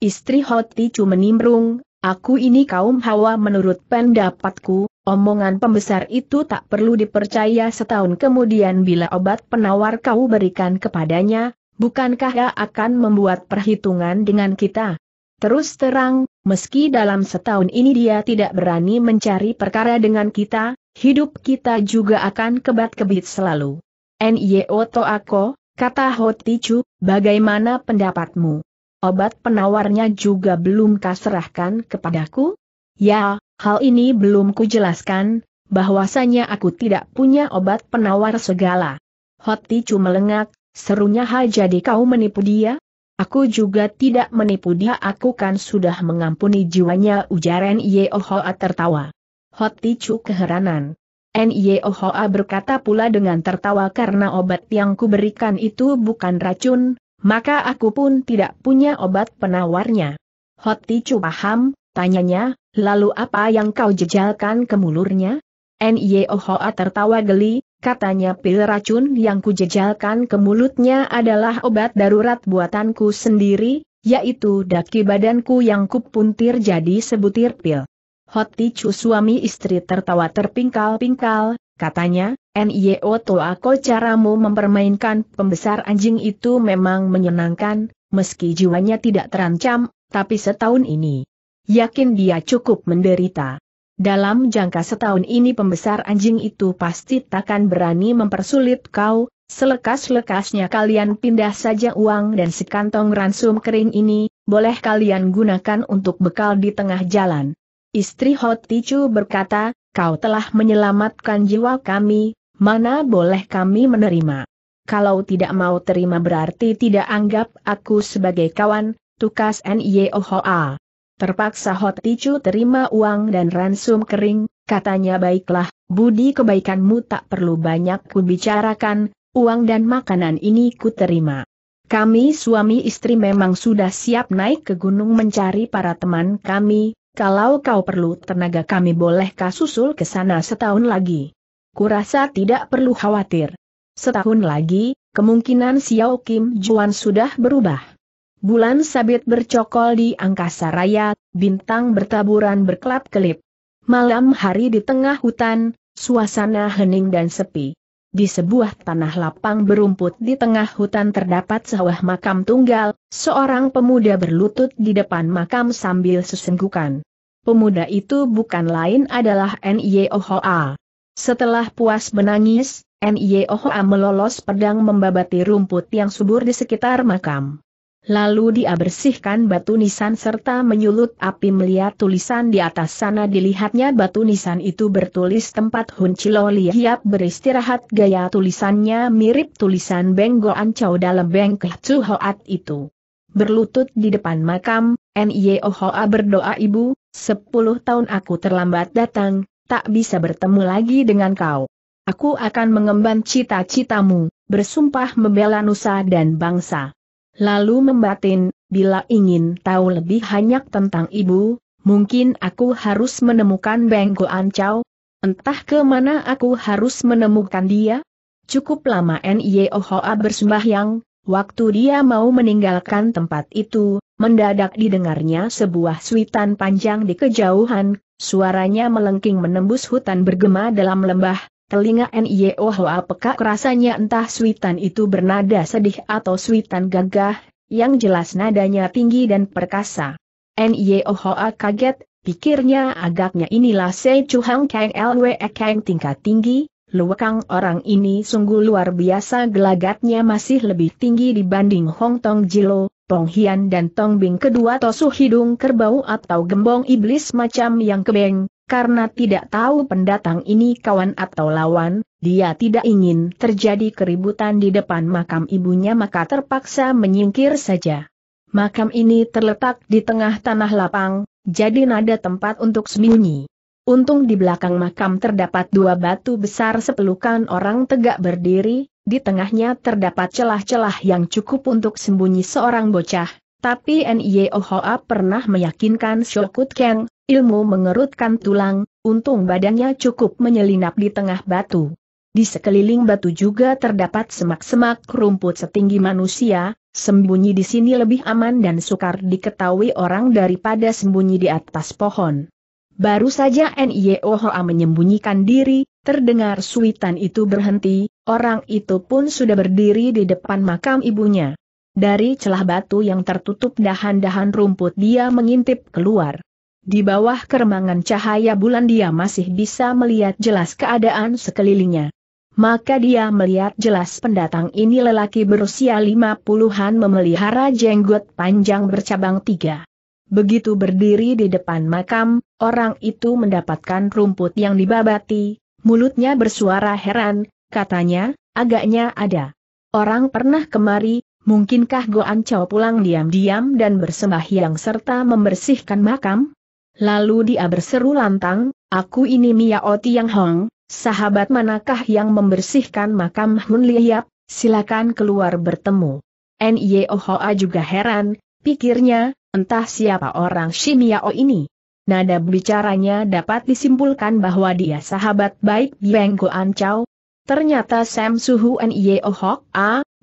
Istri Hoti cuma menimbrung, aku ini kaum hawa menurut pendapatku, Omongan pembesar itu tak perlu dipercaya setahun kemudian bila obat penawar kau berikan kepadanya, bukankah ia akan membuat perhitungan dengan kita? Terus terang, meski dalam setahun ini dia tidak berani mencari perkara dengan kita, hidup kita juga akan kebat-kebit selalu. N.Y.O. Toako, kata Hotichu, bagaimana pendapatmu? Obat penawarnya juga belum kaserahkan kepadaku? Ya, Hal ini belum kujelaskan, bahwasanya aku tidak punya obat penawar segala. Hoti cuma melengak, serunya ha jadi kau menipu dia? Aku juga tidak menipu dia aku kan sudah mengampuni jiwanya ujaran Yeohoa tertawa. Hoti Chu keheranan. Nyeohoa berkata pula dengan tertawa karena obat yang kuberikan itu bukan racun, maka aku pun tidak punya obat penawarnya. Hoti Chu paham, tanyanya, Lalu apa yang kau jejalkan ke mulurnya? Nyehoa tertawa geli, katanya pil racun yang kujejalkan ke mulutnya adalah obat darurat buatanku sendiri, yaitu daki badanku yang kupuntir jadi sebutir pil. Hotichu suami istri tertawa terpingkal-pingkal, katanya, N.Y.O. Toako caramu mempermainkan pembesar anjing itu memang menyenangkan, meski jiwanya tidak terancam, tapi setahun ini yakin dia cukup menderita. Dalam jangka setahun ini pembesar anjing itu pasti takkan berani mempersulit kau, selekas-lekasnya kalian pindah saja uang dan sekantong ransum kering ini, boleh kalian gunakan untuk bekal di tengah jalan. Istri Hot Ticu berkata, kau telah menyelamatkan jiwa kami, mana boleh kami menerima. Kalau tidak mau terima berarti tidak anggap aku sebagai kawan, tukas N.Y.O.H.A. Terpaksa Hot Ticu terima uang dan ransum kering, katanya baiklah, budi kebaikanmu tak perlu banyak kubicarakan, uang dan makanan ini ku terima. Kami suami istri memang sudah siap naik ke gunung mencari para teman kami, kalau kau perlu tenaga kami bolehkah susul ke sana setahun lagi. Kurasa tidak perlu khawatir. Setahun lagi, kemungkinan Xiao Kim Juan sudah berubah. Bulan sabit bercokol di angkasa raya, bintang bertaburan berkelap-kelip. Malam hari di tengah hutan, suasana hening dan sepi. Di sebuah tanah lapang berumput di tengah hutan terdapat sawah makam tunggal, seorang pemuda berlutut di depan makam sambil sesenggukan. Pemuda itu bukan lain adalah N.Y.O.H.A. Setelah puas menangis, N.Y.O.H.A. melolos pedang membabati rumput yang subur di sekitar makam. Lalu dia bersihkan batu nisan serta menyulut api melihat tulisan di atas sana dilihatnya batu nisan itu bertulis tempat Hun Chilo Lihiap beristirahat gaya tulisannya mirip tulisan Beng Go Chow dalam Beng Kecu Hoat itu. Berlutut di depan makam, N.I.O. Hoa berdoa ibu, sepuluh tahun aku terlambat datang, tak bisa bertemu lagi dengan kau. Aku akan mengemban cita-citamu, bersumpah membela nusa dan bangsa lalu membatin, bila ingin tahu lebih banyak tentang ibu, mungkin aku harus menemukan Benggo Ancau. Entah ke mana aku harus menemukan dia? Cukup lama N.I.O. Hoa bersembahyang, waktu dia mau meninggalkan tempat itu, mendadak didengarnya sebuah suitan panjang di kejauhan, suaranya melengking menembus hutan bergema dalam lembah, Telinga N.I.O. Hoa pekak rasanya entah suitan itu bernada sedih atau suitan gagah, yang jelas nadanya tinggi dan perkasa. N.I.O. Hoa kaget, pikirnya agaknya inilah Sei Chu Hang Kang Lwe Kang tingkat tinggi, luwakang orang ini sungguh luar biasa gelagatnya masih lebih tinggi dibanding Hong Tong Jilo, Tong Hian dan Tong Bing kedua tosu hidung kerbau atau gembong iblis macam yang kebeng, karena tidak tahu pendatang ini kawan atau lawan, dia tidak ingin terjadi keributan di depan makam ibunya maka terpaksa menyingkir saja. Makam ini terletak di tengah tanah lapang, jadi nada tempat untuk sembunyi. Untung di belakang makam terdapat dua batu besar sepelukan orang tegak berdiri, di tengahnya terdapat celah-celah yang cukup untuk sembunyi seorang bocah, tapi Nye Ohoa pernah meyakinkan Shokut Keng, Ilmu mengerutkan tulang, untung badannya cukup menyelinap di tengah batu. Di sekeliling batu juga terdapat semak-semak rumput setinggi manusia, sembunyi di sini lebih aman dan sukar diketahui orang daripada sembunyi di atas pohon. Baru saja N.I.O. menyembunyikan diri, terdengar suitan itu berhenti, orang itu pun sudah berdiri di depan makam ibunya. Dari celah batu yang tertutup dahan-dahan rumput dia mengintip keluar. Di bawah keremangan cahaya bulan dia masih bisa melihat jelas keadaan sekelilingnya. Maka dia melihat jelas pendatang ini lelaki berusia lima puluhan memelihara jenggot panjang bercabang tiga. Begitu berdiri di depan makam, orang itu mendapatkan rumput yang dibabati, mulutnya bersuara heran, katanya, agaknya ada. Orang pernah kemari, mungkinkah Goan Chow pulang diam-diam dan bersembahyang serta membersihkan makam? Lalu dia berseru lantang, aku ini Miao Tiang Hong, sahabat manakah yang membersihkan makam Hun Liap, silakan keluar bertemu. N.Y.O. Hoa juga heran, pikirnya, entah siapa orang si Miao ini. Nada bicaranya dapat disimpulkan bahwa dia sahabat baik Biang Goan Chow. Ternyata Sam Suhu Nyeo Hok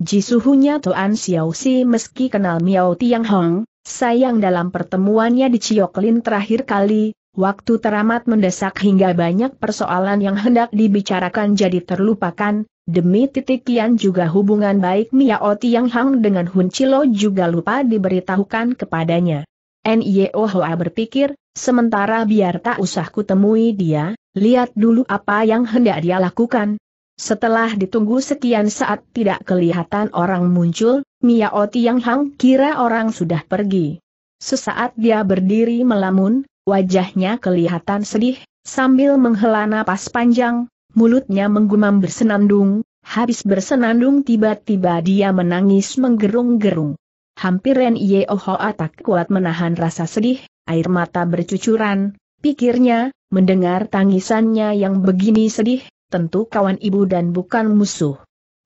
Ji Suhunya Tuan Xiao Si meski kenal Miao Tiang Hong, Sayang dalam pertemuannya di Cioklin terakhir kali, waktu teramat mendesak hingga banyak persoalan yang hendak dibicarakan jadi terlupakan, demi titik kian juga hubungan baik Miao Tiang Hang dengan Hun Chilo juga lupa diberitahukan kepadanya. N.I.O. Hoa berpikir, sementara biar tak usah kutemui dia, lihat dulu apa yang hendak dia lakukan. Setelah ditunggu sekian saat tidak kelihatan orang muncul, Miao yang Hang kira orang sudah pergi. Sesaat dia berdiri melamun, wajahnya kelihatan sedih, sambil menghela napas panjang, mulutnya menggumam bersenandung, habis bersenandung tiba-tiba dia menangis menggerung-gerung. Hampir Ren Yeo tak kuat menahan rasa sedih, air mata bercucuran, pikirnya, mendengar tangisannya yang begini sedih, tentu kawan ibu dan bukan musuh.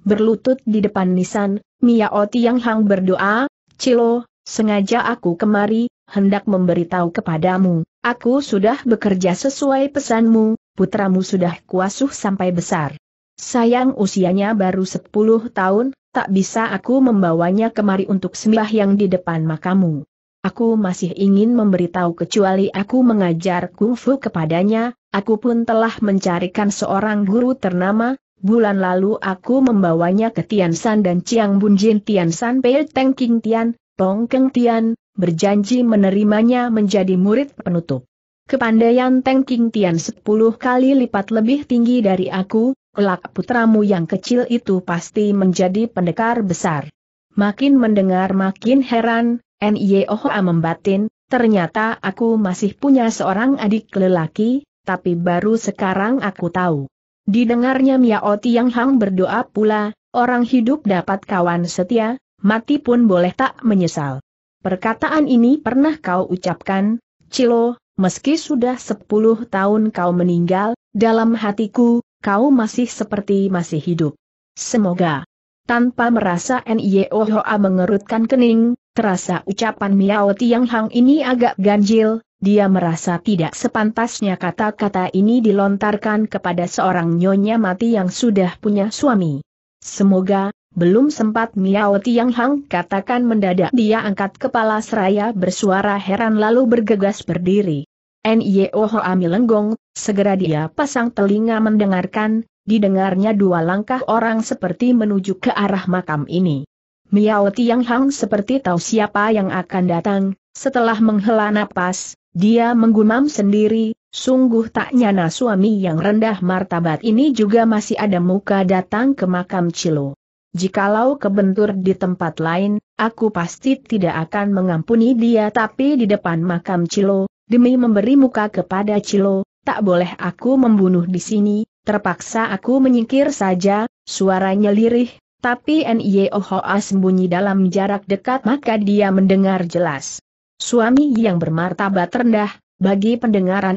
Berlutut di depan nisan, Mia Oti yang Hang berdoa, Cilo, sengaja aku kemari, hendak memberitahu kepadamu, aku sudah bekerja sesuai pesanmu, putramu sudah kuasuh sampai besar. Sayang usianya baru 10 tahun, tak bisa aku membawanya kemari untuk sembah yang di depan makamu. Aku masih ingin memberitahu kecuali aku mengajar kungfu kepadanya, aku pun telah mencarikan seorang guru ternama, Bulan lalu aku membawanya ke Tiansan dan Chiang Bunjin Tiansan Pei Teng King Tian, Tong Keng Tian, berjanji menerimanya menjadi murid penutup. Kepandaian Teng King Tian sepuluh kali lipat lebih tinggi dari aku, kelak putramu yang kecil itu pasti menjadi pendekar besar. Makin mendengar makin heran, N.I.O.H.A. membatin, ternyata aku masih punya seorang adik lelaki, tapi baru sekarang aku tahu. Didengarnya Miao Tiang Hang berdoa pula, orang hidup dapat kawan setia, mati pun boleh tak menyesal. Perkataan ini pernah kau ucapkan, Cilo, meski sudah sepuluh tahun kau meninggal, dalam hatiku, kau masih seperti masih hidup. Semoga. Tanpa merasa N.I.O.H.A. mengerutkan kening, terasa ucapan Miao Tiang Hang ini agak ganjil, dia merasa tidak sepantasnya kata-kata ini dilontarkan kepada seorang nyonya mati yang sudah punya suami. Semoga, belum sempat Miao Tiang Hang katakan mendadak dia angkat kepala seraya bersuara heran lalu bergegas berdiri. N.Y.O. Ami Lenggong, segera dia pasang telinga mendengarkan, didengarnya dua langkah orang seperti menuju ke arah makam ini. Miao Tiang Hang seperti tahu siapa yang akan datang, setelah menghela napas, dia menggumam sendiri, sungguh tak nyana suami yang rendah martabat ini juga masih ada muka datang ke makam Cilo. Jikalau kebentur di tempat lain, aku pasti tidak akan mengampuni dia tapi di depan makam Cilo, demi memberi muka kepada Cilo, tak boleh aku membunuh di sini, terpaksa aku menyingkir saja, suaranya lirih, tapi Nyeohoa sembunyi dalam jarak dekat maka dia mendengar jelas. Suami yang bermartabat rendah, bagi pendengaran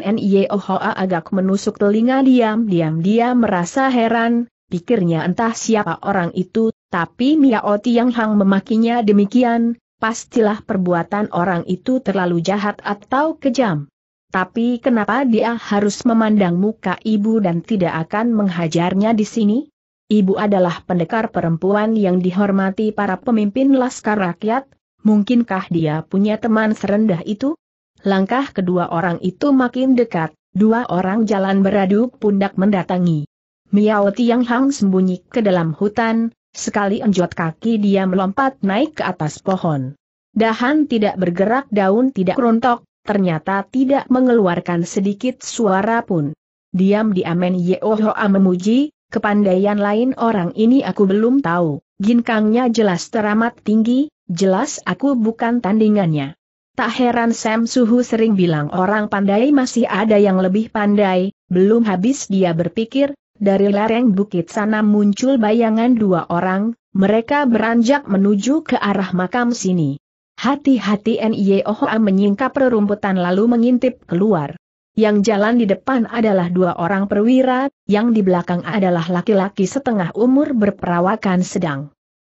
Hoa agak menusuk telinga diam-diam dia merasa heran, pikirnya entah siapa orang itu, tapi Miao Tiang Hang memakinya demikian, pastilah perbuatan orang itu terlalu jahat atau kejam. Tapi kenapa dia harus memandang muka ibu dan tidak akan menghajarnya di sini? Ibu adalah pendekar perempuan yang dihormati para pemimpin laskar rakyat, Mungkinkah dia punya teman serendah itu? Langkah kedua orang itu makin dekat, dua orang jalan beradu pundak mendatangi. Miao Tiang Hang sembunyi ke dalam hutan, sekali enjot kaki dia melompat naik ke atas pohon. Dahan tidak bergerak daun tidak rontok, ternyata tidak mengeluarkan sedikit suara pun. Diam-diamen di Yeohoa memuji, kepandaian lain orang ini aku belum tahu, ginkangnya jelas teramat tinggi, Jelas aku bukan tandingannya. Tak heran Sam Suhu sering bilang orang pandai masih ada yang lebih pandai, belum habis dia berpikir, dari lereng bukit sana muncul bayangan dua orang, mereka beranjak menuju ke arah makam sini. Hati-hati Nyeoha menyingkap rerumputan lalu mengintip keluar. Yang jalan di depan adalah dua orang perwira, yang di belakang adalah laki-laki setengah umur berperawakan sedang.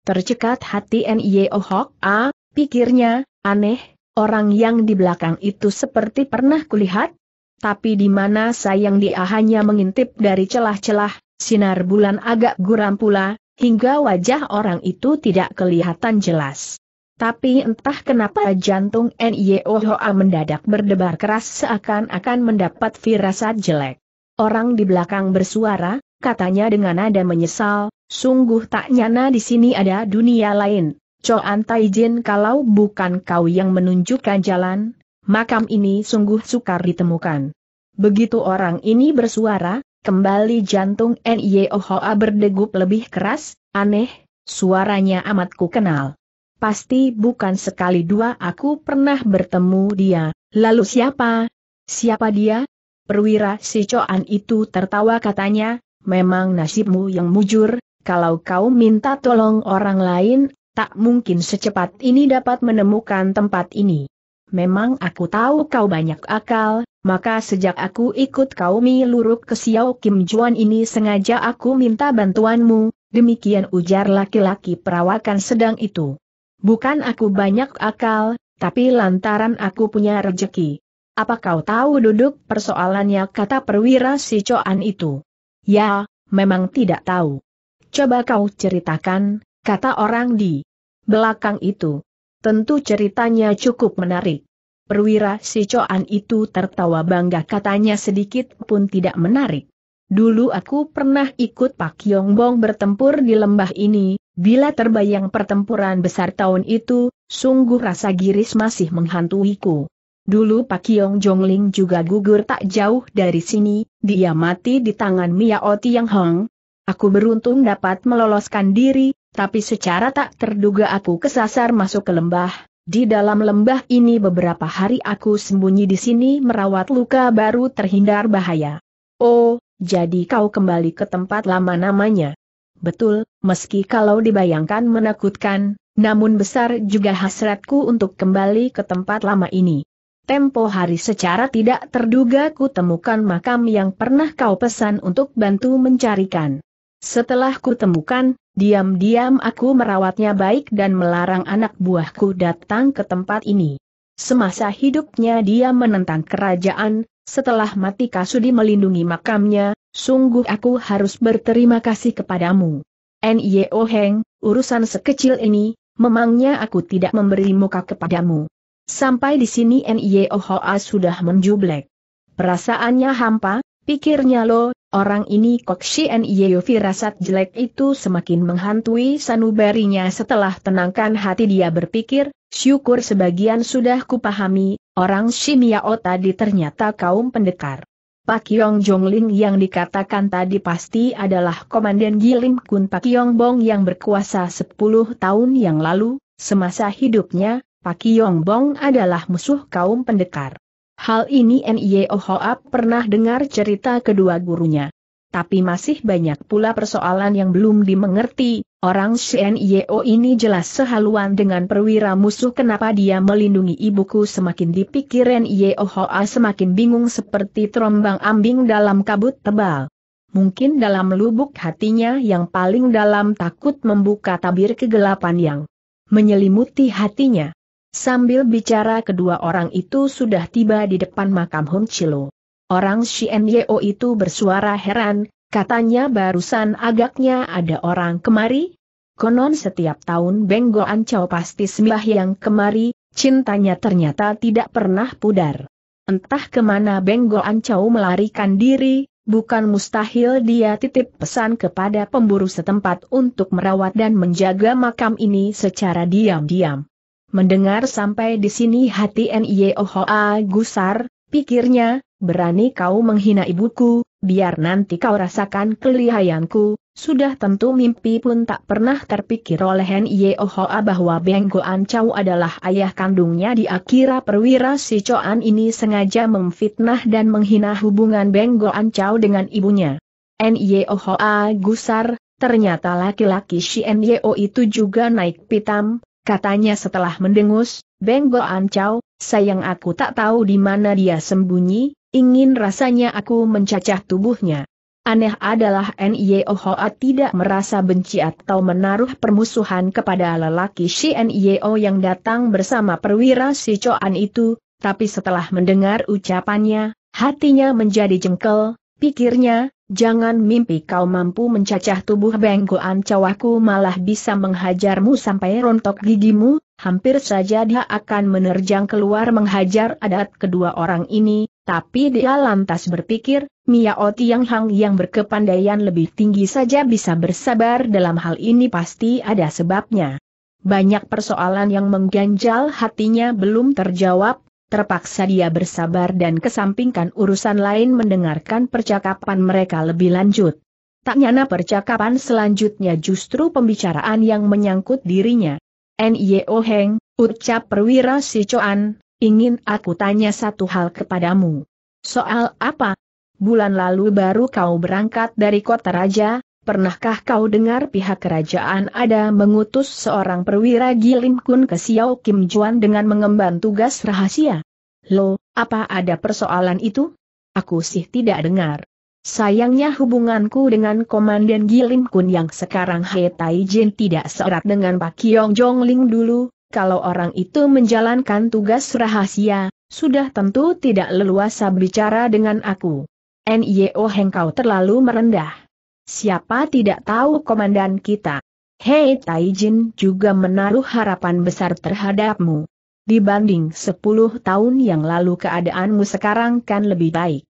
Tercekat hati N.Y.O. Hok A, ah, pikirnya, aneh, orang yang di belakang itu seperti pernah kulihat. Tapi di mana sayang dia hanya mengintip dari celah-celah, sinar bulan agak guram pula, hingga wajah orang itu tidak kelihatan jelas. Tapi entah kenapa jantung N.Y.O. Oh, A mendadak berdebar keras seakan-akan mendapat firasat jelek. Orang di belakang bersuara, katanya dengan nada menyesal, Sungguh tak nyana di sini ada dunia lain. Coan Taijin kalau bukan kau yang menunjukkan jalan, makam ini sungguh sukar ditemukan. Begitu orang ini bersuara, kembali jantung N.I.O.H.A. berdegup lebih keras, aneh, suaranya amat ku kenal. Pasti bukan sekali dua aku pernah bertemu dia, lalu siapa? Siapa dia? Perwira si Coan itu tertawa katanya, memang nasibmu yang mujur, kalau kau minta tolong orang lain, tak mungkin secepat ini dapat menemukan tempat ini. Memang aku tahu kau banyak akal, maka sejak aku ikut kau miluruk ke Xiao Kim Juan ini sengaja aku minta bantuanmu, demikian ujar laki-laki perawakan sedang itu. Bukan aku banyak akal, tapi lantaran aku punya rejeki. Apa kau tahu duduk persoalannya kata perwira si Coan itu? Ya, memang tidak tahu. Coba kau ceritakan, kata orang di belakang itu. Tentu ceritanya cukup menarik. Perwira si Coan itu tertawa bangga katanya sedikit pun tidak menarik. Dulu aku pernah ikut Pak Yongbong bertempur di lembah ini, bila terbayang pertempuran besar tahun itu, sungguh rasa giris masih menghantuiku. Dulu Pak Yong Jongling juga gugur tak jauh dari sini, dia mati di tangan Mia Oti Yang Hong, Aku beruntung dapat meloloskan diri, tapi secara tak terduga aku kesasar masuk ke lembah. Di dalam lembah ini beberapa hari aku sembunyi di sini merawat luka baru terhindar bahaya. Oh, jadi kau kembali ke tempat lama namanya. Betul, meski kalau dibayangkan menakutkan, namun besar juga hasratku untuk kembali ke tempat lama ini. Tempo hari secara tidak terduga ku temukan makam yang pernah kau pesan untuk bantu mencarikan. Setelah kutemukan, diam-diam aku merawatnya baik dan melarang anak buahku datang ke tempat ini. Semasa hidupnya dia menentang kerajaan, setelah mati Kasudi melindungi makamnya, sungguh aku harus berterima kasih kepadamu. N.Y.O. Heng, urusan sekecil ini, memangnya aku tidak memberi muka kepadamu. Sampai di sini N.Y.O. Hoa sudah menjublek. Perasaannya hampa, Pikirnya lo, orang ini Kok si Yeo firasat jelek itu semakin menghantui sanubarinya setelah tenangkan hati dia berpikir, syukur sebagian sudah kupahami, orang Shimiao tadi ternyata kaum pendekar. Pak Yong Jongling yang dikatakan tadi pasti adalah Komandan Gilim Kun Pak Yong Bong yang berkuasa 10 tahun yang lalu, semasa hidupnya, Pak Yong Bong adalah musuh kaum pendekar. Hal ini Nio Hoa pernah dengar cerita kedua gurunya. Tapi masih banyak pula persoalan yang belum dimengerti, orang si ini jelas sehaluan dengan perwira musuh kenapa dia melindungi ibuku semakin dipikir Nio Hoa semakin bingung seperti terombang ambing dalam kabut tebal. Mungkin dalam lubuk hatinya yang paling dalam takut membuka tabir kegelapan yang menyelimuti hatinya. Sambil bicara kedua orang itu sudah tiba di depan makam Hun Chilo. Orang Shien Yeo itu bersuara heran, katanya barusan agaknya ada orang kemari. Konon setiap tahun Benggo Ancao pasti sembahyang kemari, cintanya ternyata tidak pernah pudar. Entah kemana Benggo Ancao melarikan diri, bukan mustahil dia titip pesan kepada pemburu setempat untuk merawat dan menjaga makam ini secara diam-diam. Mendengar sampai di sini hati Nyehoa gusar, pikirnya, berani kau menghina ibuku, biar nanti kau rasakan kelihayanku, sudah tentu mimpi pun tak pernah terpikir oleh Nyehoa bahwa Beng Goan Chow adalah ayah kandungnya di akhira perwira si Coan ini sengaja memfitnah dan menghina hubungan Beng Goan Chow dengan ibunya. Nyehoa gusar, ternyata laki-laki si Nyeo itu juga naik pitam, Katanya setelah mendengus, Beng Ancau, sayang aku tak tahu di mana dia sembunyi, ingin rasanya aku mencacah tubuhnya. Aneh adalah N.Y.O. Hoa tidak merasa benci atau menaruh permusuhan kepada lelaki si N.Y.O. yang datang bersama perwira si Coan itu, tapi setelah mendengar ucapannya, hatinya menjadi jengkel, pikirnya, Jangan mimpi kau mampu mencacah tubuh bengkoan cawaku malah bisa menghajarmu sampai rontok gigimu, hampir saja dia akan menerjang keluar menghajar adat kedua orang ini, tapi dia lantas berpikir, Miao Tiang Hang yang berkepandaian lebih tinggi saja bisa bersabar dalam hal ini pasti ada sebabnya. Banyak persoalan yang mengganjal hatinya belum terjawab, Terpaksa dia bersabar dan kesampingkan urusan lain mendengarkan percakapan mereka lebih lanjut. Tak nyana percakapan selanjutnya justru pembicaraan yang menyangkut dirinya. N.Y.O. Heng, ucap perwira si Coan, ingin aku tanya satu hal kepadamu. Soal apa? Bulan lalu baru kau berangkat dari kota raja, Pernahkah kau dengar pihak kerajaan ada mengutus seorang perwira Gilim Kun ke Xiao Kim Juan dengan mengemban tugas rahasia? Lo, apa ada persoalan itu? Aku sih tidak dengar. Sayangnya hubunganku dengan Komandan Gilim Kun yang sekarang He Tai Jin tidak seerat dengan Pak Kiong Jong Ling dulu, kalau orang itu menjalankan tugas rahasia, sudah tentu tidak leluasa bicara dengan aku. Nio Heng terlalu merendah. Siapa tidak tahu komandan kita? Hei Taijin juga menaruh harapan besar terhadapmu. Dibanding 10 tahun yang lalu keadaanmu sekarang kan lebih baik.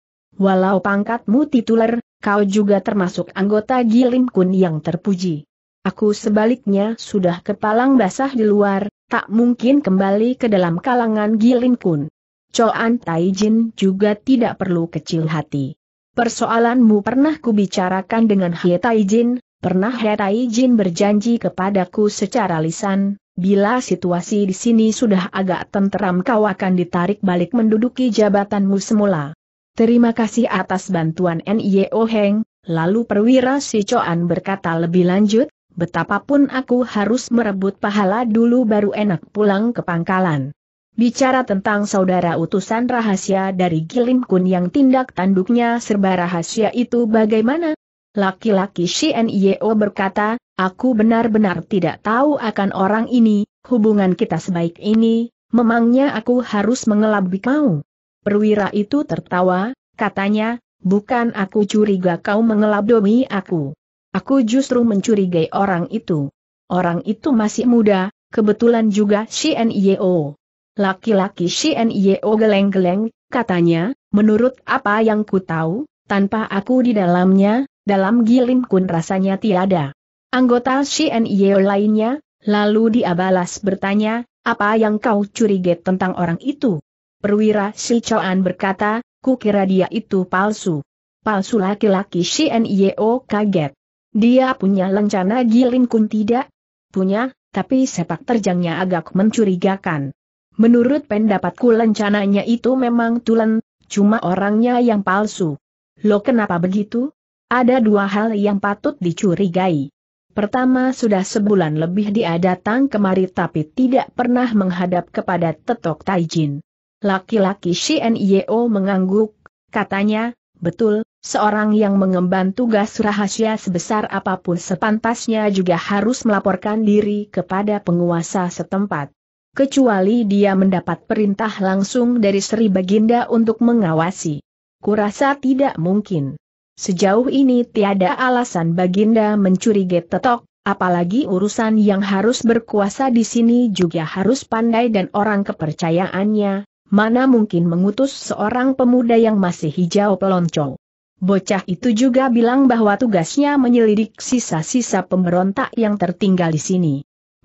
Walau pangkatmu tituler, kau juga termasuk anggota Gilim Kun yang terpuji. Aku sebaliknya sudah kepalang basah di luar, tak mungkin kembali ke dalam kalangan Gilim Kun. Choan Taijin juga tidak perlu kecil hati. Persoalanmu pernah kubicarakan dengan Hietai Jin. pernah Hietai Jin berjanji kepadaku secara lisan, bila situasi di sini sudah agak tenteram kau akan ditarik balik menduduki jabatanmu semula. Terima kasih atas bantuan N.I.O. Heng, lalu perwira si Coan berkata lebih lanjut, betapapun aku harus merebut pahala dulu baru enak pulang ke pangkalan. Bicara tentang saudara utusan rahasia dari Gilim Kun yang tindak tanduknya serba rahasia itu bagaimana? Laki-laki Shien Yeo berkata, aku benar-benar tidak tahu akan orang ini, hubungan kita sebaik ini, memangnya aku harus mengelabui kau. Perwira itu tertawa, katanya, bukan aku curiga kau mengelabui aku. Aku justru mencurigai orang itu. Orang itu masih muda, kebetulan juga Shien Yeo. Laki-laki Shien Yeo geleng-geleng, katanya, menurut apa yang ku tahu, tanpa aku di dalamnya, dalam gilim kun rasanya tiada. Anggota Shien Yeo lainnya, lalu dia bertanya, apa yang kau curiga tentang orang itu? Perwira Silcoan berkata, ku kira dia itu palsu. Palsu laki-laki Shien Yeo oh, kaget. Dia punya lencana gilim kun tidak? Punya, tapi sepak terjangnya agak mencurigakan. Menurut pendapatku lencananya itu memang tulen, cuma orangnya yang palsu. Lo kenapa begitu? Ada dua hal yang patut dicurigai. Pertama sudah sebulan lebih dia datang kemari tapi tidak pernah menghadap kepada Tetok Taijin. Laki-laki Shen Yeo mengangguk, katanya, betul, Seorang yang mengemban tugas rahasia sebesar apapun sepantasnya juga harus melaporkan diri kepada penguasa setempat kecuali dia mendapat perintah langsung dari Sri Baginda untuk mengawasi. Kurasa tidak mungkin. Sejauh ini tiada alasan Baginda mencurigai tetok, apalagi urusan yang harus berkuasa di sini juga harus pandai dan orang kepercayaannya, mana mungkin mengutus seorang pemuda yang masih hijau peloncong. Bocah itu juga bilang bahwa tugasnya menyelidik sisa-sisa pemberontak yang tertinggal di sini.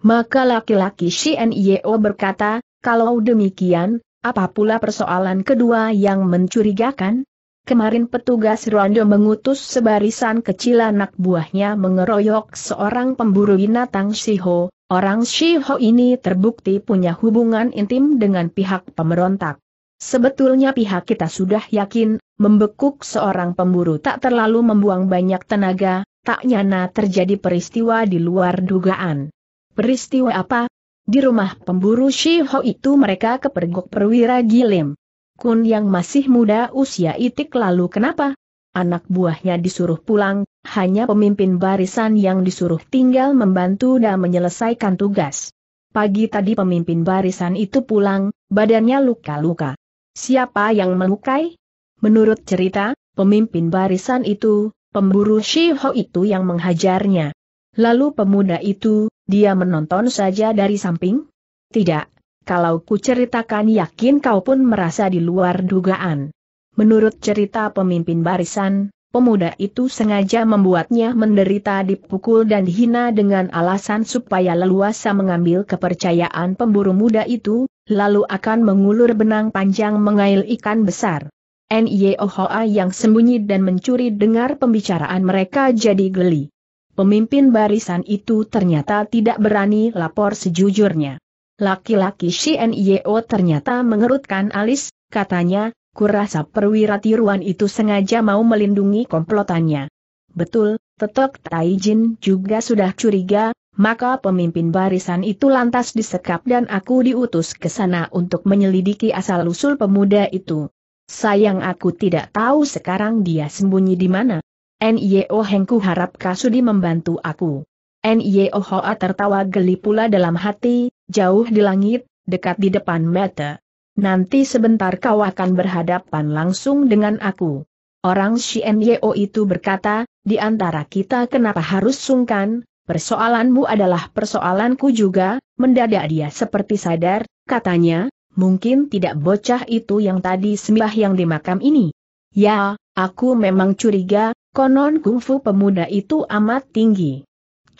Maka laki-laki Shien Yeo berkata, kalau demikian, apa pula persoalan kedua yang mencurigakan? Kemarin petugas Rondo mengutus sebarisan kecil anak buahnya mengeroyok seorang pemburu binatang Shiho, orang Shiho ini terbukti punya hubungan intim dengan pihak pemberontak. Sebetulnya pihak kita sudah yakin, membekuk seorang pemburu tak terlalu membuang banyak tenaga, tak nyana terjadi peristiwa di luar dugaan. Peristiwa apa? Di rumah pemburu Shiho itu mereka kepergok perwira Gilim. Kun yang masih muda usia itik lalu kenapa? Anak buahnya disuruh pulang, hanya pemimpin barisan yang disuruh tinggal membantu dan menyelesaikan tugas. Pagi tadi pemimpin barisan itu pulang, badannya luka-luka. Siapa yang melukai? Menurut cerita, pemimpin barisan itu, pemburu Shiho itu yang menghajarnya. Lalu pemuda itu, dia menonton saja dari samping? Tidak, kalau ku ceritakan yakin kau pun merasa di luar dugaan. Menurut cerita pemimpin barisan, pemuda itu sengaja membuatnya menderita dipukul dan dihina dengan alasan supaya leluasa mengambil kepercayaan pemburu muda itu, lalu akan mengulur benang panjang mengail ikan besar. NIOHA yang sembunyi dan mencuri dengar pembicaraan mereka jadi geli pemimpin barisan itu ternyata tidak berani lapor sejujurnya. Laki-laki Shen Yeo ternyata mengerutkan alis, katanya, kurasa perwira tiruan itu sengaja mau melindungi komplotannya. Betul, Tetok Taijin juga sudah curiga, maka pemimpin barisan itu lantas disekap dan aku diutus ke sana untuk menyelidiki asal-usul pemuda itu. Sayang aku tidak tahu sekarang dia sembunyi di mana. Nyo Hengku harap Kasudi membantu aku. Nyo Hoa tertawa geli pula dalam hati, jauh di langit, dekat di depan mata. Nanti sebentar kau akan berhadapan langsung dengan aku. Orang Nyo itu berkata, di antara kita kenapa harus sungkan, persoalanmu adalah persoalanku juga, mendadak dia seperti sadar, katanya, mungkin tidak bocah itu yang tadi sembah yang di makam ini. Ya, aku memang curiga, Konon kungfu pemuda itu amat tinggi.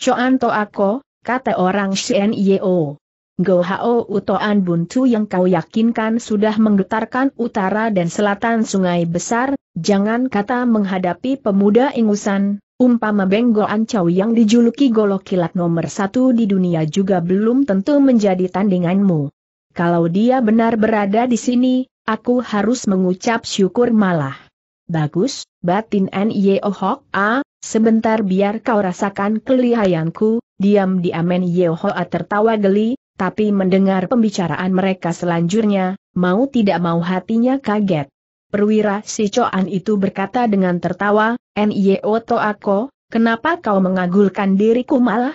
Coan to ako, kata orang Shen Yeo. Go Hao Utoan Buntu yang kau yakinkan sudah menggetarkan utara dan selatan sungai besar, jangan kata menghadapi pemuda ingusan, umpama Benggo Ancau yang dijuluki golok kilat nomor satu di dunia juga belum tentu menjadi tandinganmu. Kalau dia benar berada di sini, aku harus mengucap syukur malah. Bagus, batin N.Y. Ohok A, sebentar biar kau rasakan kelihayanku, diam diamen Ye Ohok tertawa geli, tapi mendengar pembicaraan mereka selanjutnya, mau tidak mau hatinya kaget. Perwira si Coan itu berkata dengan tertawa, N.Y. Toako, kenapa kau mengagulkan diriku malah?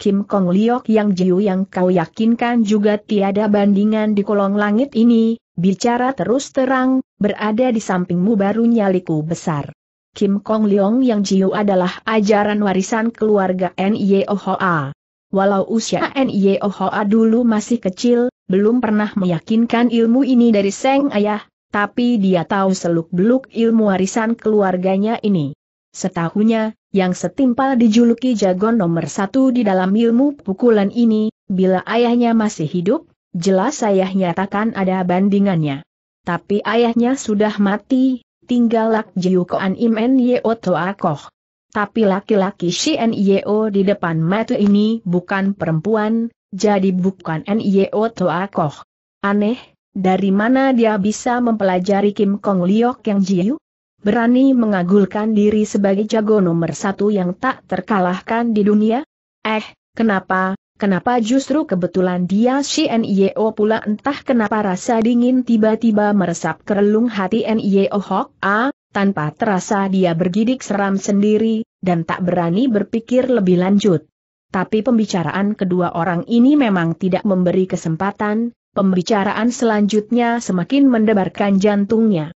Kim Kong Liok yang Jiu yang kau yakinkan juga tiada bandingan di kolong langit ini, Bicara terus terang, berada di sampingmu baru nyaliku besar. Kim Kong Leong yang Jiu adalah ajaran warisan keluarga NYOHA. Walau usia NYOHA dulu masih kecil, belum pernah meyakinkan ilmu ini dari Seng Ayah, tapi dia tahu seluk-beluk ilmu warisan keluarganya ini. Setahunya, yang setimpal dijuluki jagon nomor satu di dalam ilmu pukulan ini, bila ayahnya masih hidup, Jelas ayah nyatakan ada bandingannya. Tapi ayahnya sudah mati, tinggal Lak Jiu Koan Imen Yeo Toa Koh. Tapi laki-laki Shien Yeo di depan mata ini bukan perempuan, jadi bukan Nio Toa Koh. Aneh, dari mana dia bisa mempelajari Kim Kong Liok yang Jiu? Berani mengagulkan diri sebagai jago nomor satu yang tak terkalahkan di dunia? Eh, kenapa, Kenapa justru kebetulan dia si NIO pula entah kenapa rasa dingin tiba-tiba meresap ke relung hati NIO Hok A, tanpa terasa dia bergidik seram sendiri, dan tak berani berpikir lebih lanjut. Tapi pembicaraan kedua orang ini memang tidak memberi kesempatan, pembicaraan selanjutnya semakin mendebarkan jantungnya.